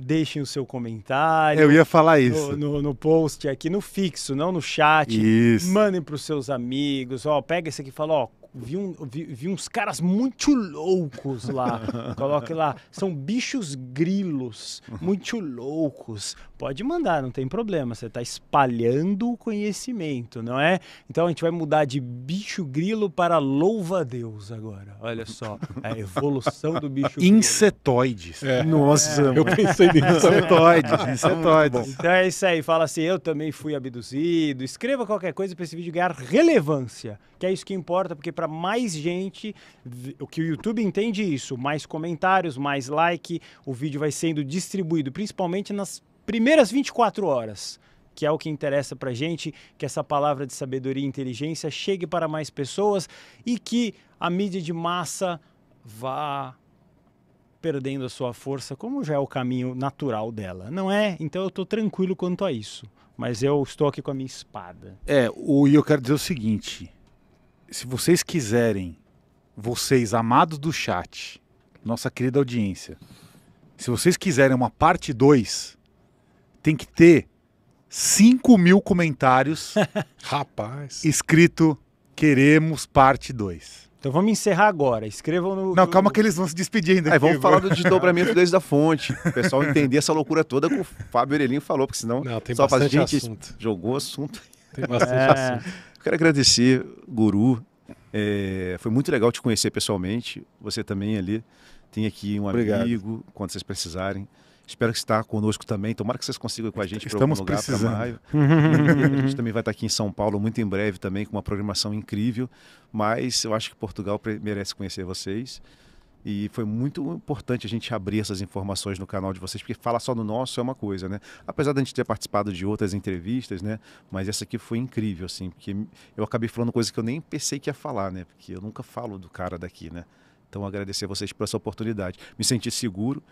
deixem o seu comentário. Eu ia falar isso. No, no, no, post aqui, no fixo, não no chat. Isso. Mandem para os seus amigos. Ó, pega esse aqui e fala, ó, vi, um, vi, vi uns caras muito loucos lá. [laughs] Coloque lá, são bichos grilos, muito loucos. Pode mandar, não tem problema. Você está espalhando o conhecimento, não é? Então a gente vai mudar de bicho grilo para louva Deus agora. Olha só a evolução do bicho. grilo. Insetoides. É. Nossa, é. eu pensei nisso. Insetoides, [laughs] insetoides. Então é isso aí. Fala assim, eu também fui abduzido. Escreva qualquer coisa para esse vídeo ganhar relevância que é isso que importa, porque para mais gente, o que o YouTube entende é isso, mais comentários, mais like, o vídeo vai sendo distribuído, principalmente nas primeiras 24 horas que é o que interessa para gente, que essa palavra de sabedoria e inteligência chegue para mais pessoas e que a mídia de massa vá perdendo a sua força, como já é o caminho natural dela, não é? Então eu estou tranquilo quanto a isso, mas eu estou aqui com a minha espada. É, o, e eu quero dizer o seguinte, se vocês quiserem, vocês amados do chat, nossa querida audiência, se vocês quiserem uma parte 2, tem que ter 5 mil comentários. [laughs] Rapaz. Escrito Queremos Parte 2. Então vamos encerrar agora. Escrevam no. Não, calma que eles vão se despedir ainda. É, vamos falar do desdobramento [laughs] desde a fonte. O pessoal entender essa loucura toda que o Fábio Erelinho falou, porque senão Não, tem só faz gente assunto. jogou assunto. Tem bastante [laughs] é... assunto. Eu quero agradecer, Guru. É, foi muito legal te conhecer pessoalmente. Você também ali. Tem aqui um Obrigado. amigo, quando vocês precisarem. Espero que está conosco também. Tomara que vocês consigam ir com a gente para algum lugar para maio. [laughs] a gente também vai estar tá aqui em São Paulo muito em breve também com uma programação incrível. Mas eu acho que Portugal merece conhecer vocês. E foi muito importante a gente abrir essas informações no canal de vocês, porque falar só do nosso é uma coisa, né? Apesar da gente ter participado de outras entrevistas, né? Mas essa aqui foi incrível, assim, porque eu acabei falando coisa que eu nem pensei que ia falar, né? Porque eu nunca falo do cara daqui, né? Então agradecer a vocês por essa oportunidade. Me senti seguro,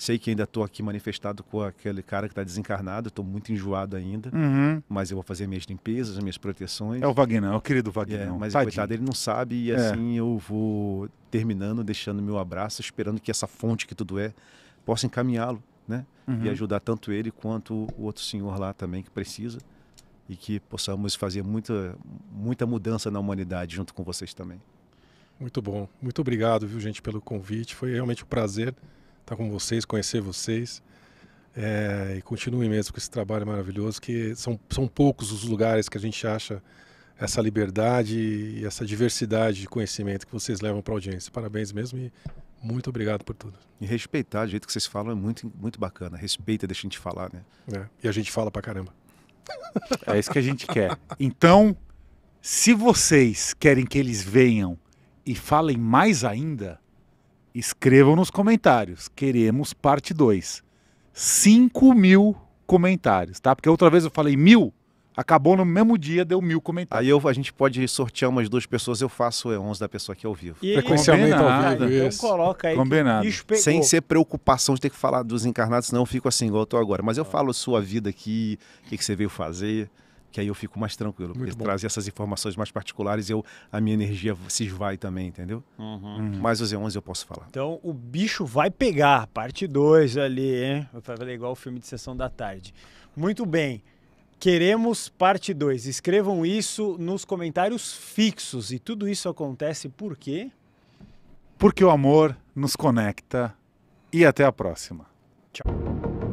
Sei que ainda estou aqui manifestado com aquele cara que está desencarnado, estou muito enjoado ainda, uhum. mas eu vou fazer minhas limpezas, minhas proteções. É o Wagner, é o querido Wagner. É, mas Tadinho. coitado, ele não sabe e é. assim é. eu vou terminando, deixando meu abraço, esperando que essa fonte que tudo é possa encaminhá-lo, né? Uhum. E ajudar tanto ele quanto o outro senhor lá também que precisa e que possamos fazer muita, muita mudança na humanidade junto com vocês também. Muito bom, muito obrigado, viu, gente, pelo convite. Foi realmente um prazer estar tá com vocês, conhecer vocês. É, e continue mesmo com esse trabalho maravilhoso, que são, são poucos os lugares que a gente acha essa liberdade e essa diversidade de conhecimento que vocês levam para a audiência. Parabéns mesmo e muito obrigado por tudo. E respeitar, o jeito que vocês falam é muito, muito bacana. Respeita, deixa a gente falar, né? É, e a gente fala para caramba. É isso que a gente quer. Então, se vocês querem que eles venham e falem mais ainda, Escrevam nos comentários. Queremos parte 2. 5 mil comentários, tá? Porque outra vez eu falei mil, acabou no mesmo dia, deu mil comentários. Aí eu, a gente pode sortear umas duas pessoas, eu faço é, o E11 da pessoa é ao vivo. E Frequenciamento ao vivo. Então coloca aí. Combinado. Sem ser preocupação de ter que falar dos encarnados, não, eu fico assim igual eu tô agora. Mas eu tá. falo sua vida aqui, o que, que você veio fazer que aí eu fico mais tranquilo. Muito porque trazer essas informações mais particulares, eu, a minha energia se esvai também, entendeu? Uhum. Uhum. Mas os E11 eu posso falar. Então, o bicho vai pegar, parte 2 ali, hein? Vai falei igual o filme de Sessão da Tarde. Muito bem. Queremos parte 2. Escrevam isso nos comentários fixos. E tudo isso acontece por quê? Porque o amor nos conecta. E até a próxima. Tchau.